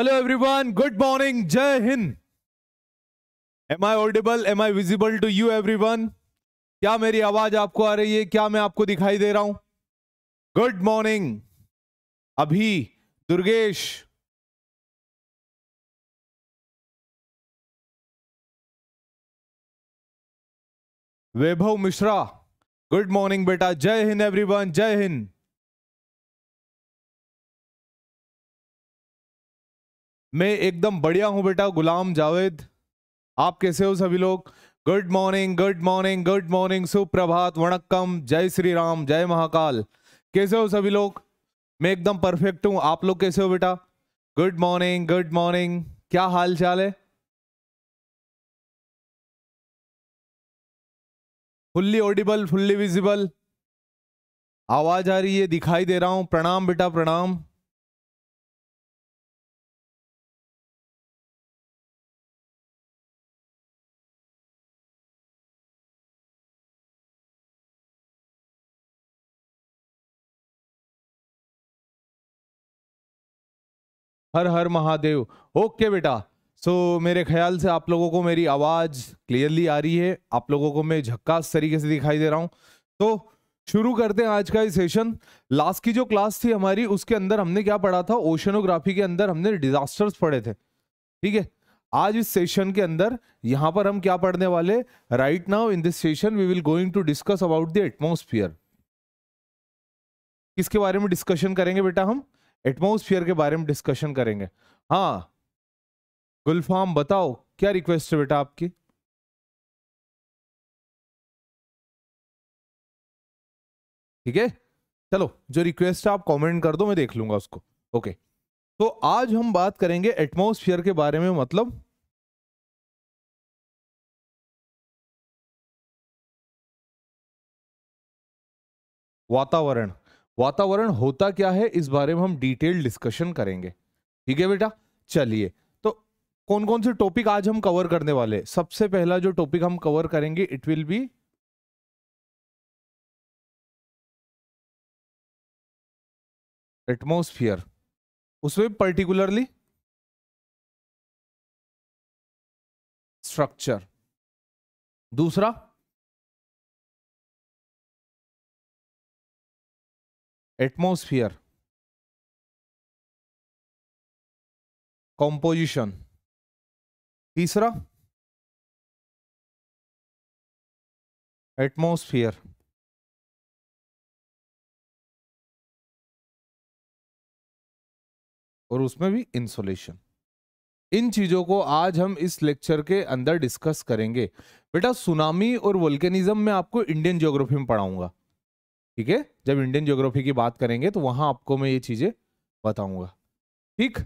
Hello everyone good morning जय हिंद am I audible am I visible to you everyone क्या मेरी आवाज आपको आ रही है क्या मैं आपको दिखाई दे रहा हूं गुड मॉर्निंग अभी दुर्गेश वैभव मिश्रा गुड मॉर्निंग बेटा जय हिंद एवरीवन जय हिंद मैं एकदम बढ़िया हूँ बेटा गुलाम जावेद आप कैसे हो सभी लोग good morning good morning good morning सुप्रभात वणक्कम जय श्री राम जय महाकाल कैसे हो सभी लोग मैं एकदम परफेक्ट हूँ आप लोग कैसे हो बेटा गुड मॉर्निंग गुड मॉर्निंग क्या हाल चाल है फुल्ली ऑडिबल फुल्ली विजिबल आवाज आ रही है दिखाई दे रहा हूँ प्रणाम बेटा प्रणाम हर हर महादेव ओके बेटा सो so, मेरे ख्याल से आप लोगों को मेरी आवाज़ क्लियरली आ रही है आप लोगों को मैं झक्कास तरीके से दिखाई दे रहा हूँ तो शुरू करते हैं आज का ये सेशन लास्ट की जो क्लास थी हमारी उसके अंदर हमने क्या पढ़ा था ओशनोग्राफी के अंदर हमने डिजास्टर्स पढ़े थे ठीक है आज इस सेशन के अंदर यहाँ पर हम क्या पढ़ने वाले right now in this session we will going to discuss about the atmosphere किसके बारे में डिस्कशन करेंगे बेटा हम एटमोसफियर के बारे में डिस्कशन करेंगे हाँ गुलफाम बताओ क्या रिक्वेस्ट है बेटा आपकी ठीक है चलो जो रिक्वेस्ट है आप कमेंट कर दो मैं देख लूंगा उसको ओके तो आज हम बात करेंगे एटमोसफियर के बारे में मतलब वातावरण वातावरण होता क्या है इस बारे में हम डिटेल डिस्कशन करेंगे ठीक है बेटा चलिए तो कौन कौन से टॉपिक आज हम कवर करने वाले सबसे पहला जो टॉपिक हम कवर करेंगे इट विल बी एटमोस्फियर उसमें पर्टिकुलरली स्ट्रक्चर दूसरा एटमोस्फियर कॉम्पोजिशन तीसरा एटमोस्फियर और उसमें भी इंसुलेशन इन चीजों को आज हम इस लेक्चर के अंदर डिस्कस करेंगे बेटा सुनामी और वल्केनिज्म में आपको इंडियन ज्योग्राफी में पढ़ाऊंगा ठीक है जब इंडियन ज्योग्राफी की बात करेंगे तो वहां आपको मैं ये चीजें बताऊंगा ठीक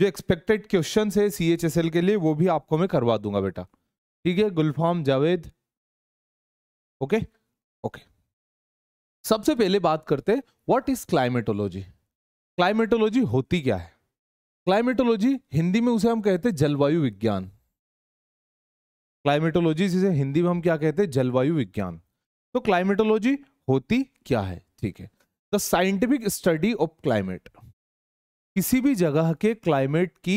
जो एक्सपेक्टेड क्वेश्चन है सी एच एस एल के लिए वो भी आपको मैं करवा दूंगा बेटा ठीक है गुलफाम जावेद ओके ओके सबसे पहले बात करते व्हाट इज क्लाइमेटोलॉजी क्लाइमेटोलॉजी होती क्या है क्लाइमेटोलॉजी हिंदी में उसे हम कहते हैं जलवायु विज्ञान क्लाइमेटोलॉजी जिसे हिंदी में हम क्या कहते हैं जलवायु विज्ञान तो क्लाइमेटोलॉजी होती क्या है ठीक है the scientific study of climate किसी भी जगह के क्लाइमेट की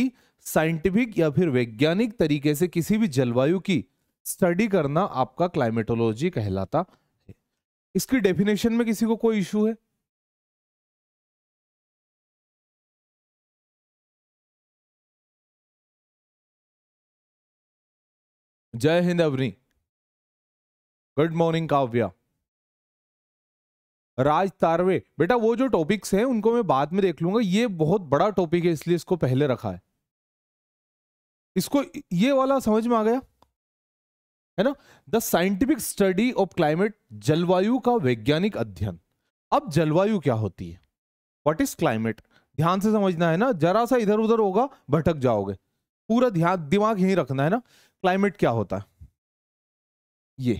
साइंटिफिक या फिर वैज्ञानिक तरीके से किसी भी जलवायु की स्टडी करना आपका क्लाइमेटोलॉजी कहलाता है इसकी डेफिनेशन में किसी को कोई इशू है जय हिंद अवनी गुड मॉर्निंग काव्या राज तारवे बेटा वो जो टॉपिक्स हैं उनको मैं बाद में देख लूंगा ये बहुत बड़ा टॉपिक है इसलिए इसको पहले रखा है इसको ये वाला समझ में आ गया है ना the scientific study of climate जलवायु का वैज्ञानिक अध्ययन अब जलवायु क्या होती है वट इज क्लाइमेट ध्यान से समझना है ना जरा सा इधर उधर होगा भटक जाओगे पूरा ध्यान दिमाग यही रखना है ना क्लाइमेट क्या होता है ये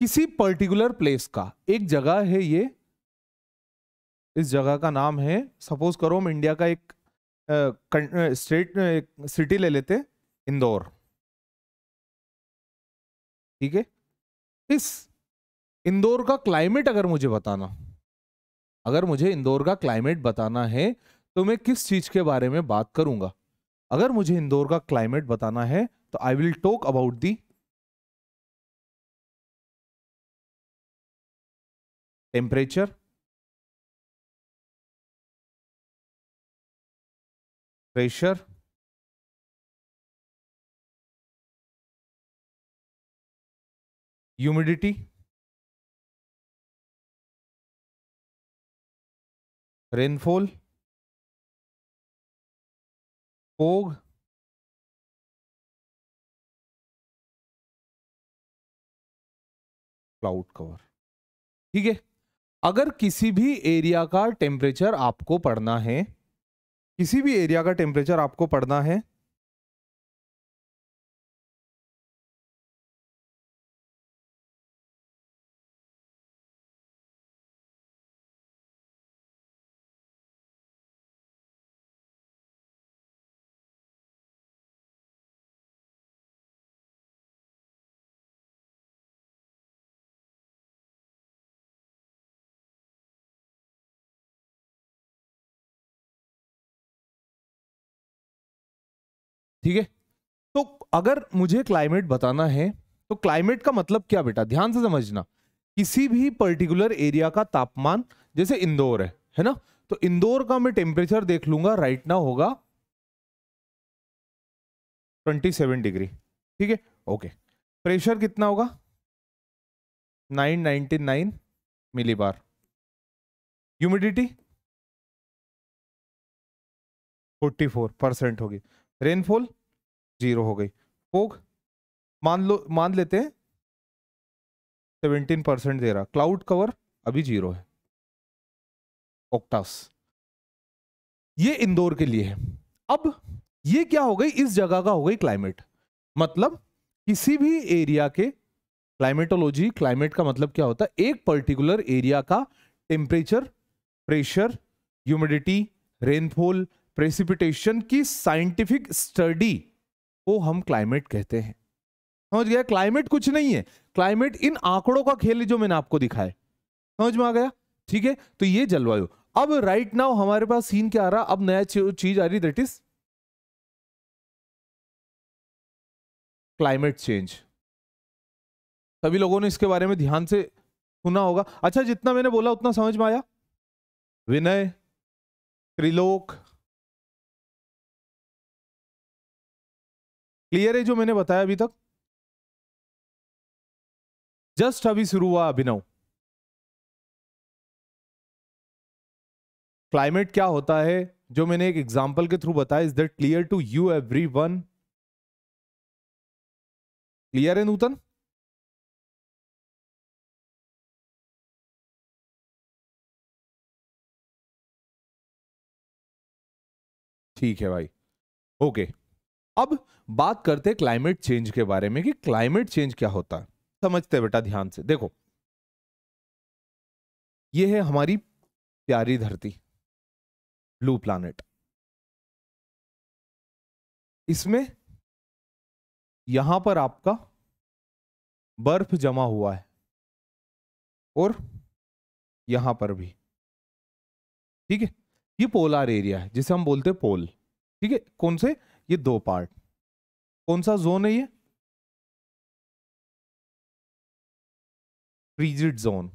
किसी पर्टिकुलर प्लेस का एक जगह है ये इस जगह का नाम है सपोज करो हम इंडिया का एक स्टेट एक सिटी ले लेते इंदौर ठीक है इस इंदौर का क्लाइमेट अगर मुझे बताना अगर मुझे इंदौर का क्लाइमेट बताना है तो मैं किस चीज के बारे में बात करूंगा अगर मुझे इंदौर का क्लाइमेट बताना है तो I will talk about the temperature pressure humidity rainfall fog cloud cover ठीक है अगर किसी भी एरिया का टेम्परेचर आपको पढ़ना है किसी भी एरिया का टेम्परेचर आपको पढ़ना है ठीक है तो अगर मुझे क्लाइमेट बताना है तो क्लाइमेट का मतलब क्या बेटा ध्यान से समझना किसी भी पर्टिकुलर एरिया का तापमान जैसे इंदौर है है ना तो इंदौर का मैं टेम्परेचर देख लूंगा राइट ना होगा 27 डिग्री ठीक है ओके प्रेशर कितना होगा 999 मिलीबार ह्यूमिडिटी 44 परसेंट होगी रेनफॉल जीरो हो गई फोग मान लो मान लेते हैं सेवेंटीन परसेंट दे रहा क्लाउड कवर अभी जीरो है ओक्टास ये इंदौर के लिए है अब ये क्या हो गई इस जगह का हो गई क्लाइमेट मतलब किसी भी एरिया के क्लाइमेटोलॉजी क्लाइमेट का मतलब क्या होता है एक पर्टिकुलर एरिया का temperature pressure humidity rainfall precipitation की साइंटिफिक स्टडी को हम क्लाइमेट कहते हैं समझ गया क्लाइमेट कुछ नहीं है क्लाइमेट इन आंकड़ों का खेल जो मैंने आपको दिखाया समझ में आ गया ठीक है तो ये जलवायु अब राइट नाउ हमारे पास सीन क्या आ रहा अब नया चीज आ रही दैट इज क्लाइमेट चेंज सभी लोगों ने इसके बारे में ध्यान से सुना होगा अच्छा जितना मैंने बोला उतना समझ में आया विनय त्रिलोक क्लियर है जो मैंने बताया अभी तक जस्ट अभी शुरू हुआ अभिनव क्लाइमेट क्या होता है जो मैंने एक एग्जाम्पल के थ्रू बताया is that clear to you everyone clear है नूतन ठीक है भाई ओके okay. अब बात करते क्लाइमेट चेंज के बारे में कि क्लाइमेट चेंज क्या होता है समझते बेटा ध्यान से देखो ये है हमारी प्यारी धरती ब्लू प्लानट इसमें यहां पर आपका बर्फ जमा हुआ है और यहां पर भी ठीक है ये पोलार एरिया है जिसे हम बोलते हैं पोल ठीक है कौन से ये दो पार्ट कौन सा जोन है ये फ्रीजिड जोन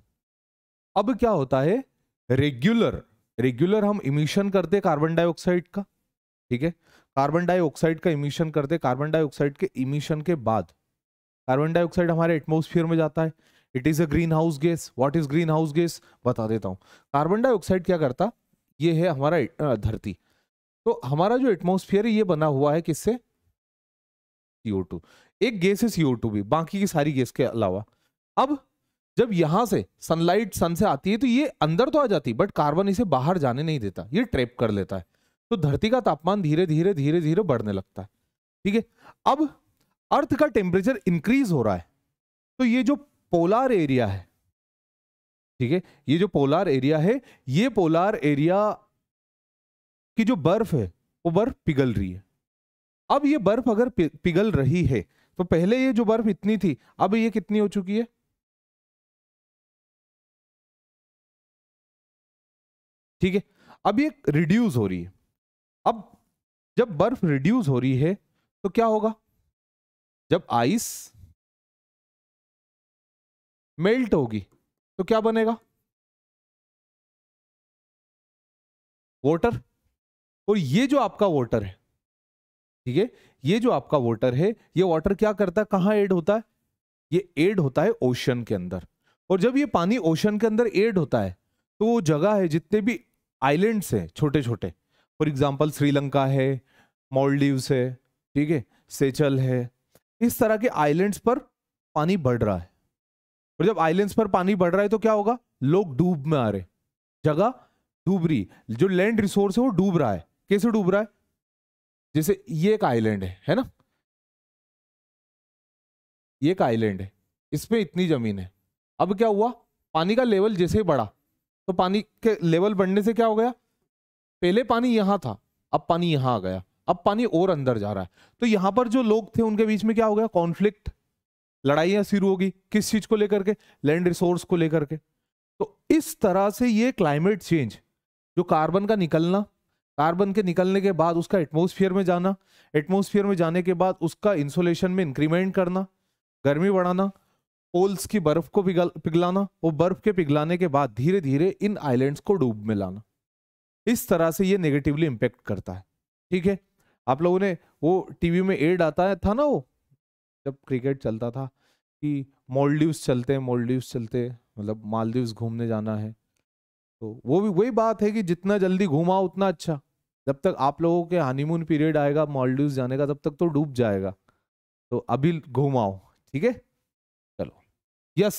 अब क्या होता है रेगुलर रेगुलर हम इमिशन करते कार्बन डाइऑक्साइड का ठीक है कार्बन डाइऑक्साइड का इमिशन करते कार्बन डाइऑक्साइड के इमिशन के बाद कार्बन डाइऑक्साइड हमारे एटमोसफियर में जाता है it is a greenhouse gas what is greenhouse gas बता देता हूं कार्बन डाइऑक्साइड क्या करता ये है हमारा धरती तो हमारा जो एटमोसफियर है ये बना हुआ है किससे सीओ टू एक गैस है सीओ टू भी बाकी की सारी गैस के अलावा अब जब यहां से सनलाइट सन से आती है तो ये अंदर तो आ जाती बट कार्बन इसे बाहर जाने नहीं देता ये ट्रैप कर लेता है तो धरती का तापमान धीरे धीरे धीरे धीरे बढ़ने लगता है ठीक है अब अर्थ का टेम्परेचर इंक्रीज हो रहा है तो ये जो पोलार एरिया है ठीक है ये जो पोलार एरिया है ये पोलार एरिया कि जो बर्फ है वो बर्फ पिघल रही है अब ये बर्फ अगर पिघल रही है तो पहले ये जो बर्फ इतनी थी अब ये कितनी हो चुकी है ठीक है अब ये रिड्यूस हो रही है अब जब बर्फ रिड्यूस हो रही है तो क्या होगा जब आइस मेल्ट होगी तो क्या बनेगा वाटर और ये जो आपका वोटर है ठीक है ये जो आपका वोटर है ये वाटर क्या करता है कहाँ एड होता है ये एड होता है ओशन के अंदर और जब ये पानी ओशन के अंदर एड होता है तो वो जगह है जितने भी आइलैंड्स हैं छोटे छोटे फॉर एग्जाम्पल श्रीलंका है मॉलडीव्स है ठीक है सेचल है इस तरह के आइलैंड्स पर पानी बढ़ रहा है और जब आइलैंड्स पर पानी बढ़ रहा है तो क्या होगा लोग डूब में आ रहे जगह डूब रही जो लैंड रिसोर्स है वो डूब रहा है कैसे डूब रहा है जैसे ये एक आइलैंड है है ना ये एक आइलैंड है इसमें इतनी जमीन है अब क्या हुआ पानी का लेवल जैसे ही बढ़ा तो पानी के लेवल बढ़ने से क्या हो गया पहले पानी यहां था अब पानी यहां आ गया अब पानी और अंदर जा रहा है तो यहां पर जो लोग थे उनके बीच में क्या हो गया कॉन्फ्लिक्ट लड़ाइयां शुरू होगी किस चीज़ को लेकर के लैंड रिसोर्स को लेकर के तो इस तरह से ये क्लाइमेट चेंज जो कार्बन का निकलना कार्बन के निकलने के बाद उसका एटमोसफियर में जाना एटमोसफियर में जाने के बाद उसका इंसोलेशन में इंक्रीमेंट करना गर्मी बढ़ाना पोल्स की बर्फ को पिघल पिघलाना और बर्फ के पिघलाने के बाद धीरे धीरे इन आइलैंड्स को डूब में लाना इस तरह से ये नेगेटिवली इम्पेक्ट करता है ठीक है आप लोगों ने वो टीवी में एड आता है था ना वो जब क्रिकेट चलता था कि मॉलडीव्स चलते हैं मॉलडीव्स चलते मतलब मालदीव्स घूमने जाना है तो वो भी वही बात है कि जितना जल्दी घूमा उतना अच्छा जब तक आप लोगों के हनीमून पीरियड आएगा मॉलडीव जाने का तब तक तो डूब जाएगा तो अभी घूमाओ ठीक है चलो यस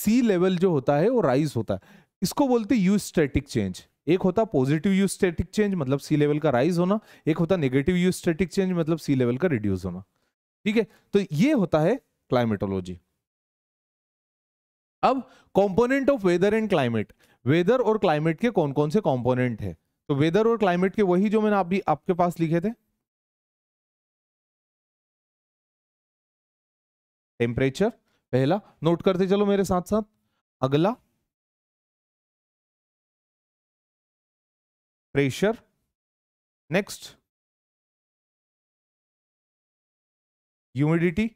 सी लेवल जो होता है वो राइज होता है इसको बोलते यू स्टेटिक चेंज एक होता पॉजिटिव यू स्टेटिक चेंज मतलब सी लेवल का राइज होना एक होता नेगेटिव यू स्टेटिक चेंज मतलब सी लेवल का रिड्यूस होना ठीक है तो ये होता है क्लाइमेटोलॉजी अब component of weather and climate weather और क्लाइमेट के कौन कौन से कंपोनेंट है तो वेदर और क्लाइमेट के वही जो मैंने आप भी आपके पास लिखे थे टेम्परेचर पहला नोट करते चलो मेरे साथ साथ अगला pressure next humidity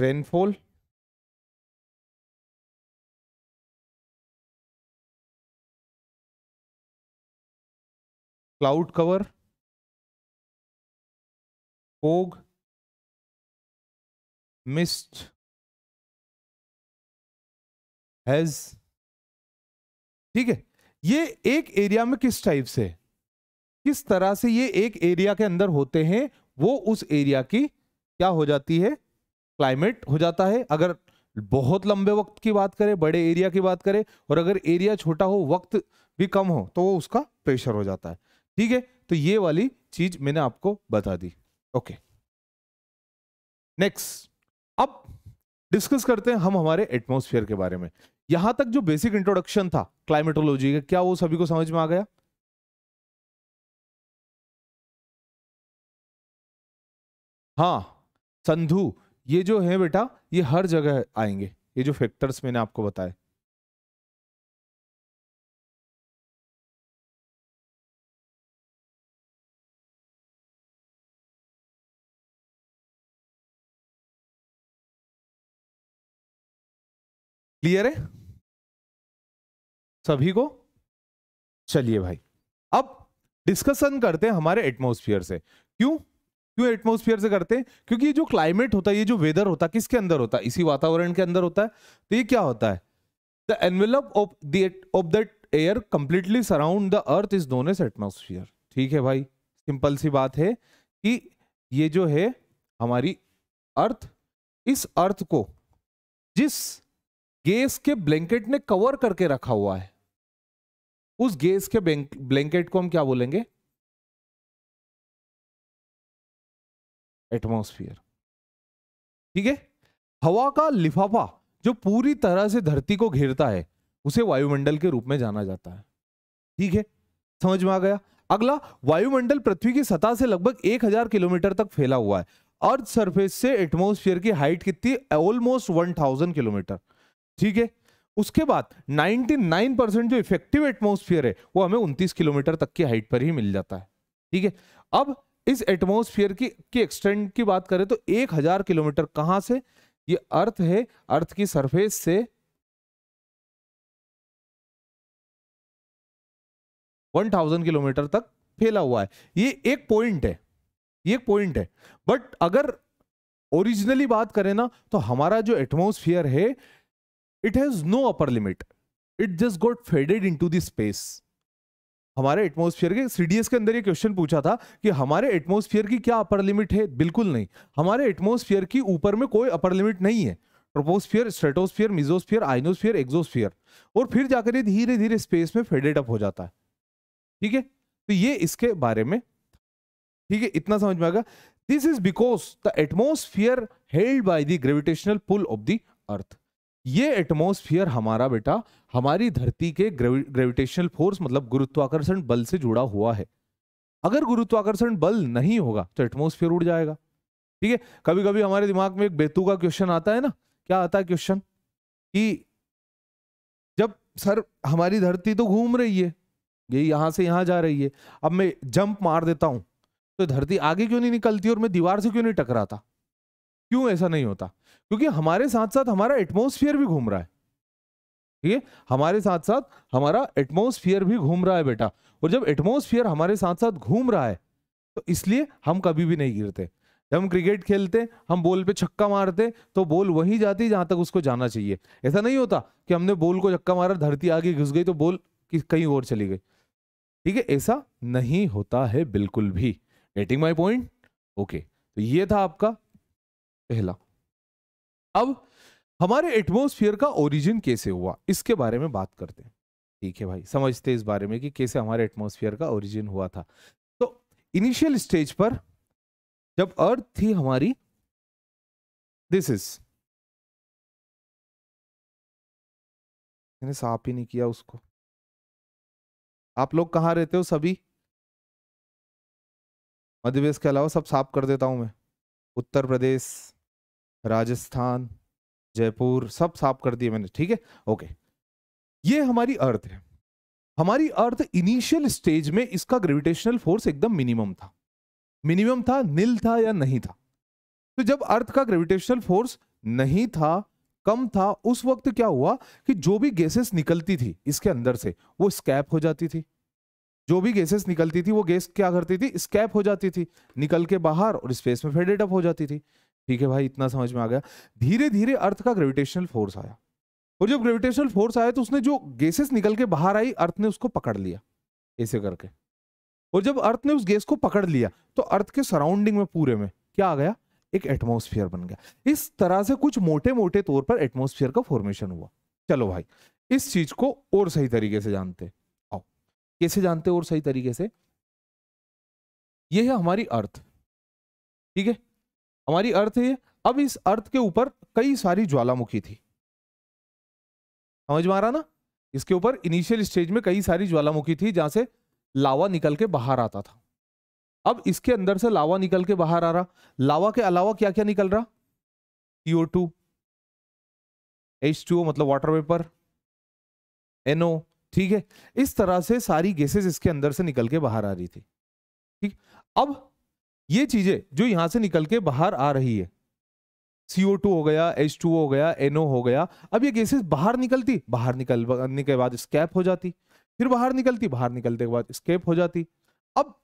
rainfall cloud cover fog mist haze ठीक है ये एक एरिया में किस टाइप से किस तरह से ये एक एरिया के अंदर होते हैं वो उस एरिया की क्या हो जाती है क्लाइमेट हो जाता है अगर बहुत लंबे वक्त की बात करें बड़े एरिया की बात करें और अगर एरिया छोटा हो वक्त भी कम हो तो वो उसका प्रेशर हो जाता है ठीक है तो ये वाली चीज मैंने आपको बता दी ओके नेक्स्ट अब डिस्कस करते हैं हम हमारे एटमोस्फेयर के बारे में यहां तक जो बेसिक इंट्रोडक्शन था क्लाइमेटोलॉजी का क्या वो सभी को समझ में आ गया हाँ संधु ये जो है बेटा ये हर जगह आएंगे ये जो फैक्टर्स मैंने आपको बताए क्लियर है सभी को चलिए भाई अब डिस्कशन करते हैं हमारे एटमोस्फियर से क्यों क्यों एटमोस्फियर से करते हैं क्योंकि ये जो क्लाइमेट होता है ये जो वेदर होता है किसके अंदर होता है इसी वातावरण के अंदर होता है तो ये क्या होता है द एनवेलप ऑफ दफ that air completely surround the earth is known as atmosphere ठीक है भाई सिंपल सी बात है कि ये जो है हमारी अर्थ इस अर्थ को जिस गैस के ब्लैंकेट ने कवर करके रखा हुआ है उस गैस के ब्लैंकेट को हम क्या बोलेंगे एटमोसफियर ठीक है हवा का लिफाफा जो पूरी तरह से धरती को घेरता है उसे वायुमंडल के रूप में जाना जाता है ठीक है समझ में आ गया अगला वायुमंडल पृथ्वी की सतह से लगभग 1000 किलोमीटर तक फैला हुआ है अर्थ सरफेस से एटमोस्फेयर की हाइट कितनी ऑलमोस्ट 1000 किलोमीटर ठीक है उसके बाद 99 परसेंट जो इफेक्टिव एटमोस्फियर है वो हमें 29 किलोमीटर तक की हाइट पर ही मिल जाता है ठीक है अब इस एटमोसफियर की की एक्सटेंड की बात करें तो एक हजार किलोमीटर कहां से ये अर्थ है अर्थ की सरफेस से 1000 किलोमीटर तक फैला हुआ है ये एक पॉइंट है ये एक पॉइंट है बट अगर ओरिजिनली बात करें ना तो हमारा जो एटमोसफियर है it has no upper limit it just got faded to this space हमारे एटमोसफियर के सीडीएस के अंदर ये क्वेश्चन पूछा था कि हमारे एटमोसफियर की क्या अपर लिमिट है बिल्कुल नहीं हमारे एटमोसफियर की ऊपर में कोई अपर लिमिट नहीं है troposphere stratosphere mesosphere ionosphere exosphere और फिर जाकर ये धीरे धीरे स्पेस में फेडेड अप हो जाता है ठीक है तो ये इसके बारे में ठीक है इतना समझ में आएगा this is because the atmosphere held by the gravitational pull of the earth ये एटमोसफियर हमारा बेटा हमारी धरती के ग्रेविटेशनल फोर्स मतलब गुरुत्वाकर्षण बल से जुड़ा हुआ है अगर गुरुत्वाकर्षण बल नहीं होगा तो एटमोस्फियर उड़ जाएगा ठीक है कभी कभी हमारे दिमाग में एक बेतु का क्वेश्चन आता है ना क्या आता है क्वेश्चन कि जब सर हमारी धरती तो घूम रही है ये यहां से यहां जा रही है अब मैं जंप मार देता हूं तो धरती आगे क्यों नहीं निकलती और मैं दीवार से क्यों नहीं टकराता क्यों ऐसा नहीं होता क्योंकि हमारे साथ साथ हमारा एटमोसफियर भी घूम रहा है ठीक है हमारे साथ साथ हमारा एटमोसफियर भी घूम रहा है बेटा और जब एटमोसफियर हमारे साथ साथ घूम रहा है तो इसलिए हम कभी भी नहीं गिरते जब हम क्रिकेट खेलते हम बॉल पे छक्का मारते तो बॉल वहीं जाती जहां तक उसको जाना चाहिए ऐसा नहीं होता कि हमने बॉल को छक्का मारा धरती आगे घुस गई तो बॉल कहीं और चली गई ठीक है ऐसा नहीं होता है बिल्कुल भी गेटिंग माई पॉइंट ओके तो ये था आपका पहला अब हमारे एटमोस्फियर का ओरिजिन कैसे हुआ इसके बारे में बात करते हैं ठीक है भाई समझते इस बारे में कि कैसे हमारे एटमोस्फियर का ओरिजिन हुआ था तो इनिशियल स्टेज पर जब अर्थ थी हमारी दिस इज मैंने साफ ही नहीं किया उसको आप लोग कहाँ रहते हो सभी मध्य प्रदेश के अलावा सब साफ कर देता हूं मैं उत्तर प्रदेश राजस्थान जयपुर सब साफ कर दिए मैंने ठीक है ओके ये हमारी अर्थ है हमारी अर्थ इनिशियल स्टेज में इसका ग्रेविटेशनल फोर्स एकदम मिनिमम था मिनिमम था नील था या नहीं था तो जब अर्थ का ग्रेविटेशनल फोर्स नहीं था कम था उस वक्त क्या हुआ कि जो भी गैसेस निकलती थी इसके अंदर से वो स्कैप हो जाती थी जो भी गैसेस निकलती थी वो गैस क्या करती थी स्कैप हो जाती थी निकल के बाहर और स्पेस में फेडेडअप हो जाती थी ठीक है भाई इतना समझ में आ गया धीरे धीरे अर्थ का ग्रेविटेशनल फोर्स आया और जब ग्रेविटेशनल फोर्स आया तो उसने जो गैसेस निकल के बाहर आई अर्थ ने उसको पकड़ लिया ऐसे करके और जब अर्थ ने उस गैस को पकड़ लिया तो अर्थ के सराउंडिंग में पूरे में क्या आ गया एक एटमोस्फियर बन गया इस तरह से कुछ मोटे मोटे तौर पर एटमोस्फियर का फॉर्मेशन हुआ चलो भाई इस चीज को और सही तरीके से जानते आओ कैसे जानते और सही तरीके से यह है हमारी अर्थ ठीक है हमारी अर्थ है अब इस अर्थ के ऊपर कई सारी ज्वालामुखी थी समझ में आ रहा ना इसके ऊपर इनिशियल स्टेज में कई सारी ज्वालामुखी थी जहां से लावा निकल के बाहर आता था अब इसके अंदर से लावा निकल के बाहर आ रहा लावा के अलावा क्या क्या निकल रहा सीओ टू एच टू मतलब वाटर वेपर एनओ ठीक है इस तरह से सारी गैसेस इसके अंदर से निकल के बाहर आ रही थी ठीक अब ये चीजें जो यहां से निकल के बाहर आ रही है CO2 हो गया H2 हो गया NO हो गया अब ये गैसेस बाहर निकलती बाहर निकलने के बाद स्कैप हो जाती फिर बाहर निकलती बाहर निकलते के बाद स्केप हो जाती अब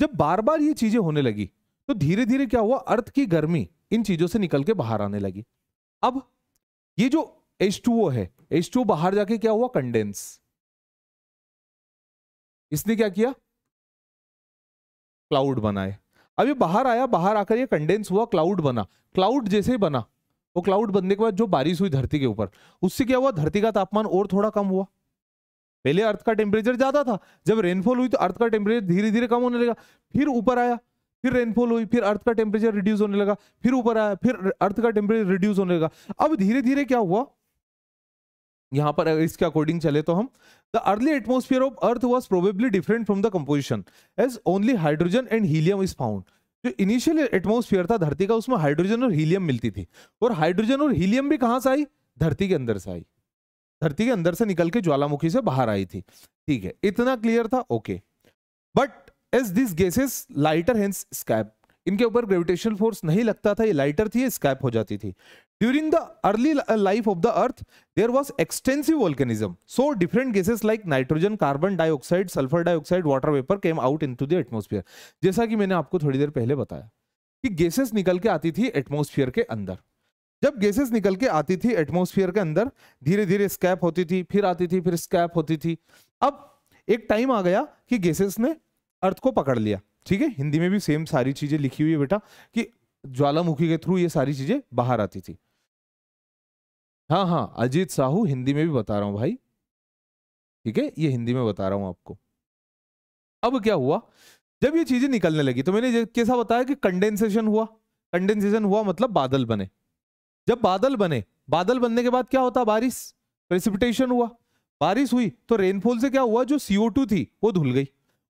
जब बार बार ये चीजें होने लगी तो धीरे धीरे क्या हुआ अर्थ की गर्मी इन चीजों से निकल के बाहर आने लगी अब ये जो H2O है H2O बाहर जाके क्या हुआ कंडेंस इसने क्या किया क्लाउड बनाए अब ये बाहर आया बाहर आकर ये कंडेंस हुआ क्लाउड बना क्लाउड जैसे ही बना वो क्लाउड बनने के बाद जो बारिश हुई धरती के ऊपर उससे क्या हुआ धरती का तापमान और थोड़ा कम हुआ पहले अर्थ का टेम्परेचर ज्यादा था जब रेनफॉल हुई तो अर्थ का टेम्परेचर धीरे धीरे कम होने लगा फिर ऊपर आया फिर रेनफॉल हुई फिर अर्थ का टेम्परेचर रिड्यूस होने लगा फिर ऊपर आया फिर अर्थ का टेम्परेचर रिड्यूस होने लगा अब धीरे धीरे क्या हुआ यहां पर इसके अकॉर्डिंग चले तो हम The early atmosphere of Earth was probably different from the composition, as only hydrogen and helium is found. जो इनिशियल एटमोस्फियर था धरती का उसमें हाइड्रोजन और हीलियम मिलती थी और हाइड्रोजन और हीलियम भी कहाँ से आई धरती के अंदर से आई धरती के अंदर से निकल के ज्वालामुखी से बाहर आई थी ठीक है इतना क्लियर था okay but as this gases lighter hence escape इनके ऊपर ग्रेविटेशनल फोर्स नहीं लगता था ये लाइटर थी स्कैप हो जाती थी during the early life of the earth there was extensive volcanism so different gases like nitrogen carbon dioxide sulphur dioxide water vapour came out in the atmosphere जैसा कि मैंने आपको थोड़ी देर पहले बताया कि गैसेस निकल के आती थी एटमोस्फियर के अंदर जब गैसेस निकल के आती थी एटमोस्फियर के अंदर धीरे धीरे स्कैप होती थी फिर आती थी फिर स्कैप होती थी अब एक टाइम आ गया कि गैसेस ने अर्थ को पकड़ लिया ठीक है हिंदी में भी सेम सारी चीजें लिखी हुई है बेटा कि ज्वालामुखी के थ्रू ये सारी चीजें बाहर आती थी हाँ हाँ अजीत साहू हिंदी में भी बता रहा हूं भाई ठीक है ये हिंदी में बता रहा हूं आपको अब क्या हुआ जब ये चीजें निकलने लगी तो मैंने कैसा बताया कि कंडेंसेशन हुआ कंडेंसेशन हुआ मतलब बादल बने जब बादल बने बादल बनने के बाद क्या होता बारिश प्रेसिपिटेशन हुआ बारिश हुई तो रेनफॉल से क्या हुआ जो सीओ थी वो धुल गई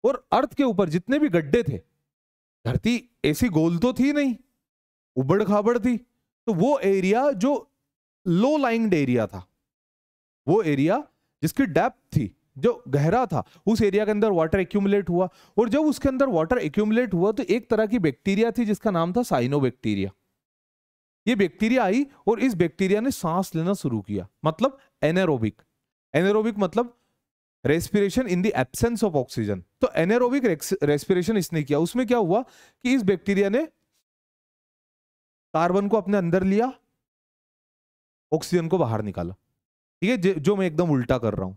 और अर्थ के ऊपर जितने भी गड्ढे थे धरती ऐसी गोल तो थी नहीं उबड़ खाबड़ थी तो वो एरिया जो लो लाइंग एरिया था वो एरिया जिसकी डेप्थ थी जो गहरा था उस एरिया के अंदर वाटर एक्यूमुलेट हुआ और जब उसके अंदर वाटर एक्यूमुलेट हुआ तो एक तरह की बैक्टीरिया थी जिसका नाम था साइनो बैक्टीरिया ये बैक्टीरिया आई और इस बैक्टीरिया ने सांस लेना शुरू किया मतलब एनेरोबिक एनेरोबिक मतलब respiration in the absence of oxygen तो एनेरोबिक रेस्पिरेशन इसने किया उसमें क्या हुआ कि इस बैक्टीरिया ने कार्बन को अपने अंदर लिया ऑक्सीजन को बाहर निकाला ठीक है जो मैं एकदम उल्टा कर रहा हूं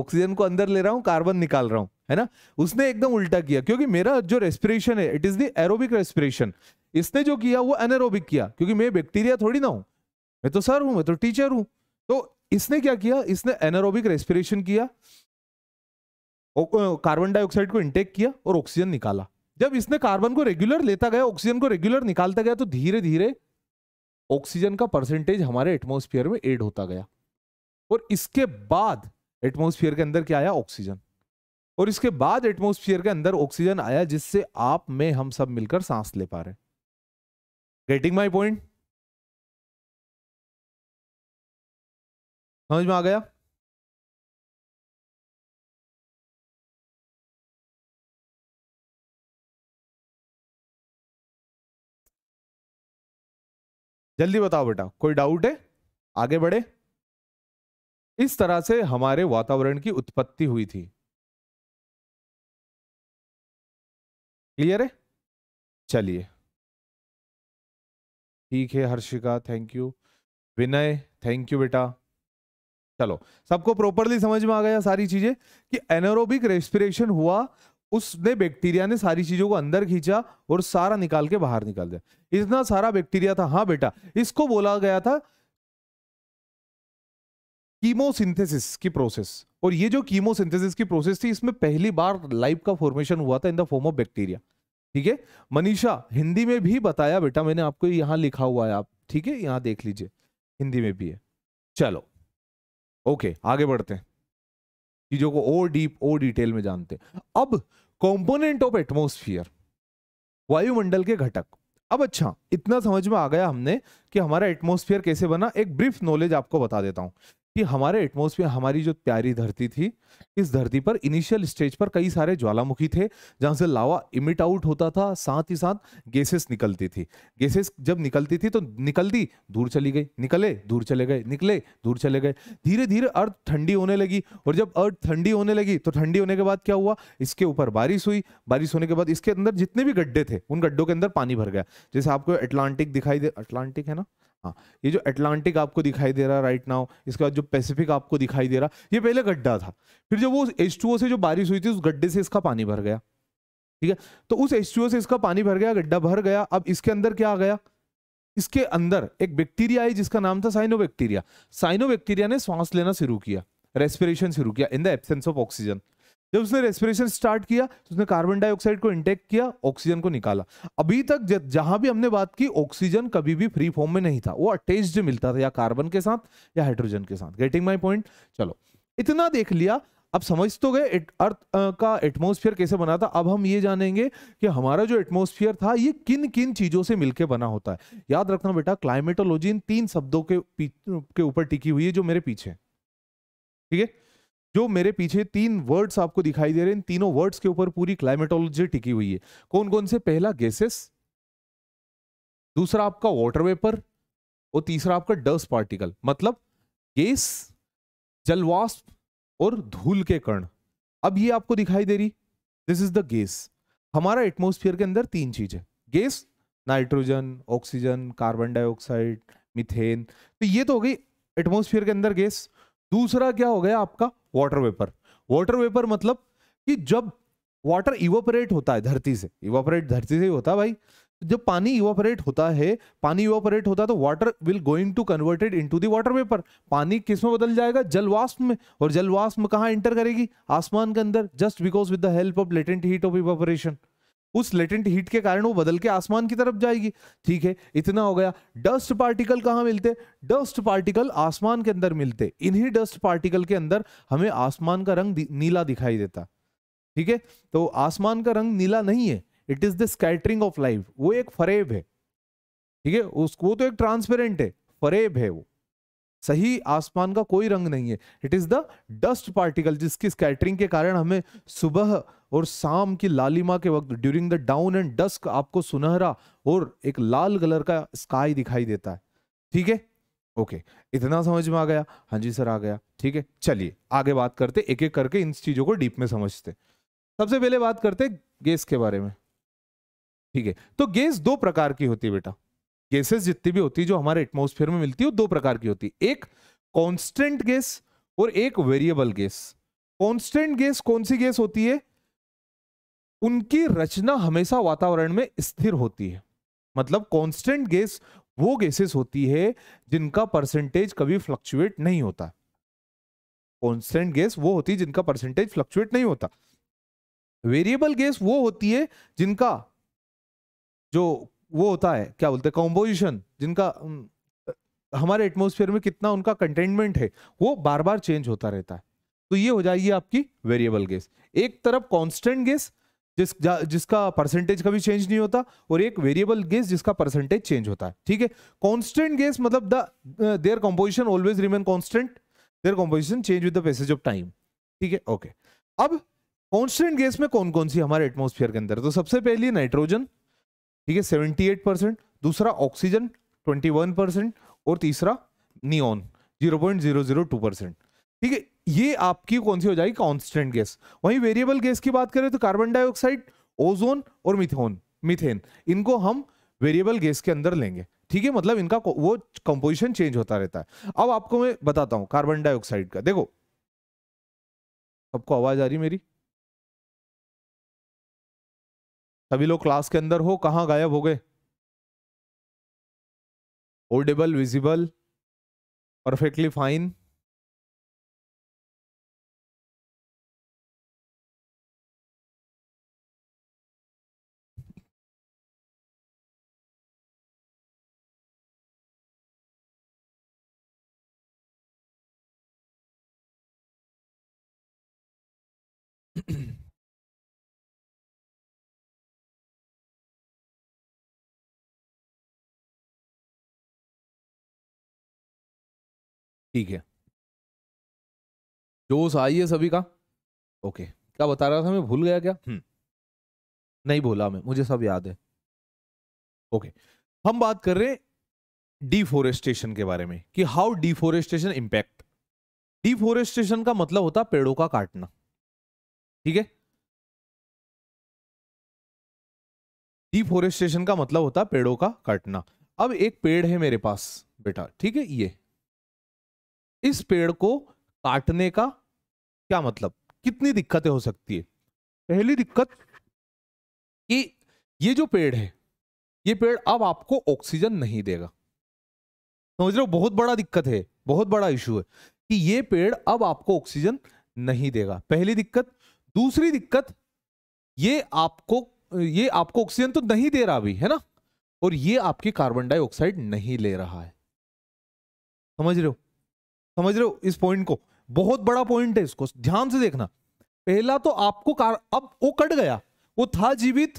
ऑक्सीजन को अंदर ले रहा हूं कार्बन निकाल रहा हूं है ना उसने एकदम उल्टा किया क्योंकि मेरा जो रेस्पिरेशन है it is the aerobic respiration इसने जो किया वो एनेरोबिक किया क्योंकि मैं बैक्टीरिया थोड़ी ना हूं मैं तो सर हूं मैं तो टीचर हूं तो इसने क्या किया इसने एनारोबिक रेस्पिरेशन किया कार्बन डाइऑक्साइड को इंटेक किया और ऑक्सीजन निकाला जब इसने कार्बन को रेगुलर लेता गया ऑक्सीजन को रेगुलर निकालता गया तो धीरे धीरे ऑक्सीजन का परसेंटेज हमारे एटमोस्फियर में एड होता गया और इसके बाद एटमोस्फियर के अंदर क्या आया ऑक्सीजन और इसके बाद एटमोस्फियर के अंदर ऑक्सीजन आया जिससे आप में हम सब मिलकर सांस ले पा रहे गेटिंग माई पॉइंट समझ में आ गया जल्दी बताओ बेटा कोई डाउट है आगे बढ़े इस तरह से हमारे वातावरण की उत्पत्ति हुई थी क्लियर है चलिए ठीक है Harshika thank you Vinay thank you बेटा चलो सबको प्रॉपरली समझ में आ गया सारी चीजें कि एनोरोबिक रेस्पिरेशन हुआ उसने बैक्टीरिया ने सारी चीजों को अंदर खींचा और सारा निकाल के बाहर निकाल दिया इतना सारा बैक्टीरिया था हाँ बेटा इसको बोला गया था कीमोसिंथेसिस की प्रोसेस और ये जो कीमोसिंथेसिस की प्रोसेस थी इसमें पहली बार लाइफ का फॉर्मेशन हुआ था in the form of bacteria ठीक है मनीषा हिंदी में भी बताया बेटा मैंने आपको यहां लिखा हुआ है आप ठीक है यहां देख लीजिए हिंदी में भी है चलो ओके आगे बढ़ते हैं चीजों को और डीप और डिटेल में जानते हैं अब कंपोनेंट ऑफ एटमोस्फियर वायुमंडल के घटक अब अच्छा इतना समझ में आ गया हमने कि हमारा एटमोस्फियर कैसे बना एक ब्रीफ नॉलेज आपको बता देता हूं कि हमारे एटमोसफियर हमारी जो प्यारी धरती थी इस धरती पर इनिशियल स्टेज पर कई सारे ज्वालामुखी थे जहां से लावा इमिट आउट होता था साथ ही साथ गैसेस निकलती थी गैसेस जब निकलती थी तो निकलती दूर चली गई निकले दूर चले गए निकले दूर चले गए धीरे धीरे अर्थ ठंडी होने लगी और जब अर्थ ठंडी होने लगी तो ठंडी होने के बाद क्या हुआ इसके ऊपर बारिश हुई बारिश होने के बाद इसके अंदर जितने भी गड्ढे थे उन गड्ढों के अंदर पानी भर गया जैसे आपको अटलांटिक दिखाई दे अटलांटिक है ना हाँ ये जो अटलांटिक आपको दिखाई दे रहा राइट नाउ इसके बाद जो पैसिफिक आपको दिखाई दे रहा ये पहले गड्ढा था फिर जब वो एच से जो बारिश हुई थी उस गड्ढे से इसका पानी भर गया ठीक है तो उस एच से इसका पानी भर गया गड्ढा भर गया अब इसके अंदर क्या आ गया इसके अंदर एक बैक्टीरिया आई जिसका नाम था साइनो बैक्टीरिया साइनो बैक्टीरिया ने श्वास लेना शुरू किया रेस्पिरेशन शुरू किया in the absence of oxygen जब उसने रेस्पिरेशन स्टार्ट किया तो उसने कार्बन डाइऑक्साइड को इंटेक किया ऑक्सीजन को निकाला अभी तक जहां भी हमने बात की ऑक्सीजन कभी भी फ्री फॉर्म में नहीं था वो अटैच्ड मिलता था या कार्बन के साथ या हाइड्रोजन के साथ गेटिंग माई पॉइंट चलो इतना देख लिया अब समझ तो गए अर्थ का एटमोस्फियर कैसे बना था अब हम ये जानेंगे कि हमारा जो एटमोस्फियर था ये किन किन चीजों से मिलके बना होता है याद रखना बेटा क्लाइमेटोलॉजी इन तीन शब्दों के ऊपर टिकी हुई है जो मेरे पीछे ठीक है जो मेरे पीछे तीन वर्ड्स आपको दिखाई दे रहे हैं तीनों वर्ड्स के ऊपर पूरी क्लाइमेटोलॉजी टिकी हुई है कौन कौन से पहला गैसेस दूसरा आपका वाटर वेपर और तीसरा आपका डस्ट पार्टिकल मतलब गैस जलवाष्प और धूल के कर्ण अब ये आपको दिखाई दे रही दिस इज द गैस हमारा एटमोस्फियर के अंदर तीन चीज है gas nitrogen oxygen carbon dioxide methane तो ये तो हो गई एटमोस्फियर के अंदर गैस दूसरा क्या हो गया आपका वाटर वेपर वाटर वेपर मतलब कि जब वाटर इवोपरेट होता है धरती से इवोपरेट धरती से ही होता है भाई जब पानी इवोपरेट होता है पानी इवोपरेट होता है तो water will going to converted into to water vapour पानी किस में बदल जाएगा जलवाष्प में और जलवाष्प कहाँ एंटर करेगी आसमान के अंदर just because with the help of latent heat of evaporation उस लेटेंट हीट के कारण वो बदल के आसमान की तरफ जाएगी ठीक है इतना हो गया डस्ट पार्टिकल कहाँ मिलते डस्ट पार्टिकल आसमान के अंदर मिलते इन्हीं डस्ट पार्टिकल के अंदर हमें आसमान का रंग नीला दिखाई देता ठीक है तो आसमान का रंग नीला नहीं है it is the scattering of life वो एक फरेब है ठीक है उसको तो एक ट्रांसपेरेंट है फरेब है वो सही आसमान का कोई रंग नहीं है it is the dust particle जिसकी स्कैटरिंग के कारण हमें सुबह और शाम की लालिमा के वक्त during the dawn and dusk आपको सुनहरा और एक लाल कलर का स्काई दिखाई देता है ठीक है ओके इतना समझ में आ गया हाँ जी सर आ गया ठीक है चलिए आगे बात करते एक एक करके इन चीजों को डीप में समझते सबसे पहले बात करते गैस के बारे में ठीक है तो गैस दो प्रकार की होती है बेटा गैसेस जितनी भी होती है जो हमारे एटमोस्फेयर में मिलती है दो प्रकार की होती है एक कॉन्स्टेंट गैस और एक वेरिएबल गैस कॉन्स्टेंट गैस कौन सी गैस होती है उनकी रचना हमेशा वातावरण में स्थिर होती है मतलब कांस्टेंट गैस वो गैसेस होती है जिनका परसेंटेज कभी फ्लक्चुएट नहीं होता कांस्टेंट गैस वो होती है जिनका परसेंटेज फ्लक्चुएट नहीं होता वेरिएबल गैस वो होती है जिनका जो वो होता है क्या बोलते हैं कॉम्पोजिशन जिनका हमारे एटमोस्फेयर में कितना उनका कंटेनमेंट है वो बार बार चेंज होता रहता है तो ये हो जाएगी आपकी वेरिएबल गैस एक तरफ कांस्टेंट गैस जिस जिसका परसेंटेज कभी चेंज नहीं होता और एक वेरिएबल गैस जिसका परसेंटेज चेंज होता है ठीक है कांस्टेंट गैस मतलब the their composition always remain constant their composition change with the passage of time ठीक है ओके अब कांस्टेंट गैस में कौन कौन सी हमारे एटमोस्फेयर के अंदर तो सबसे पहली नाइट्रोजन ठीक है सेवेंटी एट परसेंट दूसरा ऑक्सीजन ट्वेंटी वन परसेंट और तीसरा neon zero point zero zero two percent ठीक है ये आपकी कौन सी हो जाएगी कॉन्स्टेंट गैस वहीं वेरिएबल गैस की बात करें तो कार्बन डाइऑक्साइड ओजोन और मिथोन मिथेन इनको हम वेरिएबल गैस के अंदर लेंगे ठीक है मतलब इनका वो कंपोजिशन चेंज होता रहता है अब आपको मैं बताता हूं कार्बन डाइऑक्साइड का देखो सबको आवाज आ रही मेरी सभी लोग क्लास के अंदर हो कहां गायब हो गए ओडेबल विजिबल परफेक्टली फाइन ठीक है जोश आई है सभी का ओके क्या बता रहा था मैं भूल गया क्या हम्म। नहीं बोला मैं मुझे सब याद है ओके हम बात कर रहे हैं डिफोरेस्टेशन के बारे में कि हाउ डिफोरेस्टेशन इम्पैक्ट डिफोरेस्टेशन का मतलब होता है पेड़ों का काटना ठीक है डिफोरेस्टेशन का मतलब होता है पेड़ों का काटना अब एक पेड़ है मेरे पास बेटा ठीक है ये इस पेड़ को काटने का क्या मतलब कितनी दिक्कतें हो सकती है पहली दिक्कत कि ये जो पेड़ है ये पेड़ अब आपको ऑक्सीजन नहीं देगा समझ रहे हो बहुत बड़ा दिक्कत है बहुत बड़ा इशू है कि ये पेड़ अब आपको ऑक्सीजन नहीं देगा पहली दिक्कत दूसरी दिक्कत ये आपको ये आपको ऑक्सीजन तो नहीं दे रहा अभी है ना और ये आपकी कार्बन डाइऑक्साइड नहीं ले रहा है समझ रहे हो समझ रहे हो इस पॉइंट को बहुत बड़ा पॉइंट है इसको ध्यान से देखना पहला तो आपको कार अब वो कट गया वो था जीवित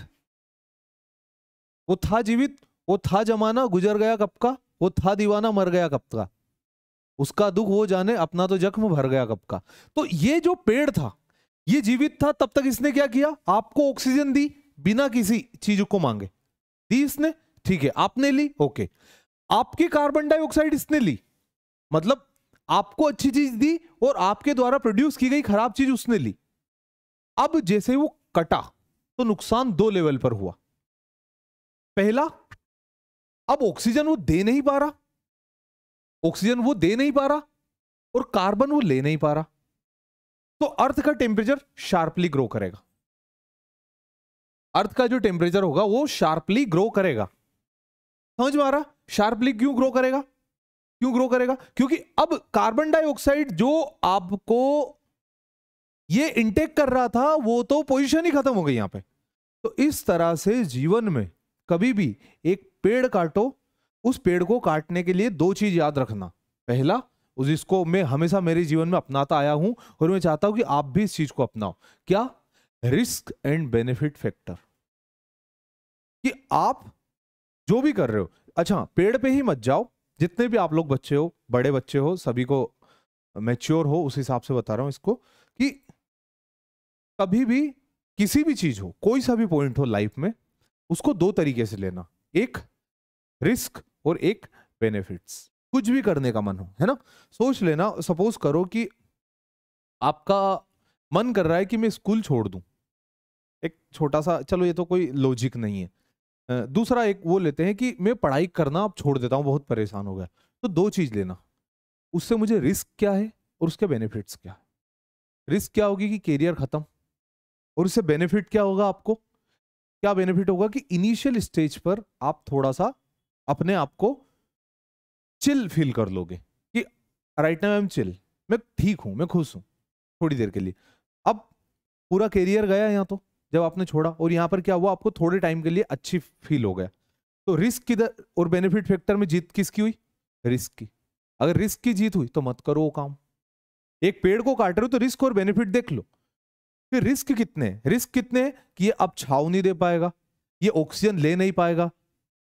वो था जीवित वो था जमाना गुजर गया कब का वो था दीवाना मर गया कब का उसका दुख वो जाने अपना तो जख्म भर गया कब का तो ये जो पेड़ था ये जीवित था तब तक इसने क्या किया आपको ऑक्सीजन दी बिना किसी चीज को मांगे दी इसने ठीक है आपने ली ओके आपकी कार्बन डाइऑक्साइड इसने ली मतलब आपको अच्छी चीज दी और आपके द्वारा प्रोड्यूस की गई खराब चीज उसने ली अब जैसे वो कटा तो नुकसान दो लेवल पर हुआ पहला अब ऑक्सीजन वो दे नहीं पा रहा ऑक्सीजन वो दे नहीं पा रहा और कार्बन वो ले नहीं पा रहा तो अर्थ का टेम्परेचर शार्पली ग्रो करेगा अर्थ का जो टेम्परेचर होगा वो शार्पली ग्रो करेगा समझ में आ रहा शार्पली क्यों ग्रो करेगा क्यों ग्रो करेगा क्योंकि अब कार्बन डाइऑक्साइड जो आपको ये इंटेक कर रहा था वो तो पोजीशन ही खत्म हो गई यहां पे तो इस तरह से जीवन में कभी भी एक पेड़ काटो उस पेड़ को काटने के लिए दो चीज याद रखना पहला जिसको मैं हमेशा मेरे जीवन में अपनाता आया हूं और मैं चाहता हूं कि आप भी इस चीज को अपनाओ क्या रिस्क एंड बेनिफिट फैक्टर कि आप जो भी कर रहे हो अच्छा पेड़ पे ही मत जाओ जितने भी आप लोग बच्चे हो बड़े बच्चे हो सभी को मैच्योर हो उस हिसाब से बता रहा हूँ इसको कि कभी भी किसी भी चीज हो कोई सा भी पॉइंट हो लाइफ में उसको दो तरीके से लेना एक रिस्क और एक बेनिफिट्स कुछ भी करने का मन हो है ना सोच लेना सपोज करो कि आपका मन कर रहा है कि मैं स्कूल छोड़ दूं एक छोटा सा चलो ये तो कोई लॉजिक नहीं है दूसरा एक वो लेते हैं कि मैं पढ़ाई करना अब छोड़ देता हूँ बहुत परेशान हो गया तो दो चीज़ लेना उससे मुझे रिस्क क्या है और उसके बेनिफिट्स क्या है रिस्क क्या होगी कि कैरियर ख़त्म और उससे बेनिफिट क्या होगा आपको क्या बेनिफिट होगा कि इनिशियल स्टेज पर आप थोड़ा सा अपने आप को चिल फील कर लोगे कि right now I am chill मैं ठीक हूँ मैं खुश हूँ थोड़ी देर के लिए अब पूरा कैरियर गया यहाँ तो जब आपने छोड़ा और यहाँ पर क्या हुआ आपको थोड़े टाइम के लिए अच्छी फील हो गया तो रिस्क किधर और बेनिफिट फैक्टर में जीत किसकी हुई रिस्क की अगर रिस्क की जीत हुई तो मत करो वो काम एक पेड़ को काट रहे हो तो रिस्क और बेनिफिट देख लो फिर रिस्क कितने रिस्क कितने कि ये अब छाव नहीं दे पाएगा ये ऑक्सीजन ले नहीं पाएगा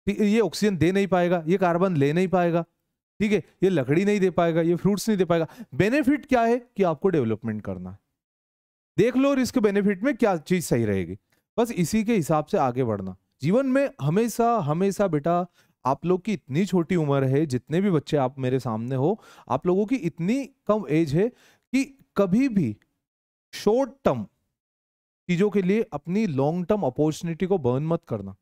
ठीक है ये ऑक्सीजन दे नहीं पाएगा ये कार्बन ले नहीं पाएगा ठीक है ये लकड़ी नहीं दे पाएगा ये फ्रूट्स नहीं दे पाएगा बेनिफिट क्या है कि आपको डेवलपमेंट करना है देख लो रिस्क बेनिफिट में क्या चीज सही रहेगी बस इसी के हिसाब से आगे बढ़ना जीवन में हमेशा हमेशा बेटा आप लोग की इतनी छोटी उम्र है जितने भी बच्चे आप मेरे सामने हो आप लोगों की इतनी कम एज है कि कभी भी शॉर्ट टर्म चीजों के लिए अपनी लॉन्ग टर्म अपॉर्चुनिटी को बर्न मत करना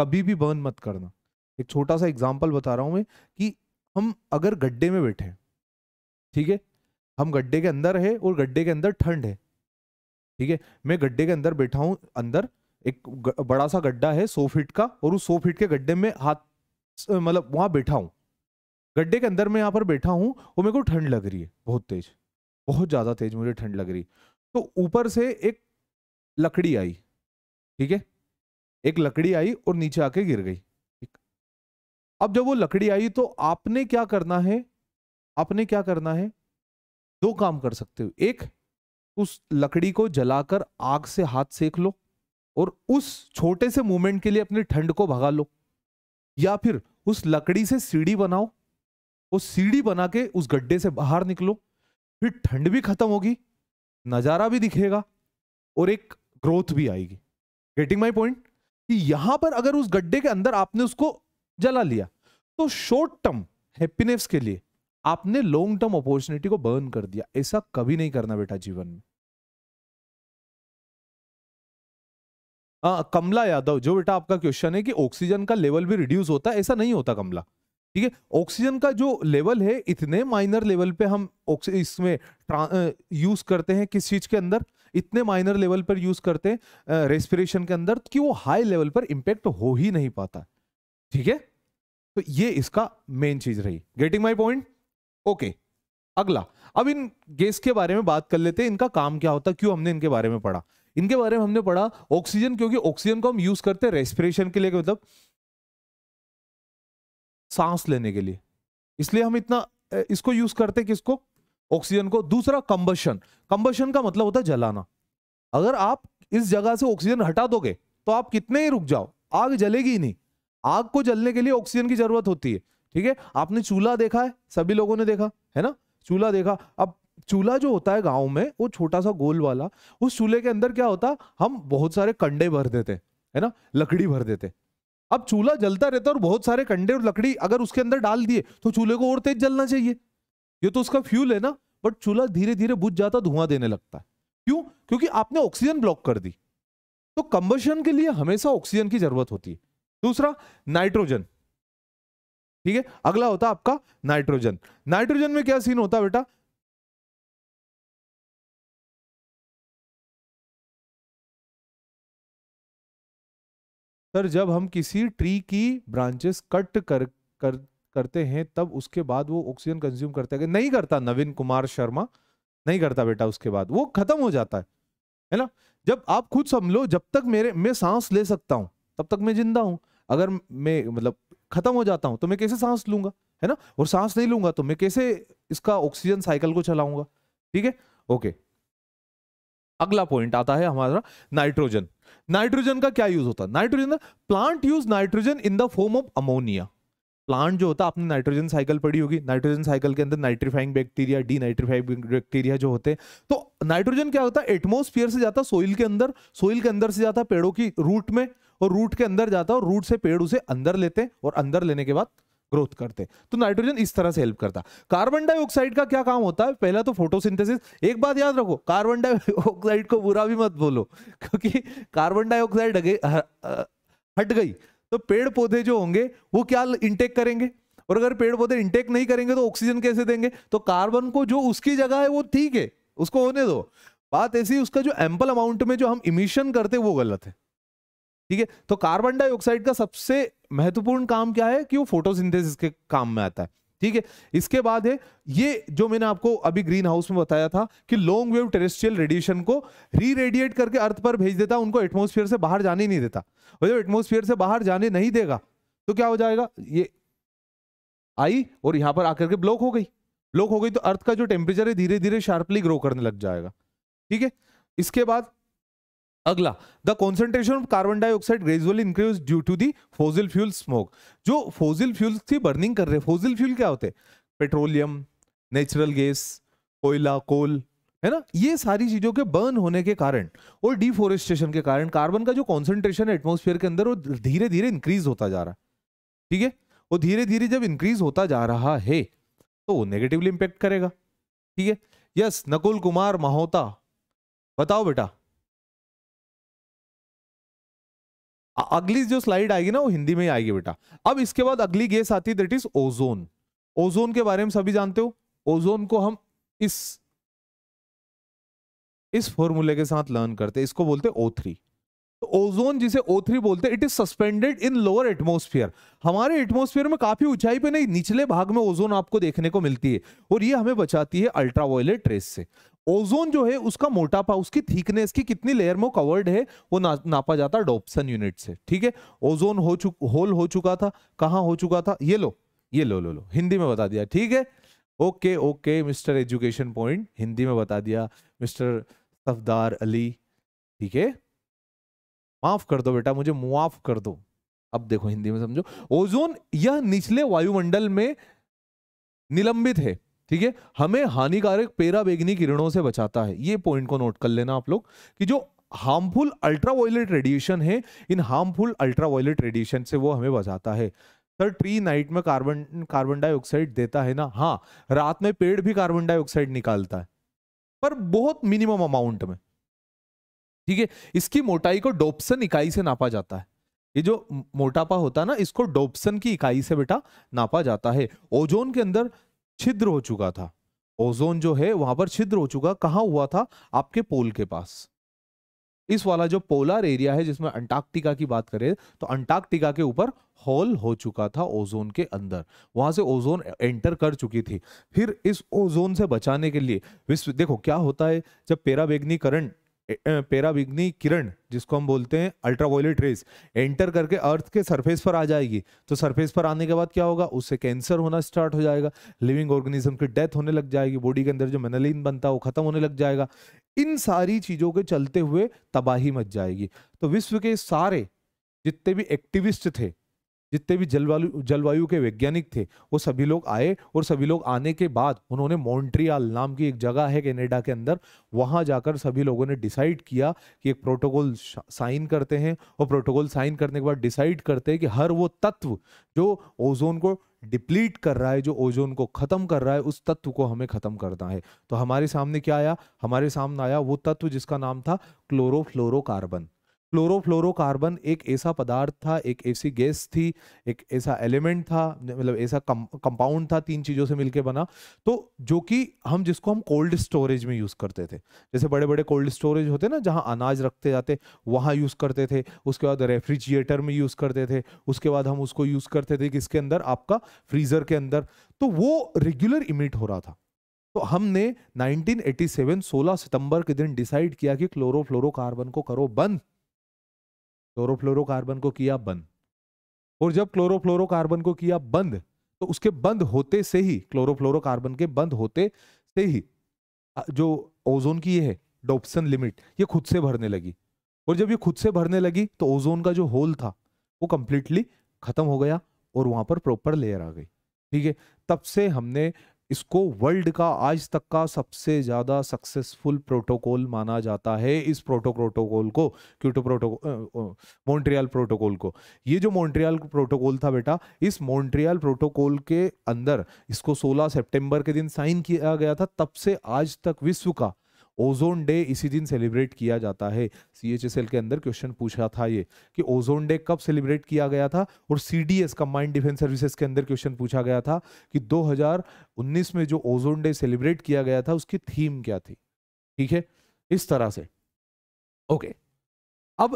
कभी भी बर्न मत करना एक छोटा सा एग्जाम्पल बता रहा हूं मैं कि हम अगर गड्ढे में बैठे ठीक है हम गड्ढे के अंदर है और गड्ढे के अंदर ठंड है ठीक है मैं गड्ढे के अंदर बैठा हूँ अंदर एक बड़ा सा गड्ढा है सौ फीट का और उस सौ फीट के गड्ढे में हाथ मतलब वहां बैठा हूँ गड्ढे के अंदर मैं यहाँ पर बैठा हूँ और मेरे को ठंड लग रही है बहुत तेज बहुत ज़्यादा तेज मुझे ठंड लग रही तो ऊपर से एक लकड़ी आई ठीक है एक लकड़ी आई और नीचे आके गिर गई ठीक अब जब वो लकड़ी आई तो आपने क्या करना है आपने क्या करना है दो काम कर सकते हो एक उस लकड़ी को जलाकर आग से हाथ सेक लो और उस छोटे से मूवमेंट के लिए अपनी ठंड को भगा लो या फिर उस लकड़ी से सीढ़ी बनाओ वो सीढ़ी बना के उस गड्ढे से बाहर निकलो फिर ठंड भी खत्म होगी नज़ारा भी दिखेगा और एक ग्रोथ भी आएगी गेटिंग माई पॉइंट कि यहां पर अगर उस गड्ढे के अंदर आपने उसको जला लिया तो शॉर्ट टर्म हैप्पीनेस के लिए आपने लॉन्ग टर्म अपॉर्चुनिटी को बर्न कर दिया ऐसा कभी नहीं करना बेटा जीवन में आ, हाँ, कमला यादव जो बेटा आपका क्वेश्चन है कि ऑक्सीजन का लेवल भी रिड्यूस होता है ऐसा नहीं होता कमला ठीक है ऑक्सीजन का जो लेवल है इतने माइनर लेवल पे हम इसमें यूज करते हैं किस चीज के अंदर इतने माइनर लेवल पर यूज करते हैं रेस्पिरेशन के अंदर कि वो हाई लेवल पर इम्पेक्ट हो ही नहीं पाता ठीक है तो ये इसका मेन चीज रही गेटिंग माई पॉइंट ओके अगला अब इन गैस के बारे में बात कर लेते हैं इनका काम क्या होता है क्यों हमने इनके बारे में पढ़ा इनके बारे में हमने पढ़ा ऑक्सीजन क्योंकि ऑक्सीजन को हम यूज करते हैं रेस्पिरेशन के लिए मतलब सांस लेने के लिए इसलिए हम इतना इसको यूज करते हैं किसको ऑक्सीजन को दूसरा कंबशन कंबशन का मतलब होता है जलाना अगर आप इस जगह से ऑक्सीजन हटा दोगे तो आप कितने ही रुक जाओ आग जलेगी ही नहीं आग को जलने के लिए ऑक्सीजन की जरूरत होती है ठीक है आपने चूल्हा देखा है सभी लोगों ने देखा है ना चूल्हा देखा अब चूल्हा जो होता है गांव में वो छोटा सा गोल वाला उस चूल्हे के अंदर क्या होता हम बहुत सारे कंडे भर देते है ना लकड़ी भर देते अब चूल्हा जलता रहता है और बहुत सारे कंडे और लकड़ी अगर उसके अंदर डाल दिए तो चूल्हे को और तेज जलना चाहिए ये तो उसका फ्यूल है ना बट चूल्हा धीरे धीरे बुझ जाता धुआं देने लगता है क्यों क्योंकि आपने ऑक्सीजन ब्लॉक कर दी तो कंबशन के लिए हमेशा ऑक्सीजन की जरूरत होती है दूसरा नाइट्रोजन ठीक है अगला होता आपका नाइट्रोजन नाइट्रोजन में क्या सीन होता बेटा सर जब हम किसी ट्री की ब्रांचेस कट कर, कर करते हैं तब उसके बाद वो ऑक्सीजन कंज्यूम करते हैं नहीं करता नवीन कुमार शर्मा नहीं करता बेटा उसके बाद वो खत्म हो जाता है है ना जब आप खुद समझ लो जब तक मेरे मैं सांस ले सकता हूं तब तक मैं जिंदा हूं अगर मैं मतलब खत्म हो जाता हूं तो मैं कैसे सांस लूंगा है ना और सांस नहीं लूंगा तो मैं कैसे इसका ऑक्सीजन साइकिल को चलाऊंगा ठीक है ओके अगला पॉइंट आता है हमारा नाइट्रोजन नाइट्रोजन का क्या यूज होता है nitrogen plant use nitrogen in the form of ammonia plant जो होता है आपने नाइट्रोजन साइकिल पड़ी होगी नाइट्रोजन साइकिल के अंदर nitrifying bacteria denitrifying bacteria जो होते हैं तो नाइट्रोजन क्या होता है एटमोस्फियर से जाता है सोइल के अंदर सोइल के अंदर से जाता है पेड़ों की रूट में और रूट के अंदर जाता है और रूट से पेड़ उसे अंदर लेते हैं और अंदर लेने के बाद ग्रोथ करते तो नाइट्रोजन इस तरह से हेल्प करता कार्बन डाइऑक्साइड का क्या काम होता है पहला तो फोटोसिंथेसिस एक बात याद रखो कार्बन डाइऑक्साइड को बुरा भी मत बोलो क्योंकि कार्बन डाइऑक्साइड हट गई तो पेड़ पौधे जो होंगे वो क्या इंटेक करेंगे और अगर पेड़ पौधे इंटेक नहीं करेंगे तो ऑक्सीजन कैसे देंगे तो कार्बन को जो उसकी जगह है वो ठीक है उसको होने दो बात ऐसी उसका जो एम्पल अमाउंट में जो हम इमिशन करते वो गलत है ठीक है तो कार्बन डाइऑक्साइड का सबसे महत्वपूर्ण काम क्या है कि वो फोटोसिंथेसिस के काम में आता है ठीक है इसके बाद है ये जो मैंने आपको अभी ग्रीन हाउस में बताया था कि लॉन्ग वेव टेरेस्ट्रियल रेडिएशन को री रेडिएट करके अर्थ पर भेज देता उनको एटमोस्फेयर से बाहर जाने नहीं देता और जब एटमोस्फियर से बाहर जाने नहीं देगा तो क्या हो जाएगा ये आई और यहां पर आकर के ब्लॉक हो गई ब्लॉक हो गई तो अर्थ का जो टेम्परेचर है धीरे धीरे शार्पली ग्रो करने लग जाएगा ठीक है इसके बाद अगला the concentration of carbon dioxide gradually increase due to the fossil fuel smoke जो फोजिल फ्यूल थी बर्निंग कर रहे फोजिल फ्यूल क्या होते पेट्रोलियम नेचुरल गैस कोयला कोल है ना ये सारी चीजों के बर्न होने के कारण और डिफोरेस्टेशन के कारण कार्बन का जो कॉन्सेंट्रेशन है एटमोस्फेयर के अंदर वो धीरे धीरे इंक्रीज होता जा रहा है ठीक है वो धीरे धीरे जब इंक्रीज होता जा रहा है तो वो नेगेटिवली इंपैक्ट करेगा ठीक है यस नकुल कुमार महोता बताओ बेटा अगली जो स्लाइड आएगी ना वो हिंदी में ही आएगी बेटा अब इसके बाद अगली गैस आती है दैट इज ओजोन ओजोन के बारे में सभी जानते हो ओजोन को हम इस इस फॉर्मूले के साथ लर्न करते हैं इसको बोलते हैं ओ थ्री ओजोन जिसे O3 बोलते हैं it is suspended in lower atmosphere हमारे एटमोस्फियर में काफी ऊंचाई पे नहीं निचले भाग में ओजोन आपको देखने को मिलती है और ये हमें बचाती है अल्ट्रावायलेट रेस से ओजोन जो है उसका मोटापा उसकी थीकनेस की कितनी लेयर में कवर्ड है वो ना, नापा जाता है डॉप्सन यूनिट से ठीक है ओजोन हो चुक होल हो चुका था कहाँ हो चुका था ये लो ये लो लो लो हिंदी में बता दिया ठीक है okay okay mister education point Hindi में बता दिया मिस्टर सफदार अली ठीक है माफ कर दो बेटा मुझे मुआफ कर दो अब देखो हिंदी में समझो ओजोन यह निचले वायुमंडल में निलंबित है ठीक है हमें हानिकारक पेरा बेगनी किरणों से बचाता है ये पॉइंट को नोट कर लेना आप लोग कि जो हार्मफुल अल्ट्रावायलेट रेडिएशन है इन हार्मफुल अल्ट्रावायलेट रेडिएशन से वो हमें बचाता है सर ट्री नाइट में कार्बन कार्बन डाइऑक्साइड देता है ना हाँ रात में पेड़ भी कार्बन डाइऑक्साइड निकालता है पर बहुत मिनिमम अमाउंट में ठीक है इसकी मोटाई को डोप्सन इकाई से नापा जाता है ये जो मोटापा होता है ना इसको डोपसन की इकाई से बेटा नापा जाता है ओजोन के अंदर छिद्र हो चुका था ओजोन जो है वहां पर छिद्र हो चुका कहा हुआ था आपके पोल के पास इस वाला जो पोलर एरिया है जिसमें अंटार्कटिका की बात करें तो अंटार्कटिका के ऊपर होल हो चुका था ओजोन के अंदर वहां से ओजोन एंटर कर चुकी थी फिर इस ओजोन से बचाने के लिए विश्व देखो क्या होता है जब पेराबेगनी करंट पेराविग्नी किरण जिसको हम बोलते हैं अल्ट्रावायलेट रेस एंटर करके अर्थ के सरफेस पर आ जाएगी तो सरफेस पर आने के बाद क्या होगा उससे कैंसर होना स्टार्ट हो जाएगा लिविंग ऑर्गेनिज्म की डेथ होने लग जाएगी बॉडी के अंदर जो मेनलिन बनता है वो खत्म होने लग जाएगा इन सारी चीज़ों के चलते हुए तबाही मच जाएगी तो विश्व के सारे जितने भी एक्टिविस्ट थे जितने भी जलवायु जलवायु के वैज्ञानिक थे वो सभी लोग आए और सभी लोग आने के बाद उन्होंने मॉन्ट्रियाल नाम की एक जगह है कैनेडा के अंदर वहाँ जाकर सभी लोगों ने डिसाइड किया कि एक प्रोटोकॉल साइन करते हैं और प्रोटोकॉल साइन करने के बाद डिसाइड करते हैं कि हर वो तत्व जो ओजोन को डिप्लीट कर रहा है जो ओजोन को ख़त्म कर रहा है उस तत्व को हमें ख़त्म करना है तो हमारे सामने क्या आया हमारे सामने आया वो तत्व जिसका नाम था क्लोरोफ्लोरोकार्बन क्लोरोफ्लोरोकार्बन एक ऐसा पदार्थ था एक ऐसी गैस थी एक ऐसा एलिमेंट था मतलब ऐसा कंपाउंड था तीन चीज़ों से मिलके बना तो जो कि हम जिसको हम कोल्ड स्टोरेज में यूज़ करते थे जैसे बड़े बड़े कोल्ड स्टोरेज होते ना जहाँ अनाज रखते जाते वहाँ यूज़ करते थे उसके बाद रेफ्रिजरेटर में यूज़ करते थे उसके बाद हम उसको यूज़ करते थे किसके अंदर आपका फ्रीज़र के अंदर तो वो रेगुलर इमिट हो रहा था तो हमने 1987 16 सितंबर के दिन डिसाइड किया कि क्लोरोफ्लोरोकार्बन को करो बंद क्लोरोफ्लोरोकार्बन को किया बंद और जब क्लोरोफ्लोरोकार्बन को किया बंद तो उसके बंद होते से ही क्लोरोफ्लोरोकार्बन के बंद होते से ही जो ओजोन की ये है डोपसन लिमिट ये खुद से भरने लगी और जब ये खुद से भरने लगी तो ओजोन का जो होल था वो कंप्लीटली खत्म हो गया और वहां पर प्रॉपर लेयर आ गई ठीक है तब से हमने इसको वर्ल्ड का आज तक का सबसे ज़्यादा सक्सेसफुल प्रोटोकॉल माना जाता है इस प्रोटो प्रोटोकॉल को क्यूटो प्रोटोकॉल मॉन्ट्रियल प्रोटोकॉल को ये जो मॉन्ट्रियल प्रोटोकॉल था बेटा इस मॉन्ट्रियल प्रोटोकॉल के अंदर इसको 16 सितंबर के दिन साइन किया गया था तब से आज तक विश्व का ओजोन डे इसी दिन सेलिब्रेट किया जाता है सी के अंदर क्वेश्चन पूछा था ये कि ओजोन डे कब सेलिब्रेट किया गया था और C D S combined defence services के अंदर क्वेश्चन पूछा गया था कि 2019 में जो ओजोन डे सेलिब्रेट किया गया था उसकी थीम क्या थी ठीक है इस तरह से ओके अब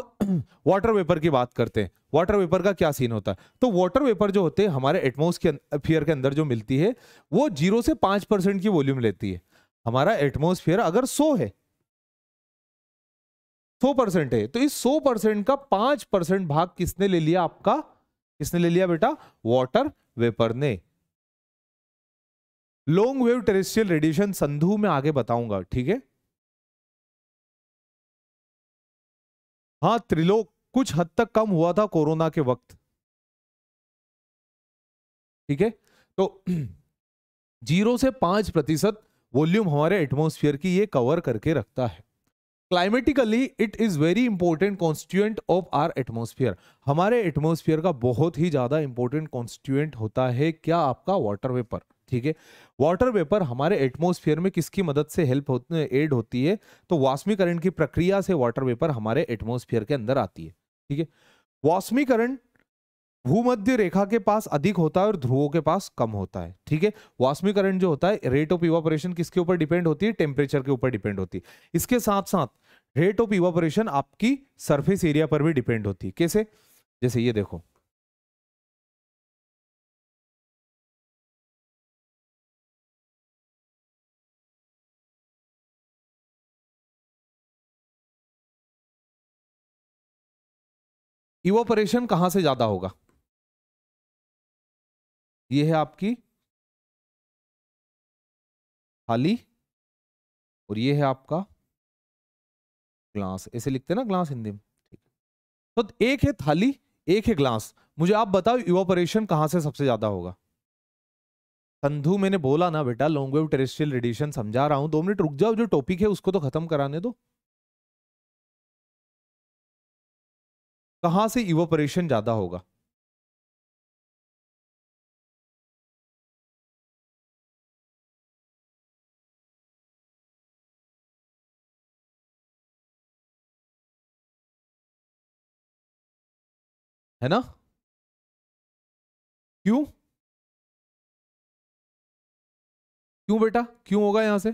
वाटर वेपर की बात करते हैं वाटर वेपर का क्या सीन होता है तो वाटर वेपर जो होते हैं हमारे एटमोसफियर के अंदर जो मिलती है वो जीरो से पांच परसेंट की वॉल्यूम लेती है हमारा एटमोस्फियर अगर 100 है 100 परसेंट है तो इस 100 परसेंट का 5 परसेंट भाग किसने ले लिया आपका किसने ले लिया बेटा वाटर वेपर ने लॉन्ग वेव टेरेस्ट्रियल रेडिएशन संधु में आगे बताऊंगा ठीक है हाँ त्रिलोक कुछ हद तक कम हुआ था कोरोना के वक्त ठीक है तो जीरो से पांच प्रतिशत वॉल्यूम हमारे एटमोसफियर की ये कवर करके रखता है climatically it is very important constituent of our atmosphere हमारे एटमोसफियर का बहुत ही ज्यादा इंपॉर्टेंट कॉन्स्टिट्यूएंट होता है क्या आपका वाटर वेपर ठीक है वाटर वेपर हमारे एटमोसफियर में किसकी मदद से हेल्प होती एड होती है तो वास्मीकरण की प्रक्रिया से वाटर वेपर हमारे एटमोसफियर के अंदर आती है ठीक है वास्मीकरण भूमध्य रेखा के पास अधिक होता है और ध्रुवों के पास कम होता है ठीक है वाष्मीकरण जो होता है रेट ऑफ इवापोरेशन किसके ऊपर डिपेंड होती है टेम्परेचर के ऊपर डिपेंड होती है इसके साथ साथ रेट ऑफ इवापोरेशन आपकी सरफेस एरिया पर भी डिपेंड होती है कैसे जैसे ये देखो इवोपरेशन कहां से ज्यादा होगा ये है आपकी थाली और ये है आपका ग्लास ऐसे लिखते हैं ना ग्लास हिंदी में ठीक तो एक है थाली एक है ग्लास मुझे आप बताओ इवोपरेशन कहां से सबसे ज्यादा होगा संधु मैंने बोला ना बेटा लॉन्ग वेव टेरेस्ट्रियल रेडिएशन समझा रहा हूं दो मिनट रुक जाओ जो टॉपिक है उसको तो खत्म कराने दो कहां से इवोपरेशन ज्यादा होगा है ना क्यों क्यों बेटा क्यों होगा यहां से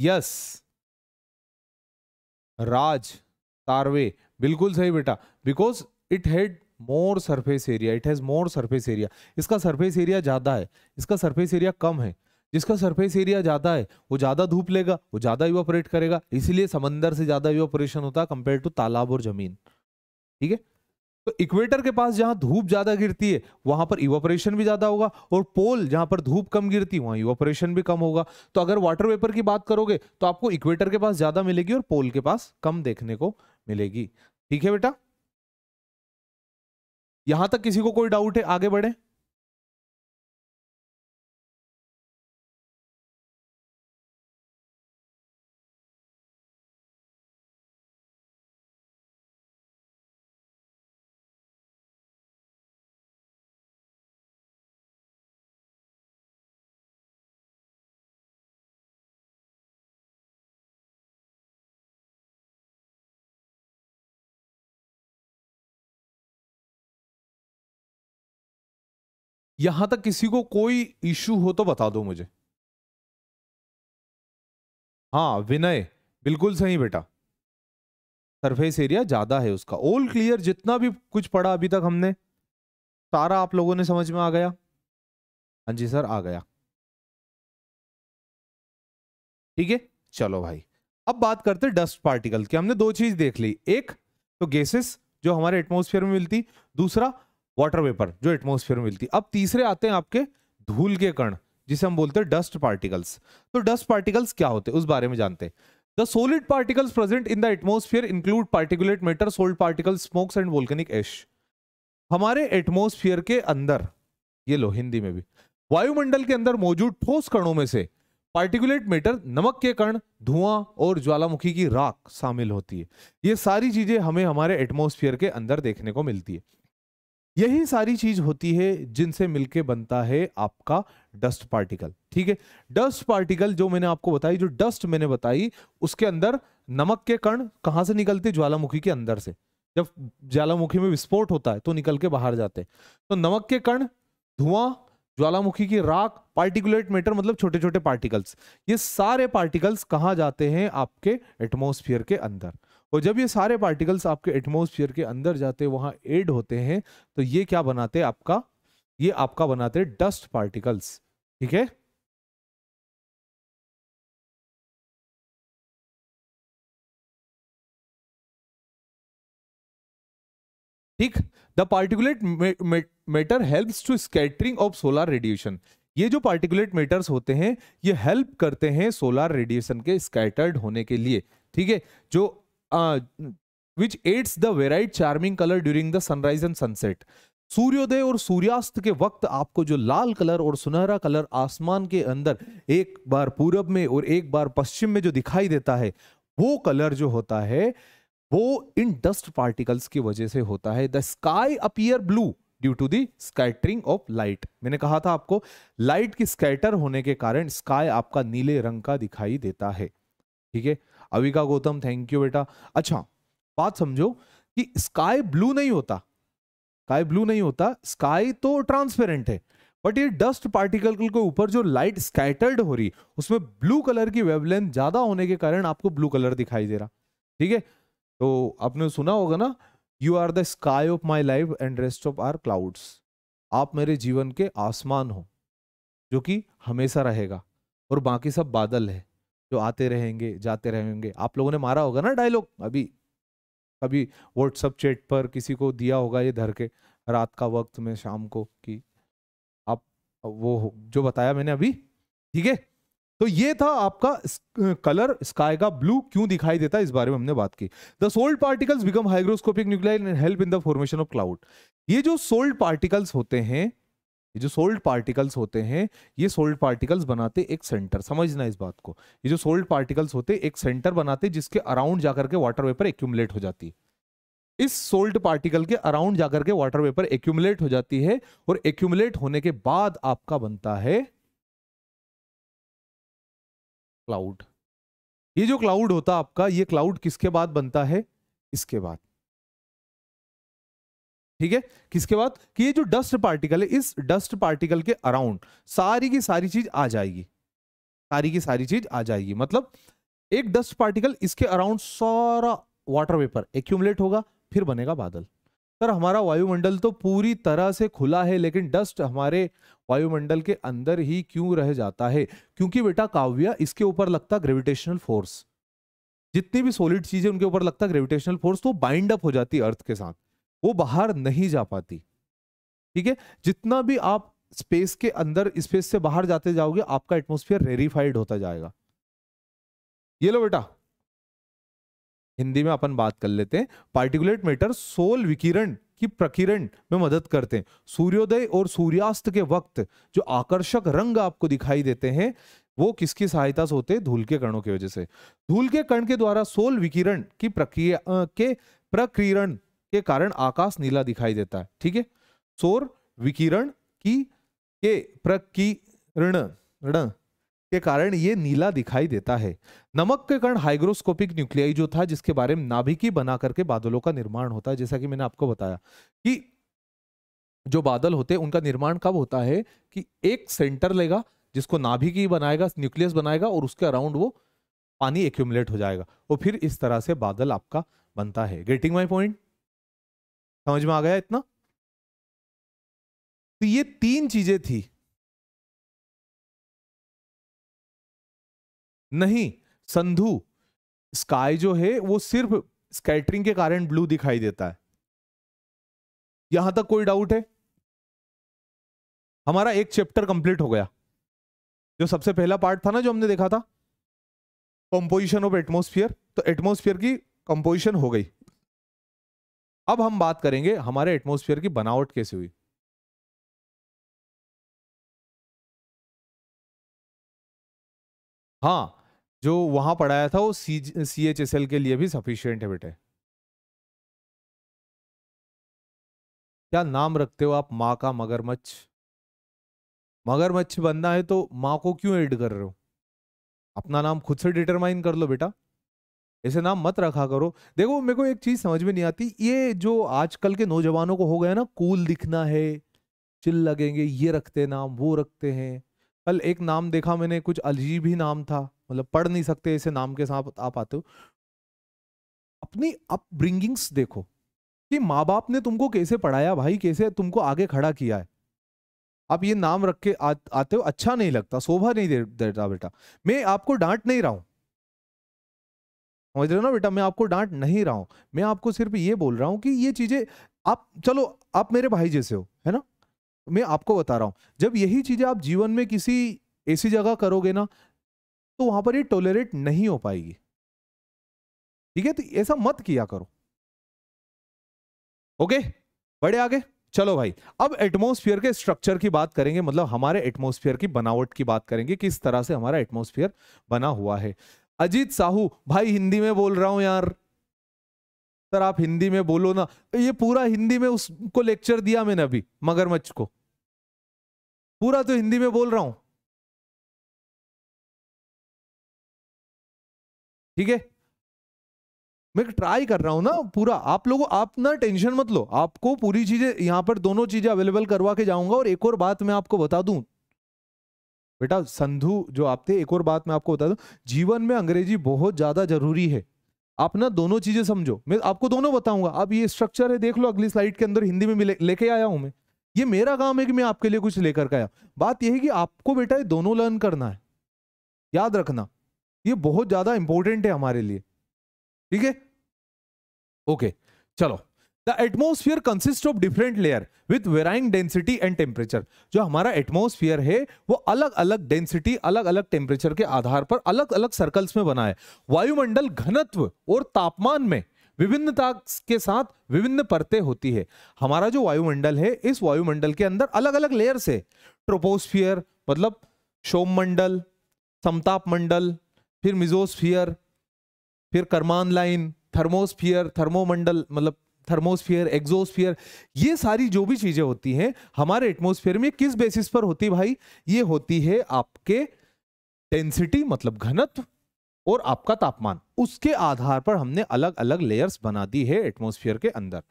यस राज तारवे बिल्कुल सही बेटा because it had more surface area it has more surface area इसका सरफेस एरिया ज्यादा है इसका सरफेस एरिया कम है जिसका सरफेस एरिया ज़्यादा है वो ज़्यादा धूप लेगा वो ज़्यादा इवोपरेट करेगा इसीलिए समंदर से ज़्यादा इवोपरेशन होता है कंपेयर टू तालाब और ज़मीन ठीक है तो इक्वेटर के पास जहां धूप ज्यादा गिरती है वहां पर इवोपरेशन भी ज्यादा होगा और पोल जहां पर धूप कम गिरती है वहां इवोपरेशन भी कम होगा तो अगर वाटर वेपर की बात करोगे तो आपको इक्वेटर के पास ज्यादा मिलेगी और पोल के पास कम देखने को मिलेगी ठीक है बेटा यहां तक किसी को कोई डाउट है आगे बढ़े यहां तक किसी को कोई इश्यू हो तो बता दो मुझे हाँ विनय बिल्कुल सही बेटा सरफेस एरिया ज्यादा है उसका ऑल क्लियर जितना भी कुछ पढ़ा अभी तक हमने सारा आप लोगों ने समझ में आ गया हाँ जी सर आ गया ठीक है चलो भाई अब बात करते डस्ट पार्टिकल की हमने दो चीज देख ली एक तो गैसेस जो हमारे एटमोस्फेयर में मिलती दूसरा वाटर वेपर जो एटमोसफियर में मिलती है अब तीसरे आते हैं आपके धूल के कण जिसे हम बोलते हैं डस्ट पार्टिकल्स तो डस्ट पार्टिकल्स क्या होते हैं उस बारे में जानते हैं the solid particles present in the atmosphere include particulate matter solid particles and and volcanic हमारे एटमोसफियर के अंदर ये लो हिंदी में भी वायुमंडल के अंदर मौजूद ठोस कणों में से पार्टिकुलेट मेटर नमक के कण धुआं और ज्वालामुखी की राख शामिल होती है ये सारी चीजें हमें हमारे एटमोसफियर के अंदर देखने को मिलती है यही सारी चीज होती है जिनसे मिलके बनता है आपका डस्ट पार्टिकल ठीक है डस्ट पार्टिकल जो मैंने आपको बताई जो डस्ट मैंने बताई उसके अंदर नमक के कण कहां से निकलते ज्वालामुखी के अंदर से जब ज्वालामुखी में विस्फोट होता है तो निकल के बाहर जाते हैं तो नमक के कण धुआं ज्वालामुखी की राख पार्टिकुलेट मैटर मतलब छोटे छोटे पार्टिकल्स ये सारे पार्टिकल्स कहाँ जाते हैं आपके एटमोस्फियर के अंदर और जब ये सारे पार्टिकल्स आपके एटमोसफियर के अंदर जाते वहाँ एड होते हैं तो ये क्या बनाते आपका ये आपका बनाते डस्ट पार्टिकल्स ठीक है ठीक the particulate matter helps to scattering of solar radiation ये जो पार्टिकुलेट मैटर्स होते हैं ये हेल्प करते हैं सोलर रेडिएशन के स्कैटर्ड होने के लिए ठीक है जो which adds the variety charming colour during the sunrise and sunset सूर्योदय और सूर्यास्त के वक्त आपको जो लाल कलर और सुनहरा कलर आसमान के अंदर एक बार पूरब में और एक बार पश्चिम में जो दिखाई देता है वो कलर जो होता है वो इन डस्ट पार्टिकल्स की वजह से होता है the sky appear blue due to the scattering of light मैंने कहा था आपको लाइट की स्कैटर होने के कारण स्काई आपका नीले रंग का दिखाई देता है ठीक है अविका गौतम थैंक यू बेटा अच्छा बात समझो कि स्काई ब्लू नहीं होता स्काई ब्लू नहीं होता स्काई तो ट्रांसपेरेंट है बट ये डस्ट पार्टिकल के ऊपर जो लाइट स्कैटर्ड हो रही उसमें ब्लू कलर की वेवलेंथ ज्यादा होने के कारण आपको ब्लू कलर दिखाई दे रहा ठीक है तो आपने सुना होगा ना you are the sky of my life and rest of our clouds आप मेरे जीवन के आसमान हो जो कि हमेशा रहेगा और बाकी सब बादल है जो आते रहेंगे जाते रहेंगे आप लोगों ने मारा होगा ना डायलॉग अभी कभी व्हाट्सअप चैट पर किसी को दिया होगा ये धर के रात का वक्त में शाम को कि आप वो जो बताया मैंने अभी ठीक है तो ये था आपका कलर स्काई का ब्लू क्यों दिखाई देता है इस बारे में हमने बात की the solid particles become hygroscopic nuclear help in the formation of cloud ये जो सोल्ड पार्टिकल्स होते हैं ये जो सोल्ड पार्टिकल्स होते हैं ये सोल्ड पार्टिकल्स बनाते एक सेंटर समझना इस बात को ये जो सोल्ड पार्टिकल्स होते एक सेंटर बनाते जिसके अराउंड जाकर के वाटर वेपर एक्यूमुलेट हो जाती है इस सोल्ड पार्टिकल के अराउंड जाकर के वाटर वेपर एक्यूमुलेट हो जाती है और एक्यूमुलेट होने के बाद आपका बनता है क्लाउड ये जो क्लाउड होता आपका ये क्लाउड किसके बाद बनता है इसके बाद ठीक है किसके बाद कि ये जो डस्ट पार्टिकल है इस डस्ट पार्टिकल के अराउंड सारी की सारी चीज आ जाएगी सारी की सारी चीज आ जाएगी मतलब एक डस्ट पार्टिकल इसके अराउंड सारा वाटर वेपर एक्यूमुलेट होगा फिर बनेगा बादल सर हमारा वायुमंडल तो पूरी तरह से खुला है लेकिन डस्ट हमारे वायुमंडल के अंदर ही क्यों रह जाता है क्योंकि बेटा काव्य इसके ऊपर लगता ग्रेविटेशनल फोर्स जितनी भी सॉलिड चीजें उनके ऊपर लगता ग्रेविटेशनल फोर्स तो बाइंड अप हो जाती है अर्थ के साथ वो बाहर नहीं जा पाती ठीक है जितना भी आप स्पेस के अंदर स्पेस से बाहर जाते जाओगे आपका एटमोस्फियर रेरीफाइड होता जाएगा ये लो बेटा हिंदी में अपन बात कर लेते हैं पार्टिकुलेट मैटर सोल विकिरण की प्रकिरण में मदद करते हैं सूर्योदय और सूर्यास्त के वक्त जो आकर्षक रंग आपको दिखाई देते हैं वो किसकी सहायता से होते हैं धूल के कणों की वजह से धूल के कण के द्वारा सोल विकिरण की प्रक्रिया के प्रक्रियण के कारण आकाश नीला दिखाई देता है ठीक है सौर विकिरण की के प्रकिरण के कारण ये नीला दिखाई देता है नमक के कारण हाइग्रोस्कोपिक न्यूक्लियाई जो था जिसके बारे में नाभिकी बना करके बादलों का निर्माण होता है जैसा कि मैंने आपको बताया कि जो बादल होते हैं उनका निर्माण कब होता है कि एक सेंटर लेगा जिसको नाभिकी बनाएगा न्यूक्लियस बनाएगा और उसके अराउंड वो पानी एक्यूमुलेट हो जाएगा और फिर इस तरह से बादल आपका बनता है गेटिंग माई पॉइंट समझ में आ गया इतना तो ये तीन चीजें थी नहीं संधु स्काई जो है वो सिर्फ स्कैटरिंग के कारण ब्लू दिखाई देता है यहां तक कोई डाउट है हमारा एक चैप्टर कंप्लीट हो गया जो सबसे पहला पार्ट था ना जो हमने देखा था कंपोजिशन ऑफ एटमोस्फियर तो एटमोस्फियर की कंपोजिशन हो गई अब हम बात करेंगे हमारे एटमोस्फियर की बनावट कैसे हुई हाँ जो वहां पढ़ाया था वो C C H S L के लिए भी सफिशियंट है बेटे क्या नाम रखते हो आप माँ का मगरमच्छ मगरमच्छ बनना है तो माँ को क्यों एड कर रहे हो अपना नाम खुद से डिटरमाइन कर लो बेटा ऐसे नाम मत रखा करो देखो मेरे को एक चीज समझ में नहीं आती ये जो आजकल के नौजवानों को हो गया ना कूल दिखना है चिल लगेंगे ये रखते नाम वो रखते हैं कल एक नाम देखा मैंने कुछ अजीब ही नाम था मतलब पढ़ नहीं सकते ऐसे नाम के साथ आप आते हो अपनी अपब्रिंगिंग्स देखो कि माँ बाप ने तुमको कैसे पढ़ाया भाई कैसे तुमको आगे खड़ा किया है आप ये नाम रख के आ, आते हो अच्छा नहीं लगता शोभा नहीं देता बेटा मैं आपको डांट नहीं रहा हूं समझ रहे हो ना बेटा मैं आपको डांट नहीं रहा हूँ मैं आपको सिर्फ ये बोल रहा हूँ कि ये चीजें आप चलो आप मेरे भाई जैसे हो है ना मैं आपको बता रहा हूँ जब यही चीजें आप जीवन में किसी ऐसी जगह करोगे ना तो वहां पर ये टोलरेट नहीं हो पाएगी ठीक है तो ऐसा मत किया करो ओके बड़े आगे चलो भाई अब एटमोस्फियर के स्ट्रक्चर की बात करेंगे मतलब हमारे एटमोस्फियर की बनावट की बात करेंगे किस तरह से हमारा एटमोस्फियर बना हुआ है अजीत साहू भाई हिंदी में बोल रहा हूं यार सर आप हिंदी में बोलो ना ये पूरा हिंदी में उसको लेक्चर दिया मैंने अभी मगरमच्छ को पूरा तो हिंदी में बोल रहा हूं ठीक है मैं ट्राई कर रहा हूं ना पूरा आप लोगों आप ना टेंशन मत लो आपको पूरी चीजें यहां पर दोनों चीजें अवेलेबल करवा के जाऊंगा और एक और बात मैं आपको बता दूं बेटा संधु जो आप थे एक और बात मैं आपको बता दूं जीवन में अंग्रेजी बहुत ज्यादा जरूरी है आप ना दोनों चीजें समझो मैं आपको दोनों बताऊंगा आप ये स्ट्रक्चर है देख लो अगली स्लाइड के अंदर हिंदी में ले, लेके आया हूं मैं ये मेरा काम है कि मैं आपके लिए कुछ लेकर आया बात यह है कि आपको बेटा ये दोनों लर्न करना है याद रखना ये बहुत ज्यादा इंपॉर्टेंट है हमारे लिए ठीक है ओके चलो the atmosphere consist of different layer with varying density and temperature जो हमारा एटमोस्फियर है वो अलग अलग डेंसिटी अलग अलग टेम्परेचर के आधार पर अलग अलग सर्कल्स में बना है वायुमंडल घनत्व और तापमान में विभिन्नता के साथ विभिन्न परतें होती है हमारा जो वायुमंडल है इस वायुमंडल के अंदर अलग अलग लेयर से ट्रोपोस्फियर मतलब मंडल समताप मंडल फिर मिजोस्फियर फिर कर्मान लाइन थर्मोस्फियर थर्मोमंडल मतलब थर्मोस्फियर एग्जोस्फियर ये सारी जो भी चीज़ें होती हैं हमारे एटमोस्फेयर में किस बेसिस पर होती भाई ये होती है आपके डेंसिटी मतलब घनत्व और आपका तापमान उसके आधार पर हमने अलग अलग लेयर्स बना दी है एटमोस्फियर के अंदर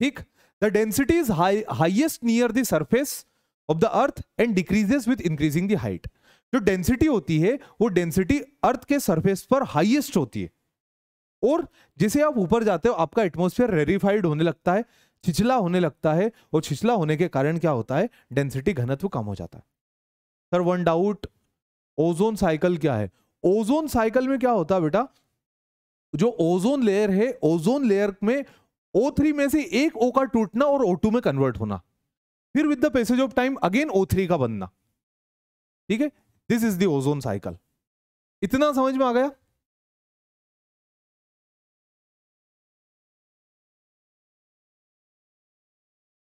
ठीक the density is highest near the surface of the earth and decreases with increasing the height जो डेंसिटी होती है वो डेंसिटी अर्थ के सरफेस पर हाइएस्ट होती है और जैसे आप ऊपर जाते हो आपका एटमोसफेयर रेरीफाइड होने लगता है छिछला होने लगता है और छिछला होने के कारण क्या होता है डेंसिटी घनत्व कम हो जाता है sir one doubt ozone cycle क्या है ओजोन साइकिल में क्या होता है बेटा जो ओजोन लेयर है ओजोन लेयर में ओ थ्री में से एक ओ का टूटना और ओ टू में कन्वर्ट होना फिर with the passage of time again O three का बनना ठीक है this is the ozone cycle इतना समझ में आ गया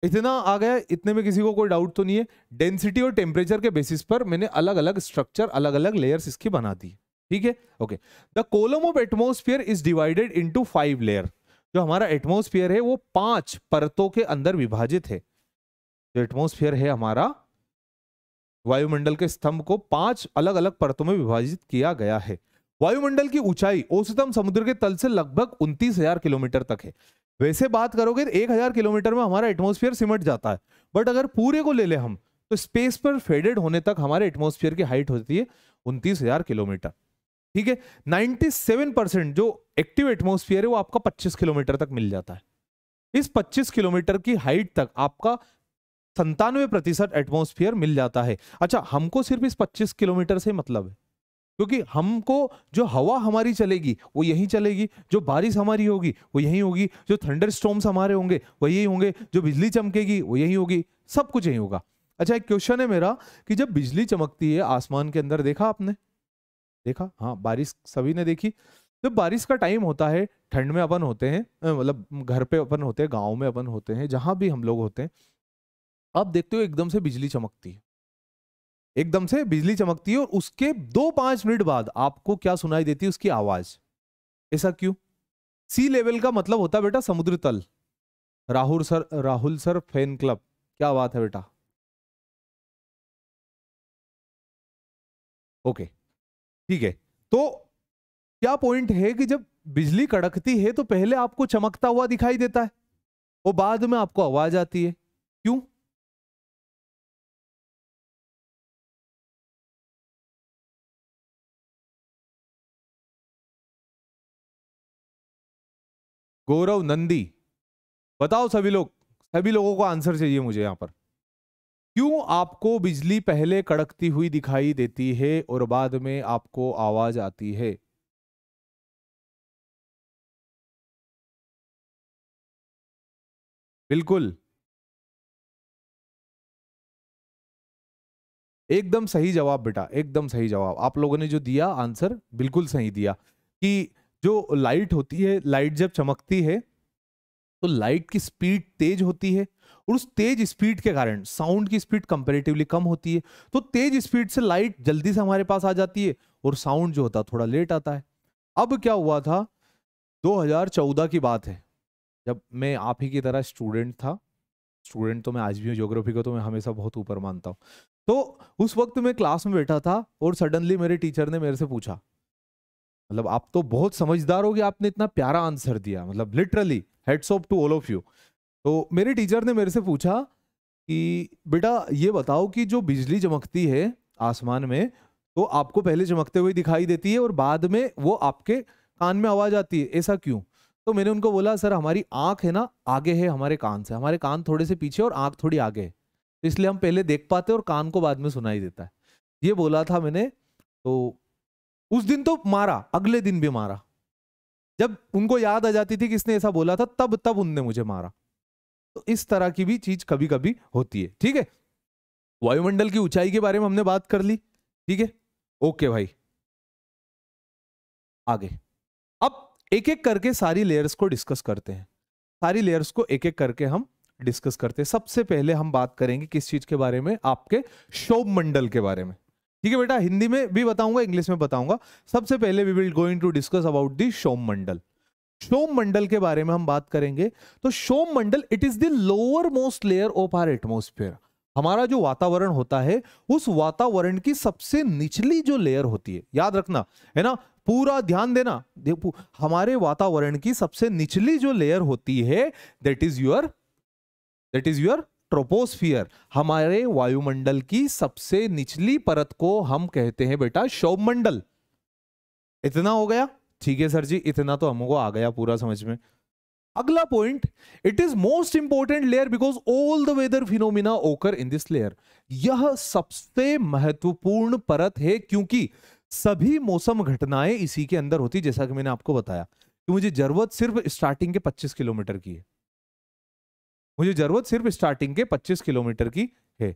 इतना आ गया इतने में किसी को कोई डाउट तो नहीं है डेंसिटी और टेम्परेचर के बेसिस पर मैंने अलग अलग स्ट्रक्चर अलग अलग लेयर्स इसकी बना दी ठीक है okay the column of atmosphere is divided into five layer जो हमारा एटमोस्फियर है वो पांच परतों के अंदर विभाजित है जो एटमोस्फियर है हमारा वायुमंडल के स्तंभ को पांच अलग अलग परतों में विभाजित किया गया है वायुमंडल की ऊंचाई औसतम समुद्र के तल से लगभग उनतीस हजार किलोमीटर तक है वैसे बात करोगे तो एक हजार किलोमीटर में हमारा एटमोस्फियर सिमट जाता है बट अगर पूरे को ले ले हम तो स्पेस पर फेडेड होने तक हमारे एटमोस्फियर की हाइट होती है उनतीस हजार किलोमीटर ठीक है 97 परसेंट जो एक्टिव एटमोस्फियर है वो आपका पच्चीस किलोमीटर तक मिल जाता है इस पच्चीस किलोमीटर की हाइट तक आपका संतानवे प्रतिशत एटमोस्फियर मिल जाता है अच्छा हमको सिर्फ इस 25 किलोमीटर से मतलब है क्योंकि हमको जो हवा हमारी चलेगी वो यहीं चलेगी जो बारिश हमारी होगी वो यहीं होगी जो थंडर स्टोम्स हमारे होंगे वो यही होंगे जो बिजली चमकेगी वो यहीं होगी सब कुछ यहीं होगा अच्छा एक क्वेश्चन है मेरा कि जब बिजली चमकती है आसमान के अंदर देखा आपने देखा हाँ बारिश सभी ने देखी जब बारिश का टाइम होता है ठंड में अपन होते हैं मतलब घर पे अपन होते हैं गाँव में अपन होते हैं जहाँ भी हम लोग होते हैं आप देखते हो एकदम से बिजली चमकती है एकदम से बिजली चमकती है और उसके दो पांच मिनट बाद आपको क्या सुनाई देती है उसकी आवाज ऐसा क्यों सी लेवल का मतलब होता है बेटा समुद्र तल Rahul sir Rahul sir fan club क्या बात है बेटा ओके ठीक है तो क्या पॉइंट है कि जब बिजली कड़कती है तो पहले आपको चमकता हुआ दिखाई देता है और बाद में आपको आवाज आती है क्यों गौरव नंदी बताओ सभी लोग सभी लोगों को आंसर चाहिए मुझे यहाँ पर क्यों आपको बिजली पहले कड़कती हुई दिखाई देती है और बाद में आपको आवाज आती है बिल्कुल एकदम सही जवाब बेटा एकदम सही जवाब आप लोगों ने जो दिया आंसर बिल्कुल सही दिया कि जो लाइट होती है लाइट जब चमकती है तो लाइट की स्पीड तेज होती है और उस तेज स्पीड के कारण साउंड की स्पीड कंपेरेटिवली कम होती है तो तेज स्पीड से लाइट जल्दी से हमारे पास आ जाती है और साउंड जो होता है थोड़ा लेट आता है अब क्या हुआ था 2014 की बात है जब मैं आप ही की तरह स्टूडेंट था स्टूडेंट तो मैं आज भी हूँ ज्योग्राफी को तो मैं हमेशा बहुत ऊपर मानता हूँ तो उस वक्त मैं क्लास में बैठा था और सडनली मेरे टीचर ने मेरे से पूछा मतलब आप तो बहुत समझदार हो गए आपने इतना प्यारा आंसर दिया मतलब literally hats off to all of you तो मेरे टीचर ने मेरे से पूछा कि बेटा ये बताओ कि जो बिजली चमकती है आसमान में तो आपको पहले चमकते हुए दिखाई देती है और बाद में वो आपके कान में आवाज़ आती है ऐसा क्यों तो मैंने उनको बोला सर हमारी आँख है ना आगे है हमारे कान से हमारे कान थोड़े से पीछे और आँख थोड़ी आगे है तो इसलिए हम पहले देख पाते और कान को बाद में सुनाई देता है ये बोला था मैंने तो उस दिन तो मारा अगले दिन भी मारा जब उनको याद आ जाती थी कि इसने ऐसा बोला था तब तब उनने मुझे मारा तो इस तरह की भी चीज कभी कभी होती है ठीक है वायुमंडल की ऊंचाई के बारे में हमने बात कर ली ठीक है ओके भाई आगे अब एक एक करके सारी लेयर्स को डिस्कस करते हैं सारी लेयर्स को एक एक करके हम डिस्कस करते हैं सबसे पहले हम बात करेंगे किस चीज के बारे में आपके शोभ मंडल के बारे में ठीक है बेटा हिंदी में भी बताऊंगा इंग्लिश में बताऊंगा सबसे पहले we will going to discuss about the शोम मंडल शोम मंडल के बारे में हम बात करेंगे तो शोम मंडल it is the lower most layer of our atmosphere हमारा जो वातावरण होता है उस वातावरण की सबसे निचली जो लेयर होती है याद रखना है ना पूरा ध्यान देना हमारे वातावरण की सबसे निचली जो लेयर होती है that is your that is your troposphere हमारे वायुमंडल की सबसे निचली परत को हम कहते हैं बेटा शोभमंडल इतना हो गया ठीक है सर जी इतना तो हमको आ गया पूरा समझ में अगला point it is most important layer because all the weather phenomena occur in this layer यह सबसे महत्वपूर्ण परत है क्योंकि सभी मौसम घटनाएं इसी के अंदर होती जैसा कि मैंने आपको बताया कि मुझे जरूरत सिर्फ स्टार्टिंग के 25 किलोमीटर की है मुझे जरूरत सिर्फ स्टार्टिंग के 25 किलोमीटर की है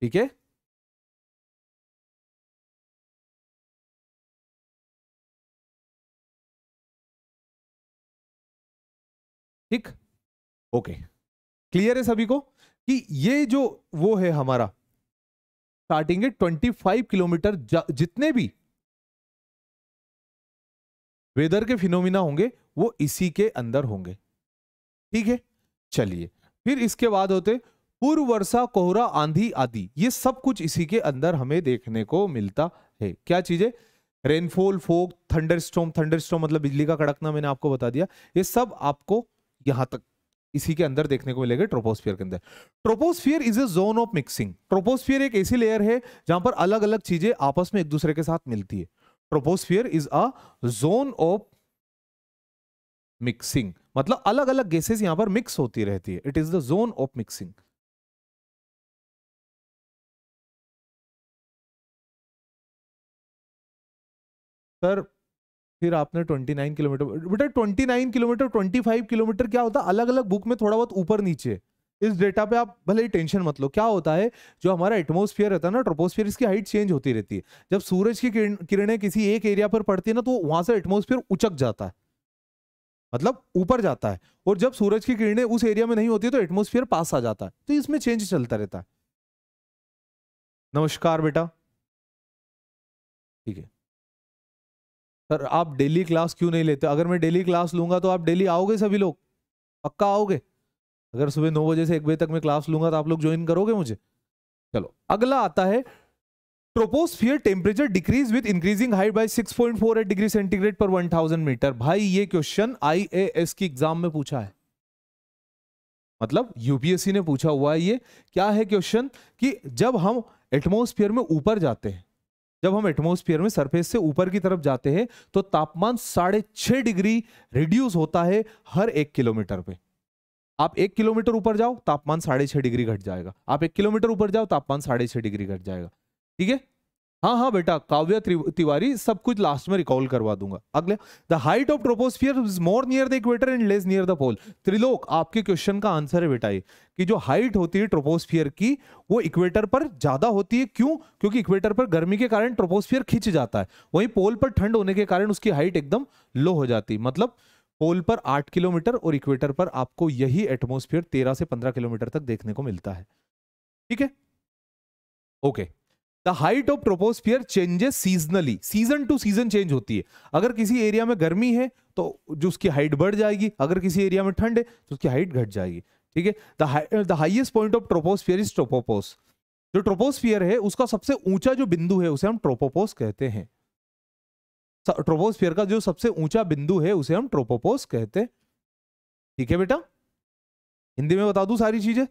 ठीक है ठीक ओके क्लियर है सभी को कि ये जो वो है हमारा स्टार्टिंग है 25 किलोमीटर जितने भी वेदर के फिनोमिना होंगे वो इसी के अंदर होंगे ठीक है चलिए फिर इसके बाद होते पूर्व वर्षा कोहरा आंधी आदि ये सब कुछ इसी के अंदर हमें देखने को मिलता है क्या चीजें rainfall fog thunderstorm thunderstorm मतलब बिजली का कड़कना मैंने आपको बता दिया ये सब आपको यहां तक इसी के अंदर देखने को मिलेगा ट्रोपोस्फियर के अंदर troposphere is a zone of mixing troposphere एक ऐसी लेयर है जहां पर अलग अलग चीजें आपस में एक दूसरे के साथ मिलती है troposphere is a zone of mixing मतलब अलग अलग गैसेस यहां पर मिक्स होती रहती है it is the zone of mixing sir फिर आपने 29 किलोमीटर बेटा 29 किलोमीटर 25 किलोमीटर क्या होता है अलग अलग बुक में थोड़ा बहुत ऊपर नीचे इस डेटा पे आप भले ही टेंशन मत लो क्या होता है जो हमारा एटमोस्फियर रहता है ना ट्रोपोस्फियर इसकी हाइट चेंज होती रहती है जब सूरज की किरणें किसी एक एरिया पर पड़ती है ना तो वहां से एटमोस्फियर उचक जाता है मतलब ऊपर जाता है और जब सूरज की किरणें उस एरिया में नहीं होती तो एटमोस्फियर पास आ जाता है तो इसमें चेंज चलता रहता है नमस्कार बेटा ठीक है सर आप डेली क्लास क्यों नहीं लेते अगर मैं डेली क्लास लूंगा तो आप डेली आओगे सभी लोग पक्का आओगे अगर सुबह नौ बजे से एक बजे तक मैं क्लास लूंगा तो आप लोग ज्वाइन करोगे मुझे चलो अगला आता है troposphere temperature decrease with increasing height by 6.48 degree centigrade पर 1000 मीटर भाई ये क्वेश्चन आईएएस की एग्जाम में पूछा है मतलब यूपीएससी ने पूछा हुआ है ये क्या है क्वेश्चन कि जब हम एटमोस्फियर में ऊपर जाते हैं जब हम एटमोस्फियर में सरफेस से ऊपर की तरफ जाते हैं तो तापमान साढ़े छह डिग्री रिड्यूस होता है हर एक किलोमीटर पे आप एक किलोमीटर ऊपर जाओ तापमान साढ़े छह डिग्री घट जाएगा आप एक किलोमीटर ऊपर जाओ तापमान साढ़े छह डिग्री घट जाएगा ठीक है हाँ हाँ बेटा काव्य तिवारी सब कुछ लास्ट में रिकॉल करवा दूंगा अगले the height of troposphere is more near the equator and less near the pole Trilok आपके क्वेश्चन का आंसर है बेटा ये कि जो हाइट होती है ट्रोपोस्फियर की वो इक्वेटर पर ज्यादा होती है क्यों क्योंकि इक्वेटर पर गर्मी के कारण ट्रोपोस्फियर खिंच जाता है वहीं पोल पर ठंड होने के कारण उसकी हाइट एकदम लो हो जाती है मतलब पोल पर आठ किलोमीटर और इक्वेटर पर आपको यही एटमोस्फियर तेरह से पंद्रह किलोमीटर तक देखने को मिलता है ठीक है okay the height of troposphere changes seasonally season to season change होती है अगर किसी एरिया में गर्मी है तो जो उसकी हाइट बढ़ जाएगी अगर किसी एरिया में ठंड है तो उसकी हाइट घट जाएगी ठीक है the highest point of troposphere is tropopause जो ट्रोपोस्फियर है उसका सबसे ऊंचा जो बिंदु है उसे हम ट्रोपोपोस कहते हैं ट्रोपोस्फियर का जो सबसे ऊंचा बिंदु है उसे हम ट्रोपोपोस कहते हैं ठीक है बेटा हिंदी में बता दू सारी चीजें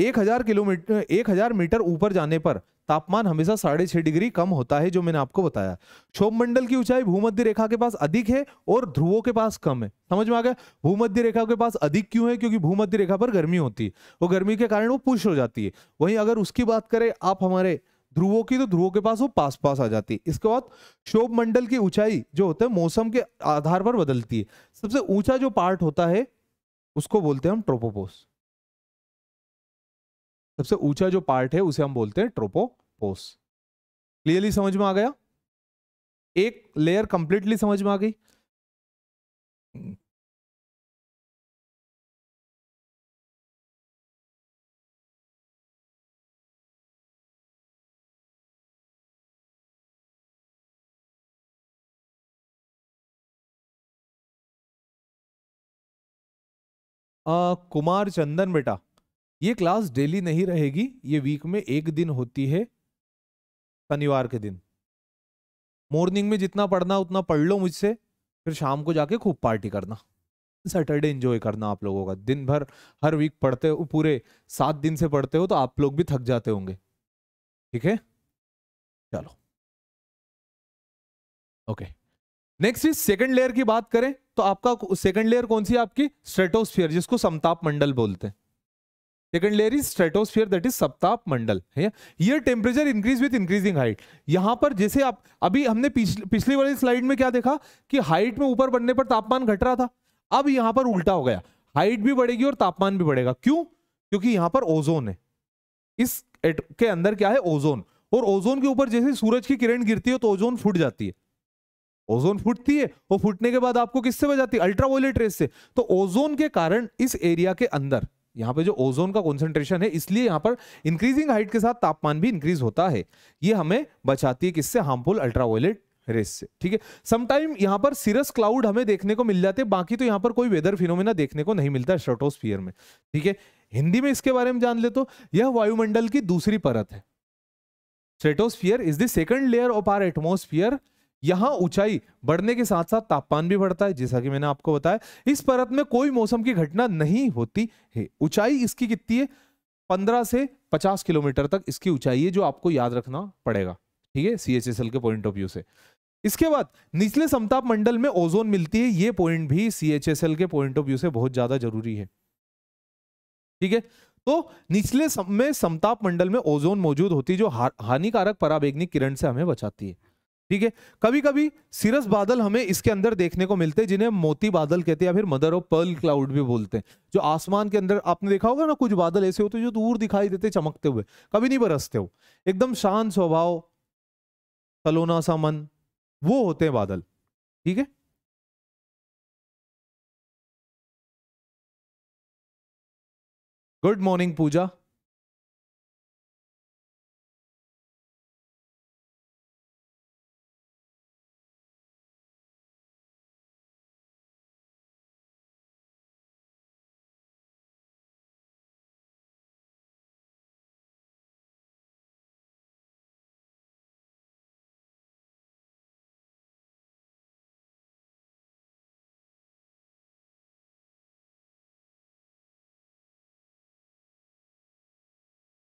एक हजार किलोमीटर एक हजार मीटर ऊपर जाने पर तापमान हमेशा साढ़े छह डिग्री कम होता है जो मैंने आपको बताया क्षोभ मंडल की ऊंचाई भूमध्य रेखा के पास अधिक है और ध्रुवों के पास कम है समझ में आ गया भूमध्य रेखा के पास अधिक क्यों है क्योंकि भूमध्य रेखा पर गर्मी होती है वो गर्मी के कारण वो पुष्ट हो जाती है वहीं अगर उसकी बात करें आप हमारे ध्रुवों की तो ध्रुवों के पास वो पास पास आ जाती है इसके बाद शोभ मंडल की ऊंचाई जो होता है मौसम के आधार पर बदलती है सबसे ऊंचा जो पार्ट होता है उसको बोलते हैं हम ट्रोपोपोस सबसे ऊंचा जो पार्ट है उसे हम बोलते हैं ट्रोपोपोस क्लियरली समझ में आ गया एक लेयर कंप्लीटली समझ में आ गई hmm. कुमार चंदन बेटा ये क्लास डेली नहीं रहेगी ये वीक में एक दिन होती है शनिवार के दिन मॉर्निंग में जितना पढ़ना उतना पढ़ लो मुझसे फिर शाम को जाके खूब पार्टी करना सैटरडे इंजॉय करना आप लोगों का दिन भर हर वीक पढ़ते हो पूरे सात दिन से पढ़ते हो तो आप लोग भी थक जाते होंगे ठीक है चलो okay next is second layer की बात करें तो आपका सेकंड लेयर कौन सी आपकी स्ट्रेटोस्फीयर जिसको समताप मंडल बोलते हैं second layer is stratosphere that is सप्ताप मंडल है ये temperature increase with increasing height यहाँ पर जैसे आप अभी हमने पिछली पिछली वाली स्लाइड में क्या देखा कि हाइट में ऊपर बढ़ने पर तापमान घट रहा था अब यहाँ पर उल्टा हो गया हाइट भी बढ़ेगी और तापमान भी बढ़ेगा क्यों क्योंकि यहाँ पर ओजोन है इस एट के अंदर क्या है ओजोन और ओजोन के ऊपर जैसे सूरज की किरण गिरती है तो ओजोन फूट जाती है ओजोन फूटती है और फूटने के बाद आपको किससे बचाती है अल्ट्रावायलेट रेस से तो ओजोन के कारण इस एरिया के अंदर यहाँ पे जो ओजोन का कॉन्सेंट्रेशन है इसलिए यहाँ पर इंक्रीजिंग हाइट के साथ तापमान भी इंक्रीज होता है ये हमें बचाती है किससे हार्मफुल अल्ट्रावायलेट रेस से ठीक है समटाइम यहाँ पर सिरस क्लाउड हमें देखने को मिल जाते हैं बाकी तो यहाँ पर कोई वेदर फिनोमिना देखने को नहीं मिलता स्ट्रेटोस्फियर में ठीक है हिंदी में इसके बारे में जान ले तो यह वायुमंडल की दूसरी परत है stratosphere is the second layer of our atmosphere यहां ऊंचाई बढ़ने के साथ साथ तापमान भी बढ़ता है जैसा कि मैंने आपको बताया इस परत में कोई मौसम की घटना नहीं होती है ऊंचाई इसकी कितनी है पंद्रह से पचास किलोमीटर तक इसकी ऊंचाई है जो आपको याद रखना पड़ेगा ठीक है सीएचएसएल के पॉइंट ऑफ व्यू से इसके बाद निचले समताप मंडल में ओजोन मिलती है ये पॉइंट भी सीएचएसएल के पॉइंट ऑफ व्यू से बहुत ज्यादा जरूरी है ठीक है तो निचले सम में समताप मंडल में ओजोन मौजूद होती है जो हानिकारक पराबेगनिक किरण से हमें बचाती है ठीक है कभी कभी सिरस बादल हमें इसके अंदर देखने को मिलते हैं जिन्हें मोती बादल कहते हैं या फिर मदर ऑफ पर्ल क्लाउड भी बोलते हैं जो आसमान के अंदर आपने देखा होगा ना कुछ बादल ऐसे होते हैं जो दूर दिखाई देते चमकते हुए कभी नहीं बरसते हो एकदम शांत स्वभाव सलोना सा मन वो होते हैं बादल ठीक है गुड मॉर्निंग पूजा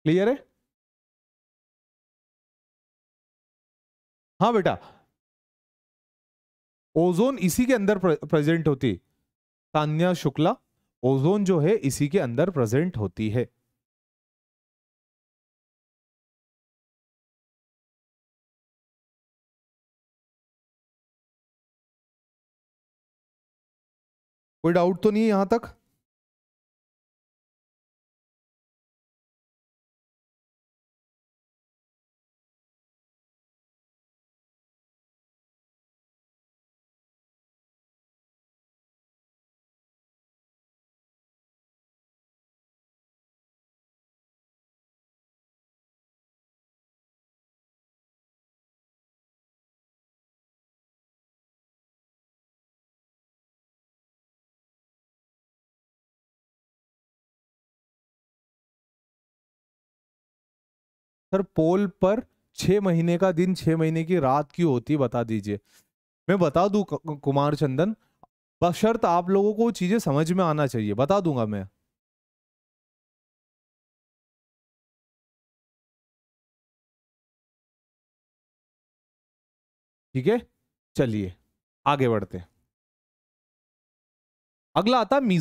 क्लियर है हाँ बेटा ओजोन इसी के अंदर प्रेजेंट होती तान्या शुक्ला ओजोन जो है इसी के अंदर प्रेजेंट होती है कोई डाउट तो नहीं है यहां तक सर पोल पर छह महीने का दिन छह महीने की रात की होती बता दीजिए मैं बता दू कुमार चंदन बशर्त आप लोगों को चीज़ें समझ में आना चाहिए बता दूंगा मैं ठीक है चलिए आगे बढ़ते अगला आता है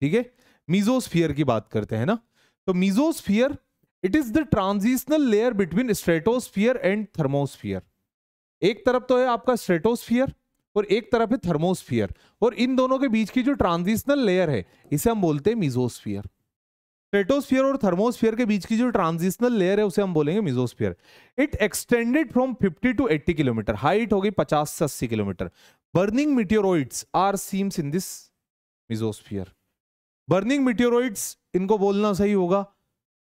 ठीक है मिजोस्फियर की बात करते हैं ना तो mesosphere it is the transitional layer between stratosphere and thermosphere एक तरफ तो है आपका स्ट्रेटोस्फियर और एक तरफ है थर्मोस्फियर और इन दोनों के बीच की जो ट्रांजिशनल लेयर है इसे हम बोलते हैं मिजोस्फियर स्ट्रेटोस्फियर और थर्मोस्फियर के बीच की जो ट्रांजिशनल लेयर है उसे हम बोलेंगे mesosphere it extended from 50 to 80 kilometre height होगी 50 से 80 kilometre burning meteoroids are seen in this mesosphere burning meteoroids इनको बोलना सही होगा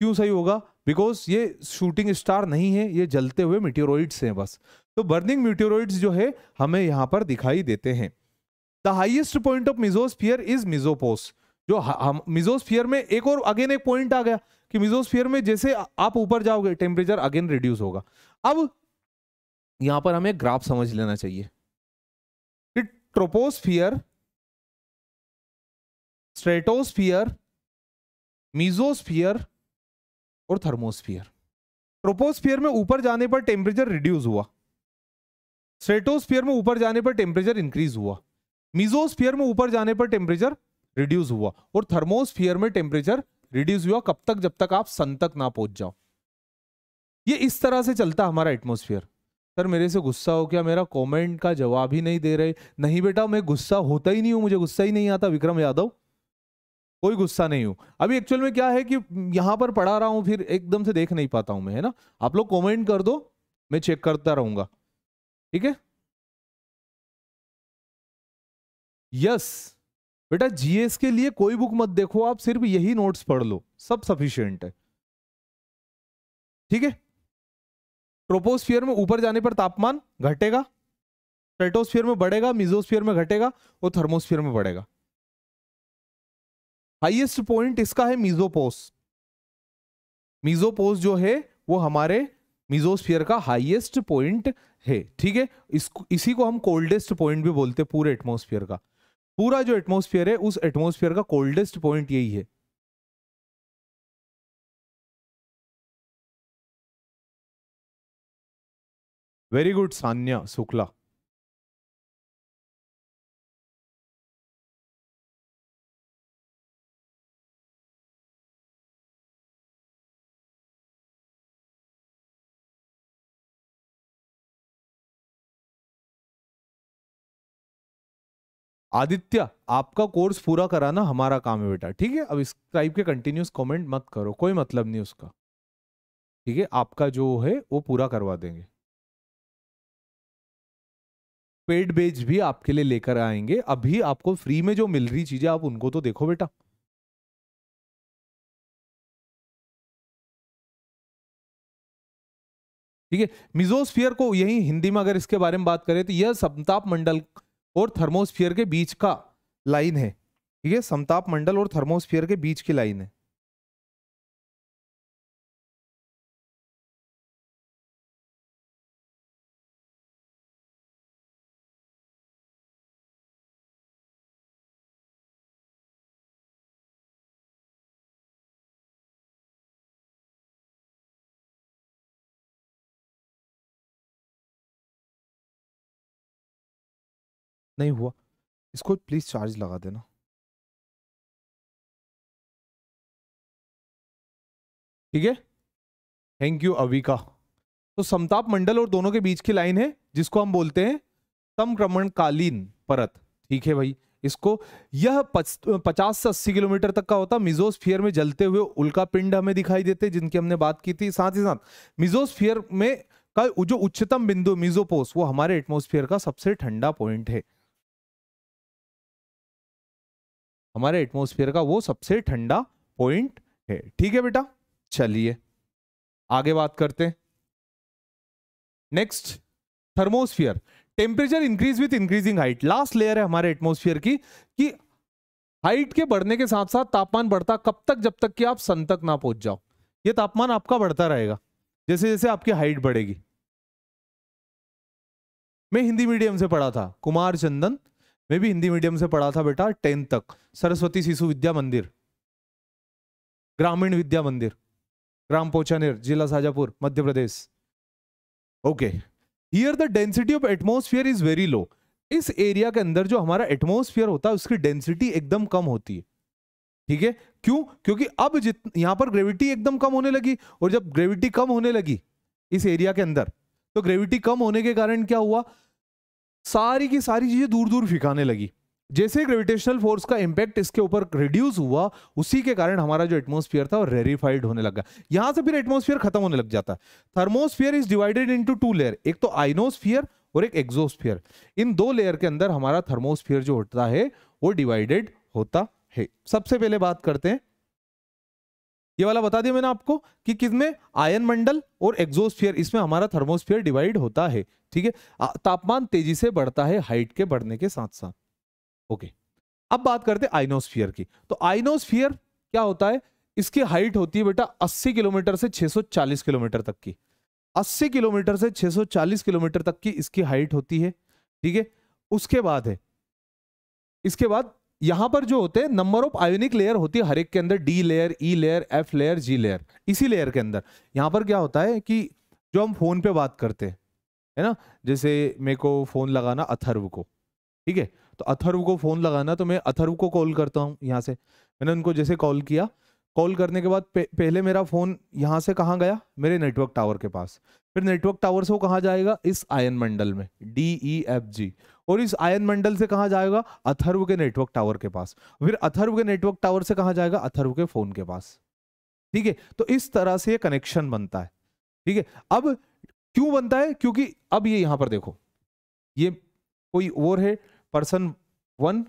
क्यों सही होगा बिकॉज ये शूटिंग स्टार नहीं है ये जलते हुए म्यूटेरोइड्स हैं बस तो बर्निंग म्यूटेरोइड्स जो है हमें यहाँ पर दिखाई देते हैं the highest point of mesosphere is mesopause जो हम मिजोस्फियर में एक और अगेन एक पॉइंट आ गया कि मिजोस्फियर में जैसे आप ऊपर जाओगे टेम्परेचर अगेन रिड्यूस होगा अब यहां पर हमें ग्राफ समझ लेना चाहिए कि ट्रोपोस्फियर स्ट्रेटोस्फियर मिजोस्फियर और थर्मोस्फियर ट्रोपोस्फियर में ऊपर जाने पर टेम्परेचर रिड्यूस हुआ स्ट्रेटोस्फियर में ऊपर जाने पर टेम्परेचर इंक्रीज हुआ मिजोस्फियर में ऊपर जाने पर टेम्परेचर रिड्यूस हुआ और थर्मोस्फियर में टेम्परेचर रिड्यूस हुआ कब तक जब तक आप सन तक ना पहुंच जाओ ये इस तरह से चलता हमारा एटमोस्फियर सर मेरे से गुस्सा हो क्या मेरा कमेंट का जवाब ही नहीं दे रहे नहीं बेटा मैं गुस्सा होता ही नहीं हूं मुझे गुस्सा ही नहीं आता विक्रम यादव कोई गुस्सा नहीं हूं अभी एक्चुअल में क्या है कि यहां पर पढ़ा रहा हूं फिर एकदम से देख नहीं पाता हूं मैं है ना आप लोग कमेंट कर दो मैं चेक करता रहूंगा ठीक है यस बेटा जीएस के लिए कोई बुक मत देखो आप सिर्फ यही नोट्स पढ़ लो सब सफिशियंट है ठीक है ट्रोपोस्फियर में ऊपर जाने पर तापमान घटेगा स्ट्रेटोस्फियर में बढ़ेगा मिजोस्फियर में घटेगा और थर्मोस्फियर में बढ़ेगा हाईएस्ट पॉइंट इसका है मीजोपोस मीजोपोस जो है वो हमारे मीजोस्फियर का हाईएस्ट पॉइंट है ठीक है इसको इसी को हम कोल्डेस्ट पॉइंट भी बोलते हैं पूरे एटमोस्फियर का पूरा जो एटमोस्फियर है उस एटमोस्फियर का कोल्डेस्ट पॉइंट यही है वेरी गुड सान्या शुक्ला आदित्य आपका कोर्स पूरा कराना हमारा काम है बेटा ठीक है अब इस टाइप के कंटिन्यूस कमेंट मत करो कोई मतलब नहीं उसका ठीक है आपका जो है वो पूरा करवा देंगे पेड बेज भी आपके लिए लेकर आएंगे अभी आपको फ्री में जो मिल रही चीजें आप उनको तो देखो बेटा ठीक है मिजोस्फियर को यही हिंदी में अगर इसके बारे में बात करें तो यह समताप मंडल और थर्मोस्फियर के बीच का लाइन है ठीक है समताप मंडल और थर्मोस्फियर के बीच की लाइन है नहीं हुआ इसको प्लीज़ चार्ज लगा देना ठीक है थैंक यू अविका तो समताप मंडल और दोनों के बीच की लाइन है जिसको हम बोलते हैं कालीन परत ठीक है भाई इसको यह पचास से अस्सी किलोमीटर तक का होता मिजोस्फियर में जलते हुए उल्का पिंड हमें दिखाई देते जिनकी हमने बात की थी साथ ही साथ मिजोस्फियर में का जो उच्चतम बिंदु मिजोपोस वो हमारे एटमोस्फियर का सबसे ठंडा पॉइंट है हमारे एटमोसफियर का वो सबसे ठंडा पॉइंट है ठीक है बेटा चलिए आगे बात करते next thermosphere temperature increase with increasing height last layer है हमारे एटमोस्फियर की कि हाइट के बढ़ने के साथ साथ तापमान बढ़ता कब तक जब तक कि आप सन तक ना पहुंच जाओ ये तापमान आपका बढ़ता रहेगा जैसे जैसे आपकी हाइट बढ़ेगी मैं हिंदी मीडियम से पढ़ा था कुमार चंदन मैं भी हिंदी मीडियम से पढ़ा था बेटा टेंथ तक सरस्वती शिशु विद्या मंदिर ग्रामीण विद्या मंदिर ग्राम पोचानेर जिला Shajapur Madhya Pradesh okay here the density of atmosphere is very low इस एरिया के अंदर जो हमारा एटमोस्फियर होता है उसकी डेंसिटी एकदम कम होती है ठीक है क्यों क्योंकि अब जित यहां पर ग्रेविटी एकदम कम होने लगी और जब ग्रेविटी कम होने लगी इस एरिया के अंदर तो ग्रेविटी कम होने के कारण क्या हुआ सारी की सारी चीजें दूर दूर फिकाने लगी जैसे ग्रेविटेशनल फोर्स का इंपैक्ट इसके ऊपर रिड्यूस हुआ उसी के कारण हमारा जो एटमोस्फियर था वो रेरिफाइड होने लगा यहां से फिर एटमोस्फियर खत्म होने लग जाता है thermosphere is divided into two layer एक तो आइनोस्फियर और एक एग्जोस्फियर इन दो लेयर के अंदर हमारा थर्मोस्फियर जो होता है वो डिवाइडेड होता है सबसे पहले बात करते हैं ये वाला बता दिया मैंने आपको कि किसमें आयन मंडल और एक्सोस्फियर इसमें हमारा थर्मोस्फियर डिवाइड होता है ठीक है तापमान तेजी से बढ़ता है हाइट के बढ़ने के साथ साथ ओके अब बात करते आइनोस्फियर की तो आइनोस्फियर क्या होता है इसकी हाइट होती है बेटा 80 किलोमीटर से 640 किलोमीटर तक की 80 किलोमीटर से 640 किलोमीटर तक की इसकी हाइट होती है ठीक है उसके बाद है इसके बाद यहां पर जो होते हैं नंबर ऑफ आयोनिक लेयर होती है हर एक के अंदर D layer E layer F layer G layer इसी लेयर के अंदर यहां पर क्या होता है कि जो हम फोन पे बात करते हैं है ना जैसे मेरे को फोन लगाना अथर्व को ठीक है तो अथर्व को फोन लगाना तो मैं अथर्व को कॉल करता हूँ यहाँ से मैंने उनको जैसे कॉल किया कॉल करने के बाद पे, पहले मेरा फोन यहाँ से कहाँ गया मेरे नेटवर्क टावर के पास फिर नेटवर्क टावर से वो कहाँ जाएगा इस आयन मंडल में डी ई एफ जी और इस आयन मंडल से कहा जाएगा अथर्व के नेटवर्क टावर के पास फिर अथर्व के नेटवर्क टावर से कहा जाएगा अथर्व के फोन के पास ठीक है तो इस तरह से ये कनेक्शन बनता है ठीक है अब क्यों बनता है क्योंकि अब ये यहां पर देखो ये कोई और है पर्सन वन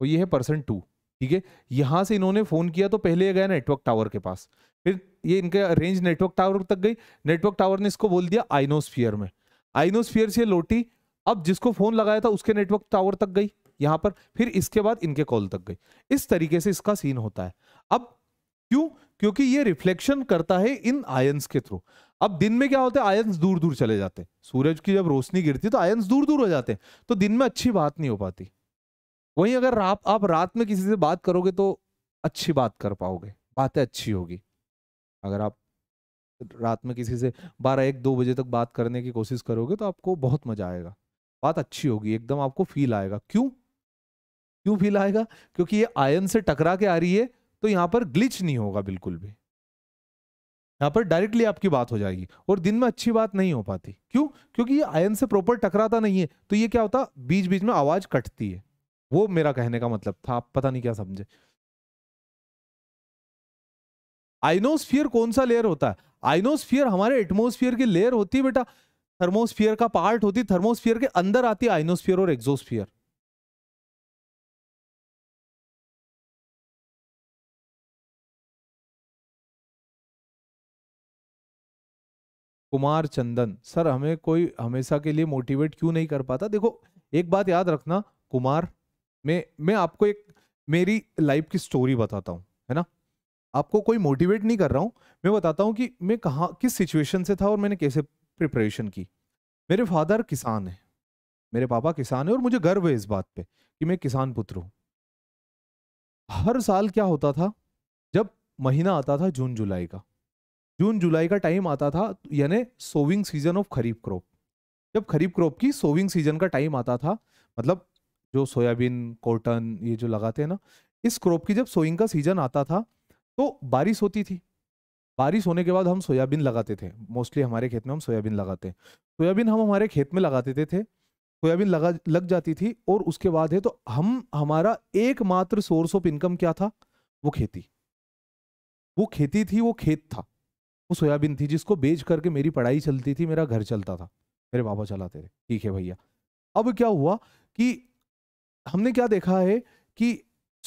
और ये है पर्सन टू ठीक है यहां से इन्होंने फोन किया तो पहले ये गया नेटवर्क टावर के पास फिर ये इनके रेंज नेटवर्क टावर तक गई नेटवर्क टावर ने इसको बोल दिया आइनोस्फियर में आइनोस्फियर से लोटी अब जिसको फोन लगाया था उसके नेटवर्क टावर तक गई यहाँ पर फिर इसके बाद इनके कॉल तक गई इस तरीके से इसका सीन होता है अब क्यों क्योंकि ये रिफ्लेक्शन करता है इन आयंस के थ्रू अब दिन में क्या होता है आयंस दूर दूर चले जाते हैं सूरज की जब रोशनी गिरती है तो आयंस दूर दूर हो जाते हैं तो दिन में अच्छी बात नहीं हो पाती वहीं अगर आप आप रात में किसी से बात करोगे तो अच्छी बात कर पाओगे बातें अच्छी होगी अगर आप रात में किसी से बारह एक दो बजे तक बात करने की कोशिश करोगे तो आपको बहुत मजा आएगा बात अच्छी होगी एकदम आपको फील आएगा क्यों क्यों फील आएगा क्योंकि ये आयन से टकरा के आ रही है तो यहां पर ग्लिच नहीं होगा बिल्कुल भी यहां पर डायरेक्टली आपकी बात हो जाएगी और दिन में अच्छी बात नहीं हो पाती क्यों क्योंकि ये आयन से प्रॉपर टकराता नहीं है तो ये क्या होता बीच बीच में आवाज कटती है वो मेरा कहने का मतलब था आप पता नहीं क्या समझे आइनोस्फियर कौन सा लेयर होता है आइनोस्फियर हमारे एटमोस्फियर की लेयर होती है बेटा थर्मोस्फियर का पार्ट होती थर्मोस्फियर के अंदर आती आइनोस्फियर और एक्सोस्फियर कुमार चंदन सर हमें कोई हमेशा के लिए मोटिवेट क्यों नहीं कर पाता देखो एक बात याद रखना कुमार मैं मैं आपको एक मेरी लाइफ की स्टोरी बताता हूं है ना आपको कोई मोटिवेट नहीं कर रहा हूं मैं बताता हूं कि मैं कहा किस सिचुएशन से था और मैंने कैसे प्रिपरेशन की मेरे फादर किसान हैं मेरे पापा किसान हैं और मुझे गर्व है इस बात पे कि मैं किसान पुत्र हूँ हर साल क्या होता था जब महीना आता था जून जुलाई का जून जुलाई का टाइम आता था यानी sowing season of kharif crop जब खरीफ क्रॉप की सोविंग सीजन का टाइम आता था मतलब जो सोयाबीन कॉटन ये जो लगाते हैं ना इस क्रॉप की जब सोइंग का सीजन आता था तो बारिश होती थी बारिश होने के बाद हम सोयाबीन लगाते थे मोस्टली हमारे खेत में हम सोयाबीन लगाते हैं सोयाबीन हम हमारे खेत में लगा देते थे सोयाबीन लगा लग जाती थी और उसके बाद है तो हम हमारा एकमात्र सोर्स ऑफ इनकम क्या था वो खेती वो खेती थी वो खेत था वो सोयाबीन थी जिसको बेच करके मेरी पढ़ाई चलती थी मेरा घर चलता था मेरे बाबा चलाते थे ठीक है भैया अब क्या हुआ कि हमने क्या देखा है कि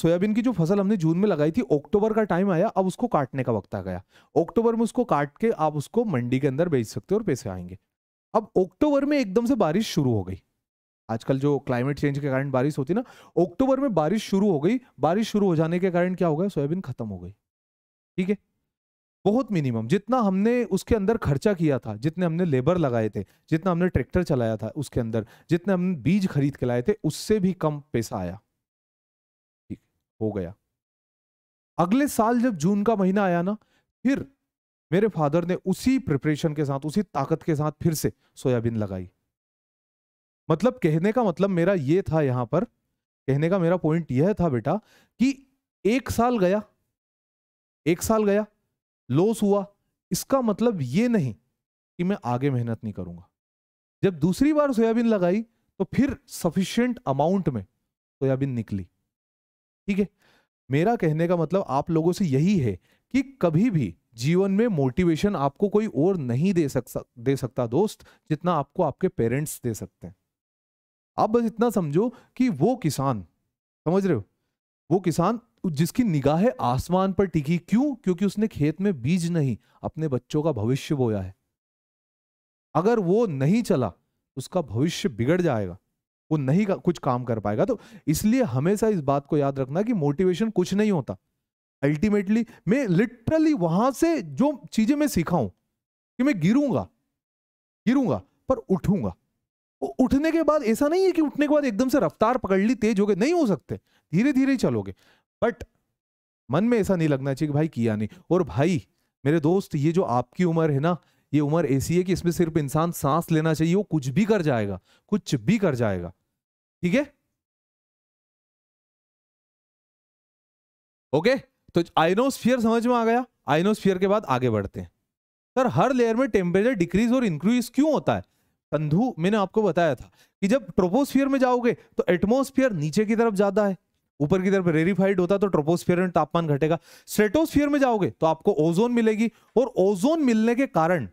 सोयाबीन की जो फसल हमने जून में लगाई थी अक्टूबर का टाइम आया अब उसको काटने का वक्त आ गया अक्टूबर में उसको काट के आप उसको मंडी के अंदर बेच सकते हो और पैसे आएंगे अब अक्टूबर में एकदम से बारिश शुरू हो गई आजकल जो क्लाइमेट चेंज के कारण बारिश होती ना अक्टूबर में बारिश शुरू हो गई बारिश शुरू हो जाने के कारण क्या हो गया सोयाबीन खत्म हो गई ठीक है बहुत मिनिमम जितना हमने उसके अंदर खर्चा किया था जितने हमने लेबर लगाए थे जितना हमने ट्रैक्टर चलाया था उसके अंदर जितने हमने बीज खरीद के लाए थे उससे भी कम पैसा आया हो गया अगले साल जब जून का महीना आया ना फिर मेरे फादर ने उसी प्रिपरेशन के साथ उसी ताकत के साथ फिर से सोयाबीन लगाई मतलब कहने का मतलब मेरा ये था यहां पर कहने का मेरा पॉइंट यह था बेटा कि एक साल गया एक साल गया लॉस हुआ इसका मतलब ये नहीं कि मैं आगे मेहनत नहीं करूंगा जब दूसरी बार सोयाबीन लगाई तो फिर सफिशियंट अमाउंट में सोयाबीन निकली ठीक है मेरा कहने का मतलब आप लोगों से यही है कि कभी भी जीवन में मोटिवेशन आपको कोई और नहीं दे सक दे सकता दोस्त जितना आपको आपके पेरेंट्स दे सकते हैं आप बस इतना समझो कि वो किसान समझ रहे हो वो किसान जिसकी निगाहें आसमान पर टिकी क्यों क्योंकि उसने खेत में बीज नहीं अपने बच्चों का भविष्य बोया है अगर वो नहीं चला उसका भविष्य बिगड़ जाएगा वो नहीं का, कुछ काम कर पाएगा तो इसलिए हमेशा इस बात को याद रखना कि मोटिवेशन कुछ नहीं होता अल्टीमेटली मैं लिटरली वहां से जो चीजें मैं सीखा हूं कि मैं गिरूंगा गिरूंगा पर उठूंगा वो उठने के बाद ऐसा नहीं है कि उठने के बाद एकदम से रफ्तार पकड़ ली तेज हो गए नहीं हो सकते धीरे धीरे ही चलोगे बट मन में ऐसा नहीं लगना चाहिए कि भाई किया नहीं और भाई मेरे दोस्त ये जो आपकी उम्र है ना ये उम्र ऐसी है कि इसमें सिर्फ इंसान सांस लेना चाहिए वो कुछ भी कर जाएगा कुछ भी कर जाएगा ठीक है ओके तो आइनोस्फियर समझ में आ गया आइनोस्फियर के बाद आगे बढ़ते हैं सर हर लेयर में टेम्परेचर डिक्रीज और इंक्रीज क्यों होता है संधु मैंने आपको बताया था कि जब ट्रोपोस्फियर में जाओगे तो एटमोस्फियर नीचे की तरफ ज्यादा है ऊपर की तरफ रेरीफाइड होता तो ट्रोपोस्फियर में तापमान घटेगा स्ट्रेटोस्फियर में जाओगे तो आपको ओजोन मिलेगी और ओजोन मिलने के कारण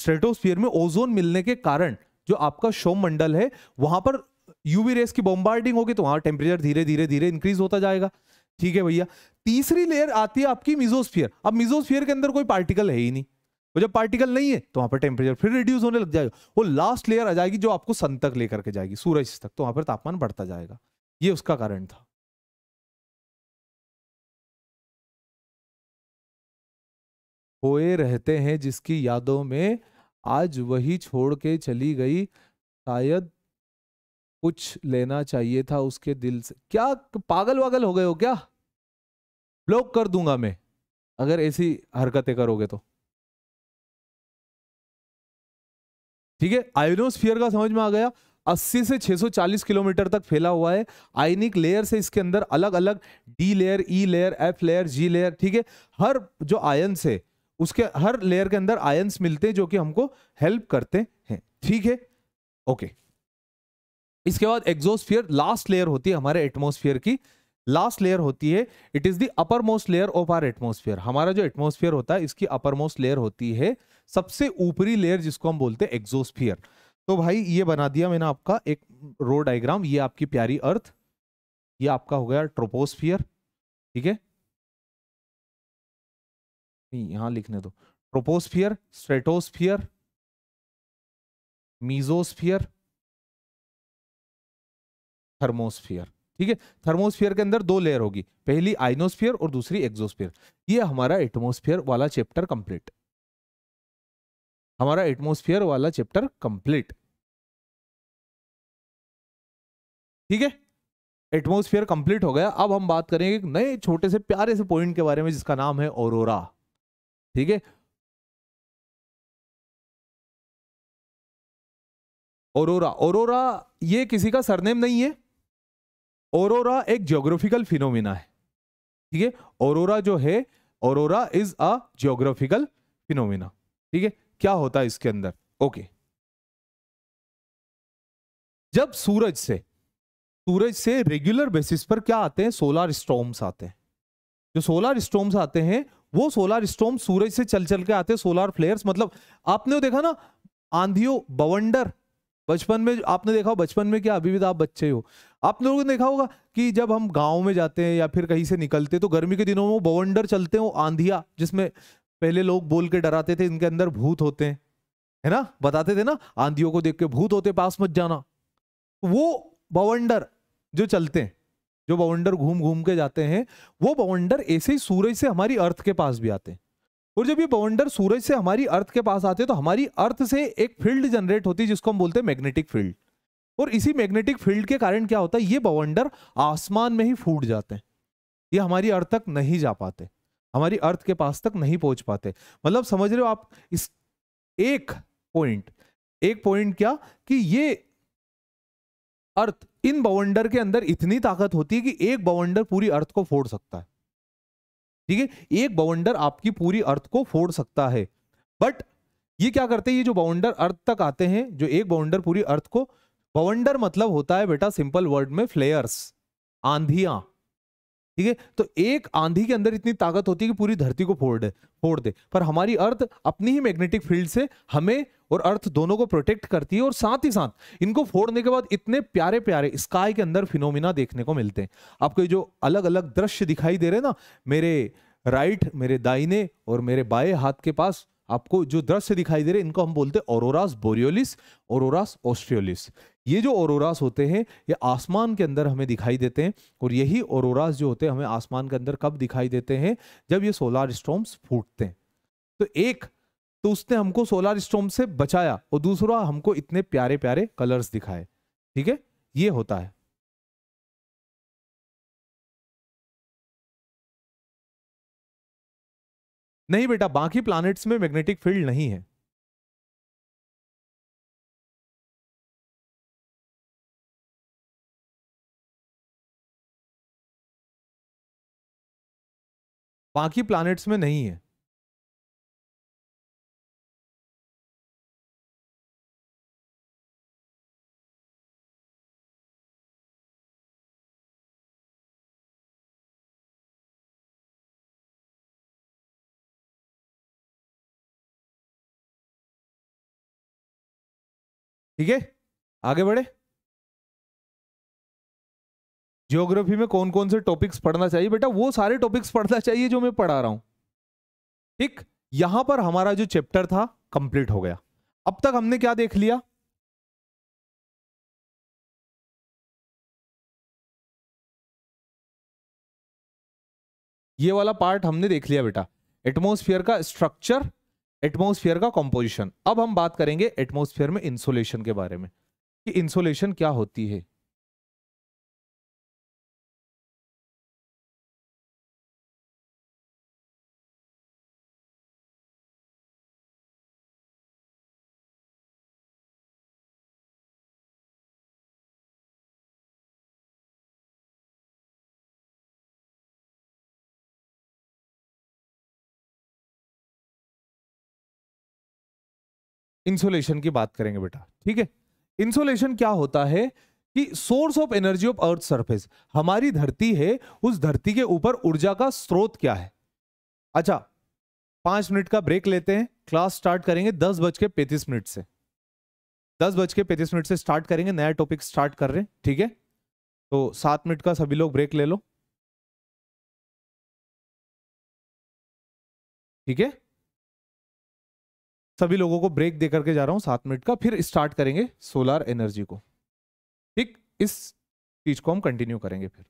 स्ट्रेटोस्फियर में ओजोन मिलने के कारण जो आपका शोम मंडल है वहां पर यूवी रेस की बॉम्बार्डिंग होगी तो वहां टेम्परेचर धीरे धीरे धीरे इंक्रीज होता जाएगा ठीक है भैया तीसरी लेयर आती है आपकी मिजोस्फियर अब मिजोस्फियर के अंदर कोई पार्टिकल है ही नहीं वो जब पार्टिकल नहीं है तो वहां पर टेम्परेचर फिर रिड्यूस होने लग जाएगा वो लास्ट लेयर आ जाएगी जो आपको सन तक लेकर के जाएगी सूरज तक तो वहां पर तापमान बढ़ता जाएगा ये उसका कारण था खोए रहते हैं जिसकी यादों में आज वही छोड़ के चली गई शायद कुछ लेना चाहिए था उसके दिल से क्या पागल वागल हो गए हो क्या ब्लॉक कर दूंगा मैं अगर ऐसी हरकतें करोगे तो ठीक है आयोनोस्फियर का समझ में आ गया 80 से 640 किलोमीटर तक फैला हुआ है आयनिक लेयर से इसके अंदर अलग अलग D layer E layer F layer G layer ठीक है हर जो आयन से उसके हर लेयर के अंदर आयंस मिलते हैं जो कि हमको हेल्प करते हैं ठीक है ओके इसके बाद एग्जोस्फियर लास्ट लेयर होती है हमारे एटमोस्फियर की लास्ट लेयर होती है it is the upper most layer of our atmosphere हमारा जो एटमोस्फियर होता है इसकी अपर मोस्ट लेयर होती है सबसे ऊपरी लेयर जिसको हम बोलते हैं एग्जोस्फियर तो भाई ये बना दिया मैंने आपका एक रो डायग्राम ये आपकी प्यारी अर्थ ये आपका हो गया ट्रोपोस्फियर ठीक है नहीं यहां लिखने दो ट्रोपोस्फियर स्ट्रेटोस्फियर मीजोस्फियर थर्मोस्फियर ठीक है थर्मोस्फियर के अंदर दो लेयर होगी पहली आइनोस्फियर और दूसरी एक्सोस्फियर ये हमारा एटमोस्फियर वाला चैप्टर कंप्लीट हमारा एटमोस्फियर वाला चैप्टर कंप्लीट ठीक है एटमोस्फियर कंप्लीट हो गया अब हम बात करेंगे नए छोटे से प्यारे से पॉइंट के बारे में जिसका नाम है ओरोरा ठीक है ओरोरा ओरोरा ये किसी का सरनेम नहीं है ओरोरा एक ज्योग्राफिकल फिनोमिना है ठीक है ओरोरा जो है aurora is a geographical phenomena ठीक है क्या होता है इसके अंदर ओके जब सूरज से सूरज से रेगुलर बेसिस पर क्या आते हैं सोलर स्टॉर्म्स आते हैं जो सोलर स्टॉर्म्स आते हैं वो सोलर स्टोम सूरज से चल चल के आते सोलर फ्लेयर्स मतलब आपने वो देखा ना आंधियो बवंडर बचपन में आपने देखा हो बचपन में क्या अभी भी तो आप बच्चे हो आप लोगों ने देखा होगा कि जब हम गांव में जाते हैं या फिर कहीं से निकलते तो गर्मी के दिनों में बवंडर चलते हो आंधिया जिसमें पहले लोग बोल के डराते थे इनके अंदर भूत होते हैं है ना बताते थे ना आंधियों को देख के भूत होते पास मत जाना तो वो बवंडर जो चलते हैं जो बाउंडर घूम घूम के जाते हैं वो बाउंडर ऐसे ही सूरज से हमारी अर्थ के पास भी आते हैं और जब ये बाउंडर सूरज से हमारी अर्थ के पास आते हैं तो हमारी अर्थ से एक फील्ड जनरेट होती है जिसको हम बोलते हैं मैग्नेटिक फील्ड और इसी मैग्नेटिक फील्ड के कारण क्या होता है ये बाउंडर आसमान में ही फूट जाते हैं ये हमारी अर्थ तक नहीं जा पाते हमारी अर्थ के पास तक नहीं पहुंच पाते मतलब समझ रहे हो आप इस एक पॉइंट एक पॉइंट क्या कि ये अर्थ इन बवंडर के अंदर इतनी ताकत होती है कि एक बवंडर पूरी अर्थ को फोड़ सकता है ठीक है एक बवंडर आपकी पूरी अर्थ को फोड़ सकता है बट ये क्या करते हैं ये जो बाउंडर अर्थ तक आते हैं जो एक बाउंडर पूरी अर्थ को बाउंडर मतलब होता है बेटा सिंपल वर्ड में फ्लेयर्स आंधियां ठीक है तो एक आंधी के अंदर इतनी ताकत होती है कि पूरी धरती को फोड़ दे फोड़ दे पर हमारी अर्थ अपनी ही मैग्नेटिक फील्ड से हमें और अर्थ दोनों को प्रोटेक्ट करती है और साथ ही साथ इनको फोड़ने के बाद इतने प्यारे प्यारे स्काई के अंदर फिनोमिना देखने को मिलते हैं आपको जो अलग अलग दृश्य दिखाई दे रहे ना मेरे राइट मेरे दाइने और मेरे बाएं हाथ के पास आपको जो दृश्य दिखाई दे रहे इनको हम बोलते हैं ओरोरास बोरियोलिस ओरोरास ऑस्ट्रियोलिस ये जो ओरोरास होते हैं ये आसमान के अंदर हमें दिखाई देते हैं और यही ओरोरास जो होते हैं हमें आसमान के अंदर कब दिखाई देते हैं जब ये सोलार स्टोम्स फूटते हैं तो एक तो उसने हमको सोलार स्टोम से बचाया और दूसरा हमको इतने प्यारे प्यारे कलर्स दिखाए ठीक है ये होता है नहीं बेटा बाकी प्लैनेट्स में मैग्नेटिक फील्ड नहीं है बाकी प्लैनेट्स में नहीं है ठीक है आगे बढ़े जियोग्राफी में कौन कौन से टॉपिक्स पढ़ना चाहिए बेटा वो सारे टॉपिक्स पढ़ना चाहिए जो मैं पढ़ा रहा हूं ठीक यहां पर हमारा जो चैप्टर था कंप्लीट हो गया अब तक हमने क्या देख लिया ये वाला पार्ट हमने देख लिया बेटा एटमोस्फियर का स्ट्रक्चर एटमोस्फियर का कॉम्पोजिशन अब हम बात करेंगे एटमोस्फियर में इंसुलेशन के बारे में कि इंसुलेशन क्या होती है इंसुलेशन की बात करेंगे बेटा ठीक है इंसुलेशन क्या होता है कि source of energy of earth surface हमारी धरती है उस धरती के ऊपर ऊर्जा का स्रोत क्या है अच्छा पांच मिनट का ब्रेक लेते हैं क्लास स्टार्ट करेंगे दस बज के पैंतीस मिनट से दस बज के पैंतीस मिनट से स्टार्ट करेंगे नया टॉपिक स्टार्ट कर रहे हैं ठीक है तो सात मिनट का सभी लोग ब्रेक ले लो ठीक है सभी लोगों को ब्रेक दे करके जा रहा हूँ सात मिनट का फिर स्टार्ट करेंगे सोलार एनर्जी को ठीक इस चीज को हम कंटिन्यू करेंगे फिर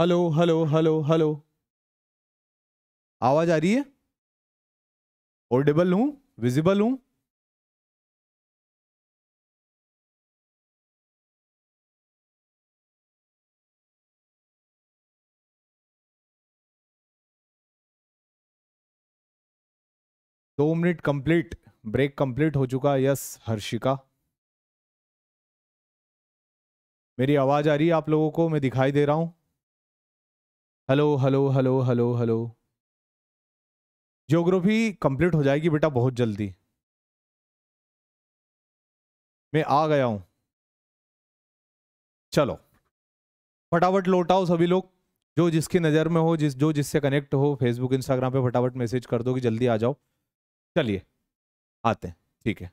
हेलो हेलो हेलो हेलो आवाज आ रही है ऑडिबल हूं विजिबल हूं दो मिनट कंप्लीट ब्रेक कंप्लीट हो चुका यस हर्षिका मेरी आवाज आ रही है आप लोगों को मैं दिखाई दे रहा हूं hello hello hello hello hello geography complete हो जाएगी बेटा बहुत जल्दी मैं आ गया हूं चलो फटाफट लौटाओ सभी लोग जो जिसकी नज़र में हो जिस जो जिससे कनेक्ट हो फेसबुक इंस्टाग्राम पे फटाफट मैसेज कर दो कि जल्दी आ जाओ चलिए आते हैं ठीक है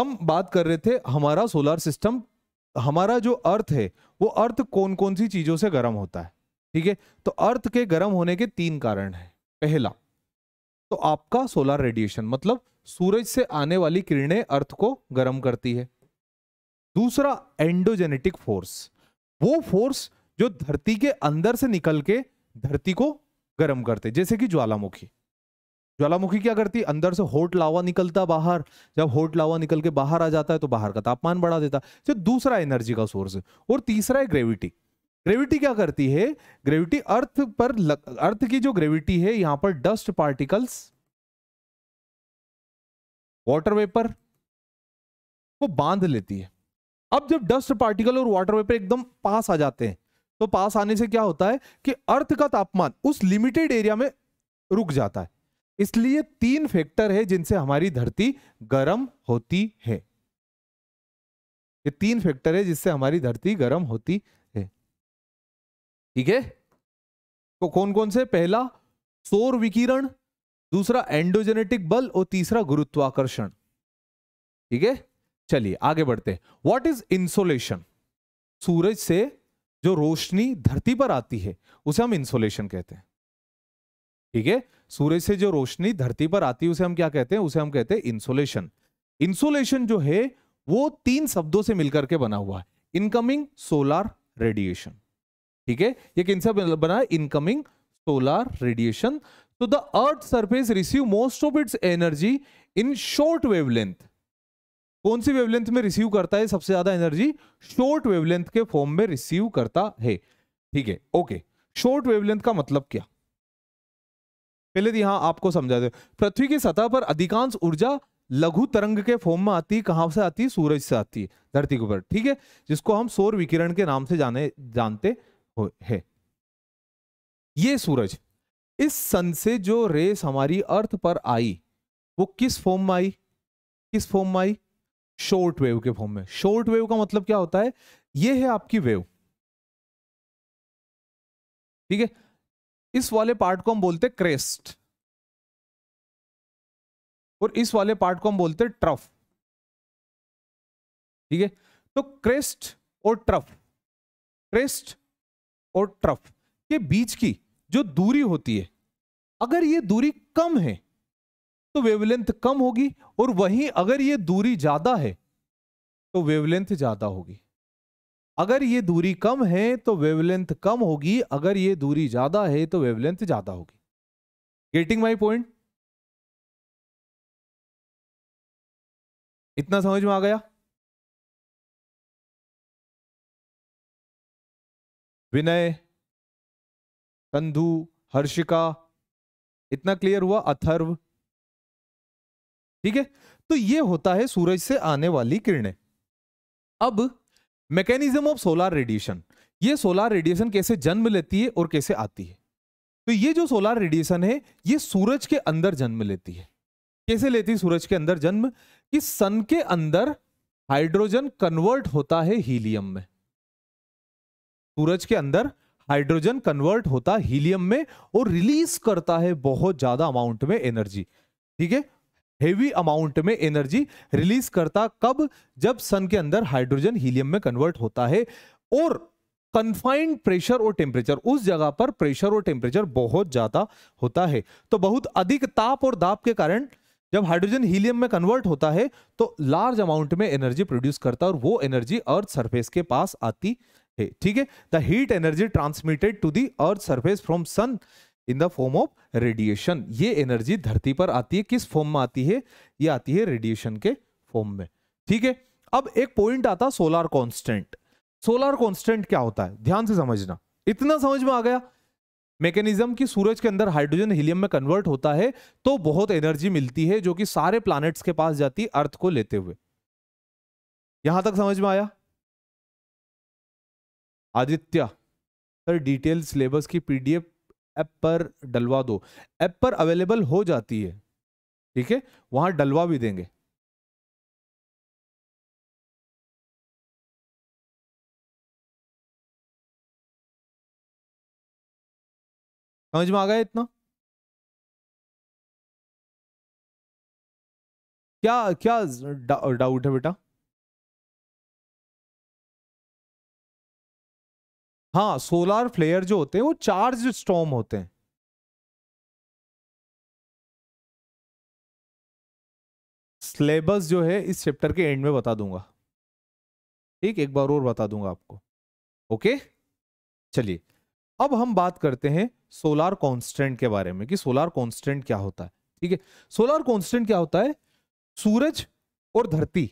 हम बात कर रहे थे हमारा सोलर सिस्टम हमारा जो अर्थ है वो अर्थ कौन कौन सी चीज़ों से गर्म होता है ठीक है तो अर्थ के गर्म होने के तीन कारण है पहला तो आपका सोलर रेडिएशन मतलब सूरज से आने वाली किरणें अर्थ को गर्म करती है दूसरा एंडोजेनेटिक फोर्स वो फोर्स जो धरती के अंदर से निकल के धरती को गर्म करते जैसे कि ज्वालामुखी ज्वालामुखी क्या करती है अंदर से होट लावा निकलता बाहर जब होट लावा निकल के बाहर आ जाता है तो बाहर का तापमान बढ़ा देता है दूसरा एनर्जी का सोर्स और तीसरा है ग्रेविटी ग्रेविटी क्या करती है ग्रेविटी अर्थ पर अर्थ की जो ग्रेविटी है यहां पर डस्ट पार्टिकल्स वाटर वेपर को बांध लेती है अब जब डस्ट पार्टिकल और वाटर वेपर एकदम पास आ जाते हैं तो पास आने से क्या होता है कि अर्थ का तापमान उस लिमिटेड एरिया में रुक जाता है इसलिए तीन फैक्टर है जिनसे हमारी धरती गर्म होती है ये तीन फैक्टर है जिससे हमारी धरती गर्म होती ठीक है तो कौन कौन से पहला सौर विकिरण दूसरा एंडोजेनेटिक बल और तीसरा गुरुत्वाकर्षण ठीक है चलिए आगे बढ़ते हैं व्हाट इज इंसोलेशन सूरज से जो रोशनी धरती पर आती है उसे हम इंसोलेशन कहते हैं ठीक है सूरज से जो रोशनी धरती पर आती है उसे हम क्या कहते हैं उसे हम कहते हैं इंसोलेशन इंसोलेशन जो है वो तीन शब्दों से मिलकर के बना हुआ है इनकमिंग सोलार रेडिएशन ठीक है ये किनसे बना इनकमिंग सोलर रेडिएशन तो the earth surface receive most of its energy in short wavelength कौन सी वेवलेंथ में रिसीव करता है सबसे ज्यादा एनर्जी शॉर्ट वेवलेंथ के फॉर्म में रिसीव करता है ठीक है ओके शॉर्ट वेवलेंथ का मतलब क्या पहले तो यहां आपको समझा दे पृथ्वी की सतह पर अधिकांश ऊर्जा लघु तरंग के फॉर्म में आती है कहां से आती है सूरज से आती है धरती के ऊपर ठीक है जिसको हम सौर विकिरण के नाम से जाने जानते है ये सूरज इस सन से जो रेस हमारी अर्थ पर आई वो किस फॉर्म में आई किस फॉर्म में आई शॉर्ट वेव के फॉर्म में शॉर्ट वेव का मतलब क्या होता है ये है आपकी वेव ठीक है इस वाले पार्ट को हम बोलते हैं क्रेस्ट और इस वाले पार्ट को हम बोलते हैं ट्रफ ठीक है तो क्रेस्ट और ट्रफ क्रेस्ट और ट्रफ के बीच की जो दूरी होती है अगर ये दूरी कम है तो वेवलेंथ कम होगी और वहीं अगर ये दूरी ज्यादा है तो वेवलेंथ ज्यादा होगी अगर ये दूरी कम है तो वेवलेंथ कम होगी अगर ये दूरी ज्यादा है तो वेवलेंथ ज्यादा होगी गेटिंग माई पॉइंट इतना समझ में आ गया विनय संधु हर्षिका इतना क्लियर हुआ अथर्व ठीक है तो ये होता है सूरज से आने वाली किरणें अब मैकेनिज्म ऑफ सोलार रेडिएशन ये सोलार रेडिएशन कैसे जन्म लेती है और कैसे आती है तो ये जो सोलार रेडिएशन है ये सूरज के अंदर जन्म लेती है कैसे लेती है सूरज के अंदर जन्म कि सन के अंदर हाइड्रोजन कन्वर्ट होता है हीलियम में सूरज के अंदर हाइड्रोजन कन्वर्ट होता हीलियम में और रिलीज करता है बहुत ज्यादा अमाउंट में एनर्जी ठीक है हेवी अमाउंट में एनर्जी रिलीज करता कब जब सन के अंदर हाइड्रोजन हीलियम में कन्वर्ट होता है और कन्फाइंड प्रेशर और टेम्परेचर उस जगह पर प्रेशर और टेम्परेचर बहुत ज्यादा होता है तो बहुत अधिक ताप और दाप के कारण जब हाइड्रोजन हीलियम में कन्वर्ट होता है तो लार्ज अमाउंट में एनर्जी प्रोड्यूस करता है और वो एनर्जी अर्थ सरफेस के पास आती है ठीक है the heat energy transmitted to the earth surface from sun in the form of radiation ये एनर्जी धरती पर आती है किस फॉर्म में आती है ये आती है रेडिएशन के फॉर्म में ठीक है अब एक पॉइंट आता सोलार कॉन्स्टेंट सोलार कॉन्स्टेंट क्या होता है ध्यान से समझना इतना समझ में आ गया मैकेनिज्म की सूरज के अंदर हाइड्रोजन हीलियम में कन्वर्ट होता है तो बहुत एनर्जी मिलती है जो कि सारे प्लैनेट्स के पास जाती है अर्थ को लेते हुए यहां तक समझ में आया आदित्य सर डिटेल सिलेबस की पीडीएफ ऐप पर डलवा दो ऐप पर अवेलेबल हो जाती है ठीक है वहां डलवा भी देंगे समझ में आ गया इतना क्या क्या डाउट है बेटा हाँ सोलार फ्लेयर जो होते हैं वो चार्ज स्टॉम होते हैं सिलेबस जो है इस चैप्टर के एंड में बता दूंगा ठीक एक बार और बता दूंगा आपको ओके चलिए अब हम बात करते हैं सोलार कांस्टेंट के बारे में कि सोलार कांस्टेंट क्या होता है ठीक है सोलार कांस्टेंट क्या होता है सूरज और धरती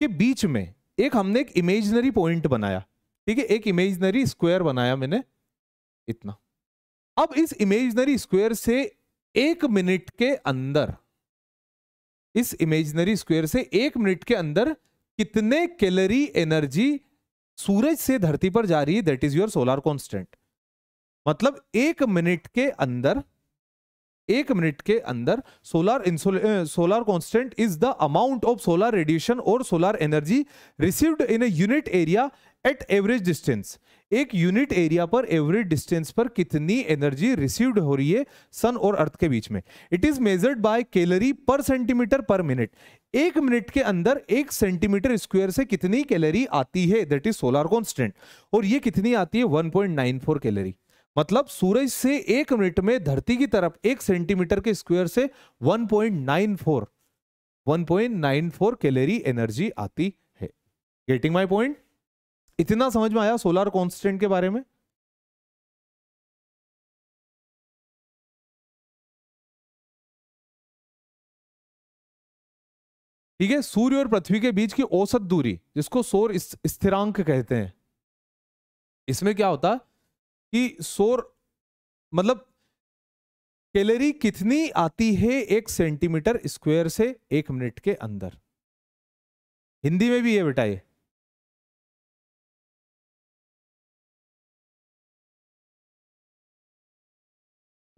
के बीच में एक हमने एक इमेजनरी पॉइंट बनाया ठीक है एक इमेजनरी स्क्वायर बनाया मैंने इतना अब इस इमेजनरी स्क्वायर से एक मिनट के अंदर इस इमेजनरी स्क्वायर से एक मिनट के अंदर कितने कैलोरी एनर्जी सूरज से धरती पर जा रही है that is your solar constant मतलब एक मिनट के अंदर एक मिनट के अंदर solar solar constant is the amount of solar radiation और solar energy received in unit area at average distance एक यूनिट एरिया पर एवरेज डिस्टेंस पर कितनी एनर्जी रिसीव्ड हो रही है सन और अर्थ के बीच में it is measured by calorie per centimetre per minute एक मिनट के अंदर एक सेंटीमीटर स्क्वायर से कितनी कैलोरी आती है दैट इज सोलर कॉन्स्टेंट और ये कितनी आती है 1.94 कैलोरी मतलब सूरज से एक मिनट में धरती की तरफ एक सेंटीमीटर के स्क्वायर से 1.94 1.94 कैलोरी एनर्जी आती है गेटिंग माय पॉइंट इतना समझ में आया सोलर कांस्टेंट के बारे में ठीक है सूर्य और पृथ्वी के बीच की औसत दूरी जिसको सौर स्थिरांक कहते हैं इसमें क्या होता है कि सोर मतलब कैलोरी कितनी आती है एक सेंटीमीटर स्क्वायर से एक मिनट के अंदर हिंदी में भी है बेटा ये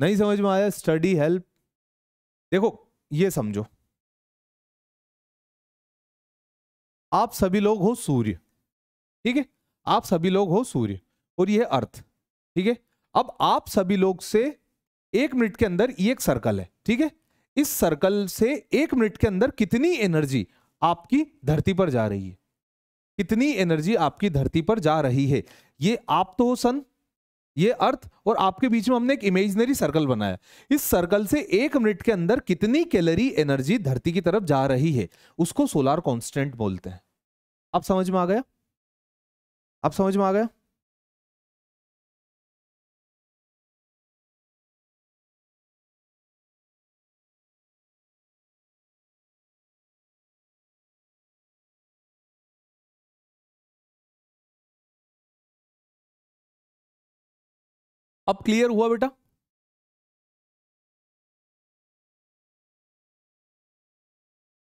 नहीं समझ में आया स्टडी हेल्प देखो ये समझो आप सभी लोग हो सूर्य ठीक है आप सभी लोग हो सूर्य और यह अर्थ ठीक है अब आप सभी लोग से एक मिनट के अंदर ये एक सर्कल है ठीक है इस सर्कल से एक मिनट के अंदर कितनी एनर्जी आपकी धरती पर जा रही है कितनी एनर्जी आपकी धरती पर जा रही है ये आप तो हो सन ये अर्थ और आपके बीच में हमने एक इमेजनरी सर्कल बनाया इस सर्कल से एक मिनट के अंदर कितनी कैलोरी एनर्जी धरती की तरफ जा रही है उसको सोलार कांस्टेंट बोलते हैं आप समझ में आ गया आप समझ में आ गया अब क्लियर हुआ बेटा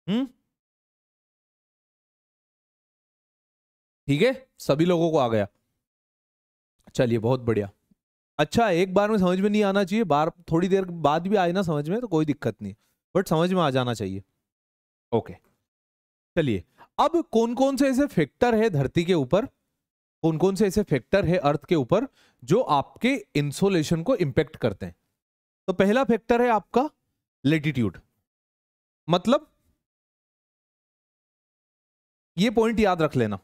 हम्म ठीक है सभी लोगों को आ गया चलिए बहुत बढ़िया अच्छा एक बार में समझ में नहीं आना चाहिए बार थोड़ी देर बाद भी आए ना समझ में तो कोई दिक्कत नहीं बट समझ में आ जाना चाहिए ओके चलिए अब कौन कौन से ऐसे फैक्टर है धरती के ऊपर कौन कौन से ऐसे फैक्टर है अर्थ के ऊपर जो आपके इंसोलेशन को इंपैक्ट करते हैं तो पहला फैक्टर है आपका लेटिट्यूड मतलब ये पॉइंट याद रख लेना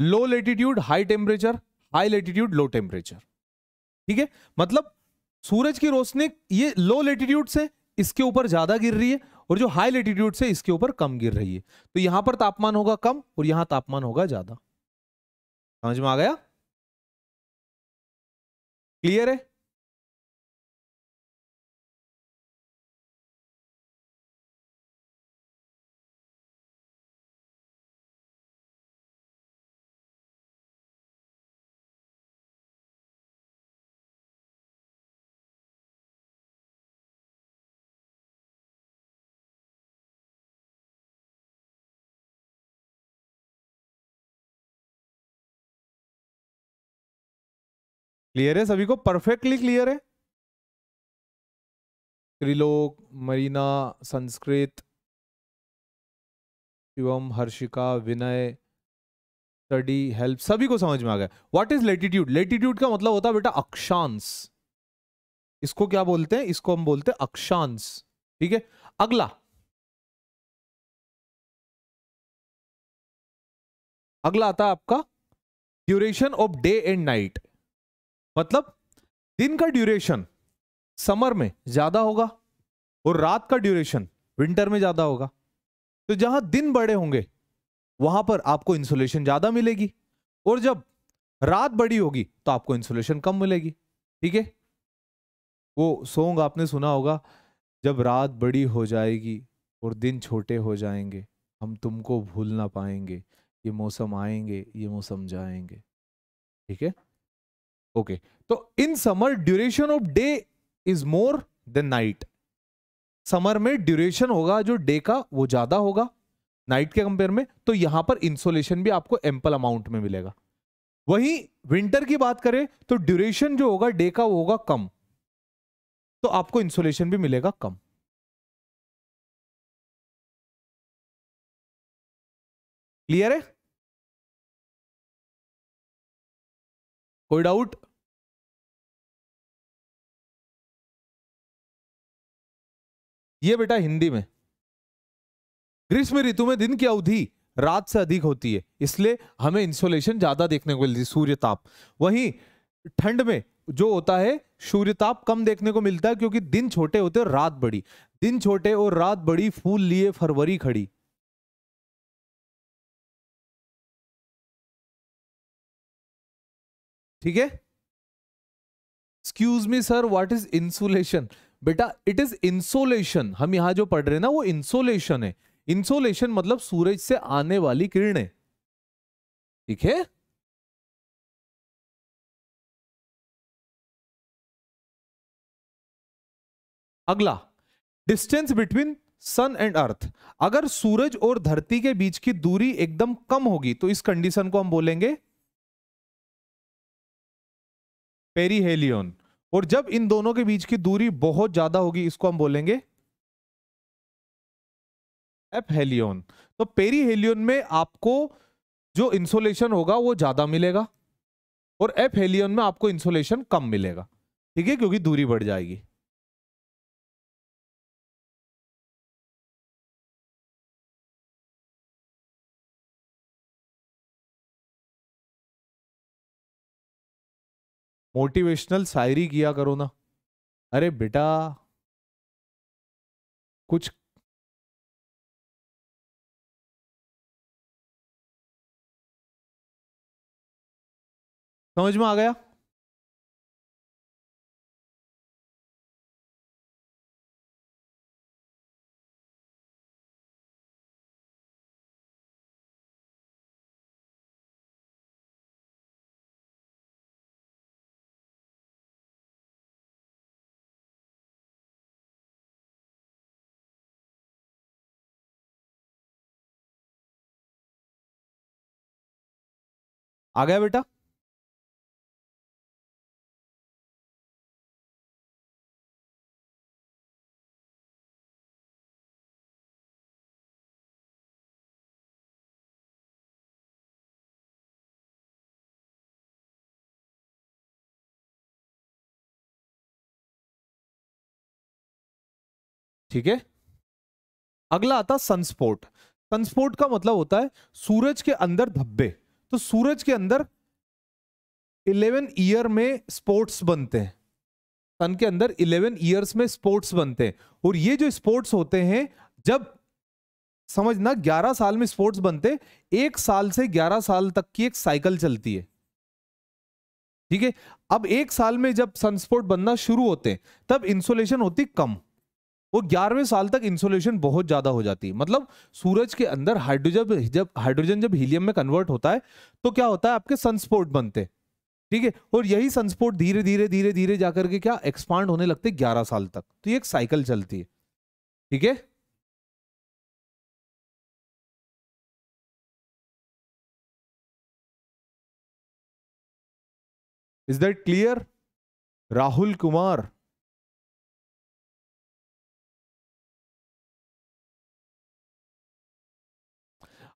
low latitude high temperature high latitude low temperature ठीक है मतलब सूरज की रोशनी ये लो लेटीट्यूड से इसके ऊपर ज्यादा गिर रही है और जो हाई लेटीट्यूड से इसके ऊपर कम गिर रही है तो यहां पर तापमान होगा कम और यहां तापमान होगा ज्यादा समझ में आ गया क्लियर है क्लियर है सभी को परफेक्टली क्लियर है त्रिलोक मरीना संस्कृत शिवम हर्षिका विनय स्टडी हेल्प सभी को समझ में आ गया व्हाट इज लेटीट्यूड लेटीट्यूड का मतलब होता है बेटा अक्षांश इसको क्या बोलते हैं इसको हम बोलते हैं अक्षांश ठीक है अगला अगला आता है आपका duration of day and night मतलब दिन का ड्यूरेशन समर में ज्यादा होगा और रात का ड्यूरेशन विंटर में ज्यादा होगा तो जहां दिन बड़े होंगे वहां पर आपको इंसुलेशन ज्यादा मिलेगी और जब रात बड़ी होगी तो आपको इंसुलेशन कम मिलेगी ठीक है वो सोंग आपने सुना होगा जब रात बड़ी हो जाएगी और दिन छोटे हो जाएंगे हम तुमको भूल ना पाएंगे ये मौसम आएंगे ये मौसम जाएंगे ठीक है ओके तो in summer duration of day is more than night summer में ड्यूरेशन होगा जो डे का वो ज्यादा होगा नाइट के कंपेयर में तो यहां पर इंसोलेशन भी आपको एम्पल अमाउंट में मिलेगा वहीं विंटर की बात करें तो ड्यूरेशन जो होगा डे का वो होगा कम तो आपको इंसोलेशन भी मिलेगा कम क्लियर है कोई डाउट ये बेटा हिंदी में ग्रीष्म ऋतु में दिन की अवधि रात से अधिक होती है इसलिए हमें इंसुलेशन ज्यादा देखने को मिलती है सूर्य ताप वहीं ठंड में जो होता है सूर्य ताप कम देखने को मिलता है क्योंकि दिन छोटे होते हैं रात बड़ी दिन छोटे और रात बड़ी फूल लिए फरवरी खड़ी ठीक है excuse me sir what is insulation बेटा इट इज इंसोलेशन हम यहां जो पढ़ रहे हैं ना वो इंसोलेशन है इंसोलेशन मतलब सूरज से आने वाली किरणें ठीक है अगला distance between sun and earth अगर सूरज और धरती के बीच की दूरी एकदम कम होगी तो इस कंडीशन को हम बोलेंगे पेरीहेलियन और जब इन दोनों के बीच की दूरी बहुत ज्यादा होगी इसको हम बोलेंगे एपहेलियन तो पेरीहेलियन में आपको जो इंसोलेशन होगा वो ज्यादा मिलेगा और एपहेलियन में आपको इंसोलेशन कम मिलेगा ठीक है क्योंकि दूरी बढ़ जाएगी मोटिवेशनल शायरी किया करो ना अरे बेटा कुछ समझ में आ गया आ गया बेटा ठीक है अगला आता सनस्पोर्ट सनस्पोर्ट का मतलब होता है सूरज के अंदर धब्बे तो सूरज के अंदर इलेवन ईयर में स्पोर्ट्स बनते हैं सन के अंदर इलेवन ईयर्स में स्पोर्ट्स बनते हैं और ये जो स्पोर्ट्स होते हैं जब समझना ग्यारह साल में स्पोर्ट्स बनते एक साल से ग्यारह साल तक की एक साइकिल चलती है ठीक है अब एक साल में जब सनस्पोर्ट बनना शुरू होते हैं तब इंसुलेशन होती कम वो ग्यारहवें साल तक इंसुलेशन बहुत ज्यादा हो जाती है मतलब सूरज के अंदर हाइड्रोजन जब हाइड्रोजन जब हीलियम में कन्वर्ट होता है तो क्या होता है आपके सनस्पोर्ट बनते ठीक है और यही सनस्पोर्ट धीरे धीरे धीरे धीरे जाकर के क्या एक्सपांड होने लगते ग्यारह साल तक तो ये एक साइकिल चलती है ठीक है is that clear Rahul Kumar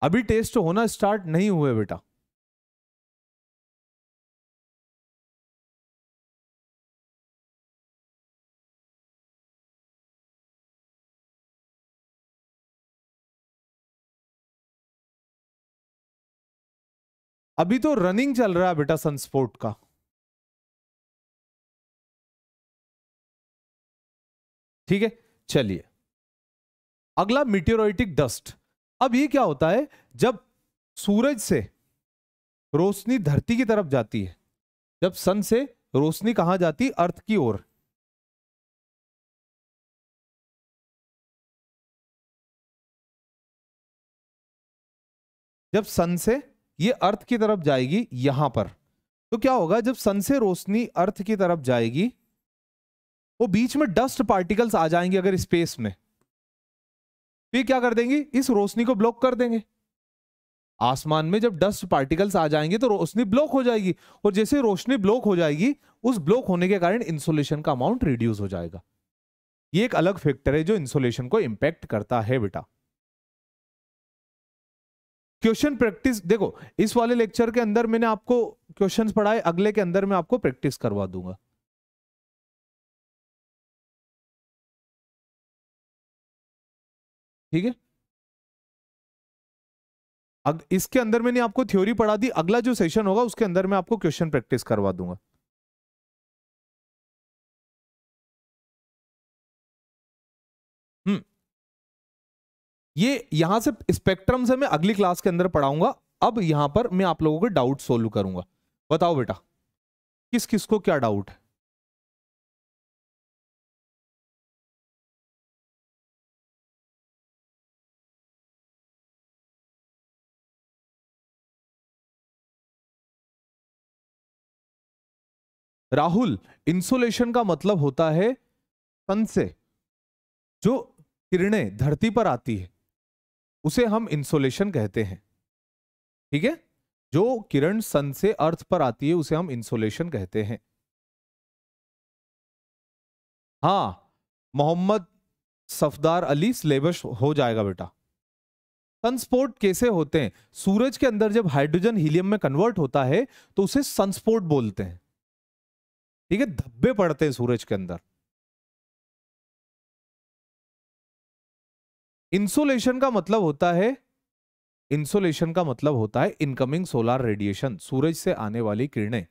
अभी टेस्ट तो होना स्टार्ट नहीं हुए बेटा अभी तो रनिंग चल रहा है बेटा सनस्पोर्ट का ठीक है चलिए अगला मिट्योराइटिक डस्ट अब ये क्या होता है जब सूरज से रोशनी धरती की तरफ जाती है जब सन से रोशनी कहां जाती अर्थ की ओर जब सन से ये अर्थ की तरफ जाएगी यहां पर तो क्या होगा जब सन से रोशनी अर्थ की तरफ जाएगी वो बीच में डस्ट पार्टिकल्स आ जाएंगे अगर स्पेस में फिर क्या कर देंगी इस रोशनी को ब्लॉक कर देंगे आसमान में जब डस्ट पार्टिकल्स आ जाएंगे तो रोशनी ब्लॉक हो जाएगी और जैसे रोशनी ब्लॉक हो जाएगी उस ब्लॉक होने के कारण इंसुलेशन का अमाउंट रिड्यूस हो जाएगा ये एक अलग फैक्टर है जो इंसुलेशन को इंपैक्ट करता है बेटा क्वेश्चन प्रैक्टिस देखो इस वाले लेक्चर के अंदर मैंने आपको क्वेश्चंस पढ़ाए अगले के अंदर मैं आपको प्रैक्टिस करवा दूंगा ठीक है अग, इसके अंदर मैंने आपको थ्योरी पढ़ा दी अगला जो सेशन होगा उसके अंदर मैं आपको क्वेश्चन प्रैक्टिस करवा दूंगा हम्म ये यहां से स्पेक्ट्रम से मैं अगली क्लास के अंदर पढ़ाऊंगा अब यहां पर मैं आप लोगों के डाउट सोल्व करूंगा बताओ बेटा किस किस को क्या डाउट है राहुल इंसुलेशन का मतलब होता है सन से जो किरणें धरती पर आती है उसे हम इंसुलेशन कहते हैं ठीक है जो किरण सन से अर्थ पर आती है उसे हम इंसुलेशन कहते हैं हाँ मोहम्मद सफदार अली सिलेबस हो जाएगा बेटा सनस्पोर्ट कैसे होते हैं सूरज के अंदर जब हाइड्रोजन हीलियम में कन्वर्ट होता है तो उसे सनस्पोर्ट बोलते हैं ठीक है धब्बे पड़ते हैं सूरज के अंदर इंसुलेशन का मतलब होता है इंसुलेशन का मतलब होता है इनकमिंग सोलार रेडिएशन सूरज से आने वाली किरणें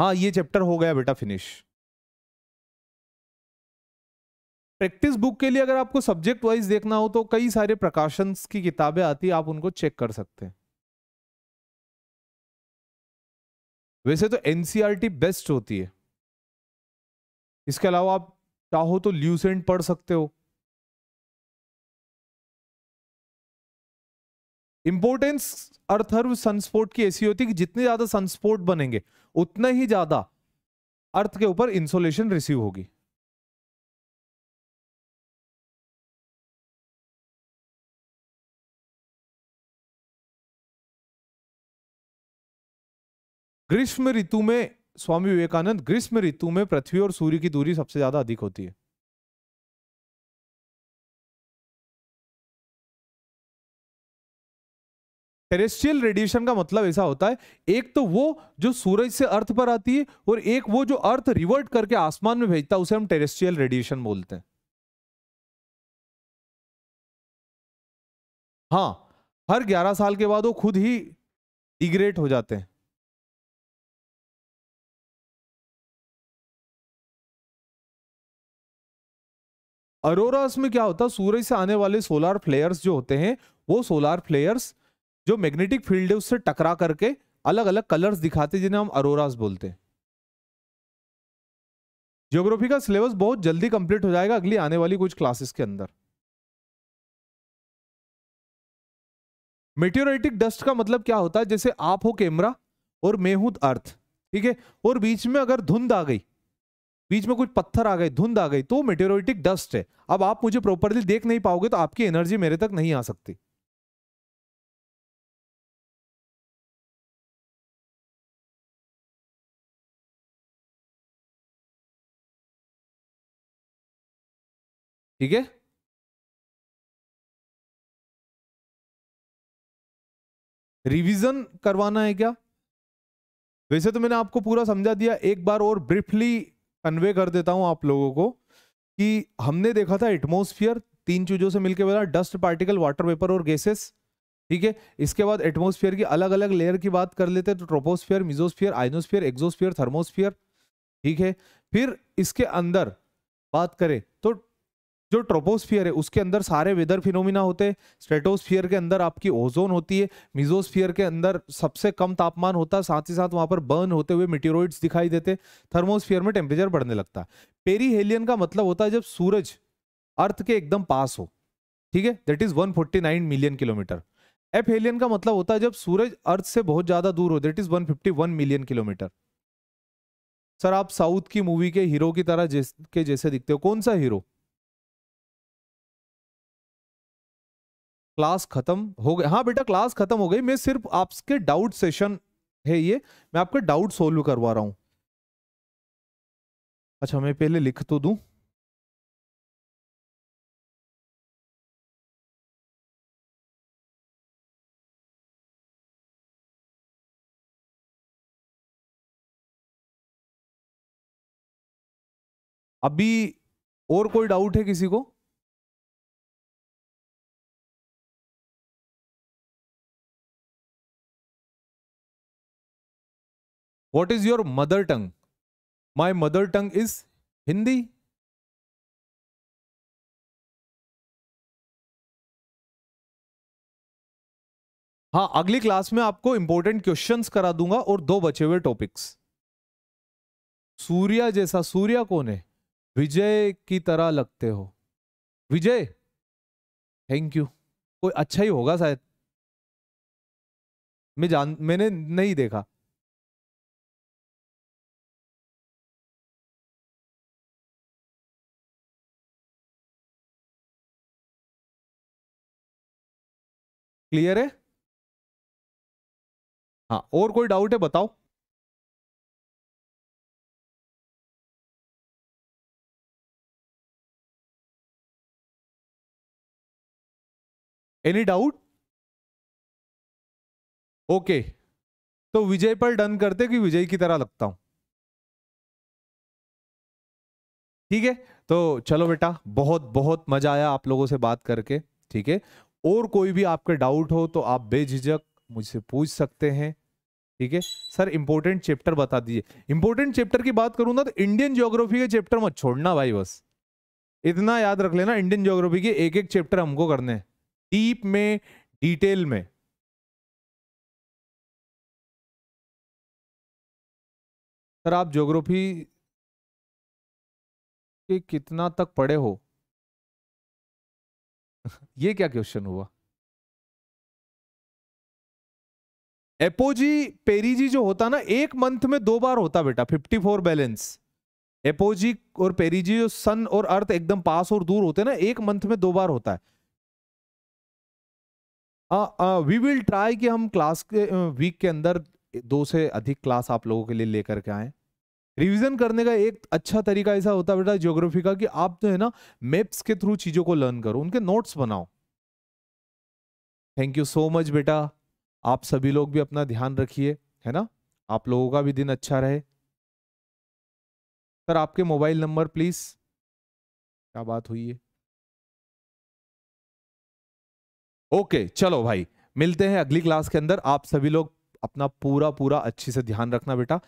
हाँ ये चैप्टर हो गया बेटा फिनिश प्रैक्टिस बुक के लिए अगर आपको सब्जेक्ट वाइज देखना हो तो कई सारे प्रकाशन की किताबें आती आप उनको चेक कर सकते हैं वैसे तो एनसीईआरटी बेस्ट e होती है इसके अलावा आप चाहो तो ल्यूसेंट पढ़ सकते हो इंपोर्टेंस अर्थर्व सनस्पोर्ट की ऐसी होती है कि जितने ज्यादा सनस्पोर्ट बनेंगे उतना ही ज्यादा अर्थ के ऊपर इंसोलेशन रिसीव होगी ग्रीष्म ऋतु में स्वामी विवेकानंद ग्रीष्म ऋतु में पृथ्वी और सूर्य की दूरी सबसे ज्यादा अधिक होती है टेरेस्ट्रियल रेडिएशन का मतलब ऐसा होता है एक तो वो जो सूरज से अर्थ पर आती है और एक वो जो अर्थ रिवर्ट करके आसमान में भेजता है उसे हम टेरेस्ट्रियल रेडिएशन बोलते हैं हाँ हर 11 साल के बाद वो खुद ही डिग्रेड हो जाते हैं अरोरास में क्या होता है सूरज से आने वाले सोलार फ्लेयर्स जो होते हैं वो सोलार फ्लेयर्स जो मैग्नेटिक फील्ड है उससे टकरा करके अलग अलग कलर्स दिखाते जिन्हें हम अरोरास बोलते हैं ज्योग्राफी का सिलेबस बहुत जल्दी कंप्लीट हो जाएगा अगली आने वाली कुछ क्लासेस के अंदर मेट्योराइटिक डस्ट का मतलब क्या होता है जैसे आप हो कैमरा और मैं हूं अर्थ ठीक है और बीच में अगर धुंध आ गई बीच में कुछ पत्थर आ गए धुंध आ गई तो मेटेरोटिक डस्ट है अब आप मुझे प्रॉपरली देख नहीं पाओगे तो आपकी एनर्जी मेरे तक नहीं आ सकती ठीक है रिवीजन करवाना है क्या वैसे तो मैंने आपको पूरा समझा दिया एक बार और ब्रीफली कन्वे कर देता हूँ आप लोगों को कि हमने देखा था एटमोसफियर तीन चीज़ों से मिलकर बना डस्ट पार्टिकल वाटर वेपर और गैसेस ठीक है इसके बाद एटमोसफियर की अलग अलग लेयर की बात कर लेते हैं तो troposphere mesosphere ionosphere exosphere thermosphere ठीक है फिर इसके अंदर बात करें तो जो ट्रोपोस्फियर है उसके अंदर सारे वेदर फिनोमिना होते हैं स्ट्रेटोस्फियर के अंदर आपकी ओजोन होती है मिजोस्फियर के अंदर सबसे कम तापमान होता है साथ ही साथ वहां पर बर्न होते हुए मिटीरोइड्स दिखाई देते थर्मोस्फियर में टेम्परेचर बढ़ने लगता है पेरीहेलियन का मतलब होता है जब सूरज अर्थ के एकदम पास हो ठीक है that is nine million kilometre aphelion का मतलब होता है जब सूरज अर्थ से बहुत ज्यादा दूर हो that is one million kilometre sir आप साउथ की मूवी के हीरो की तरह के जैसे दिखते हो कौन सा हीरो क्लास खत्म हो गई हाँ बेटा क्लास खत्म हो गई मैं सिर्फ आपके डाउट सेशन है ये मैं आपके डाउट सोल्व करवा रहा हूं अच्छा मैं पहले लिख तो दू अभी और कोई डाउट है किसी को what is your mother tongue my mother tongue is Hindi हाँ अगली क्लास में आपको इंपॉर्टेंट क्वेश्चंस करा दूंगा और दो बचे हुए टॉपिक्स सूर्या जैसा सूर्या कौन है विजय की तरह लगते हो विजय थैंक यू कोई अच्छा ही होगा शायद मैं जान मैंने नहीं देखा क्लियर है हाँ और कोई डाउट है बताओ एनी डाउट ओके तो विजय पर डन करते कि विजय की तरह लगता हूं ठीक है तो चलो बेटा बहुत बहुत मजा आया आप लोगों से बात करके ठीक है और कोई भी आपके डाउट हो तो आप बेझिझक मुझसे पूछ सकते हैं ठीक है सर इंपॉर्टेंट चैप्टर बता दीजिए इंपॉर्टेंट चैप्टर की बात करूं ना तो इंडियन ज्योग्राफी के चैप्टर मत छोड़ना भाई बस इतना याद रख लेना इंडियन ज्योग्राफी के एक एक चैप्टर हमको करने हैं डीप में डिटेल में सर आप ज्योग्राफी के कितना तक पढ़े हो ये क्या क्वेश्चन हुआ एपोजी पेरीजी जो होता ना एक मंथ में दो बार होता बेटा 54 बैलेंस एपोजी और पेरीजी जो सन और अर्थ एकदम पास और दूर होते ना एक मंथ में दो बार होता है वी विल ट्राई कि हम क्लास के वीक के अंदर दो से अधिक क्लास आप लोगों के लिए लेकर के आए रिवीजन करने का एक अच्छा तरीका ऐसा होता है बेटा ज्योग्राफी का कि आप जो है ना मैप्स के थ्रू चीज़ों को लर्न करो उनके नोट्स बनाओ थैंक यू सो मच बेटा आप सभी लोग भी अपना ध्यान रखिए है ना आप लोगों का भी दिन अच्छा रहे सर आपके मोबाइल नंबर प्लीज क्या बात हुई है ओके चलो भाई मिलते हैं अगली क्लास के अंदर आप सभी लोग अपना पूरा पूरा अच्छे से ध्यान रखना बेटा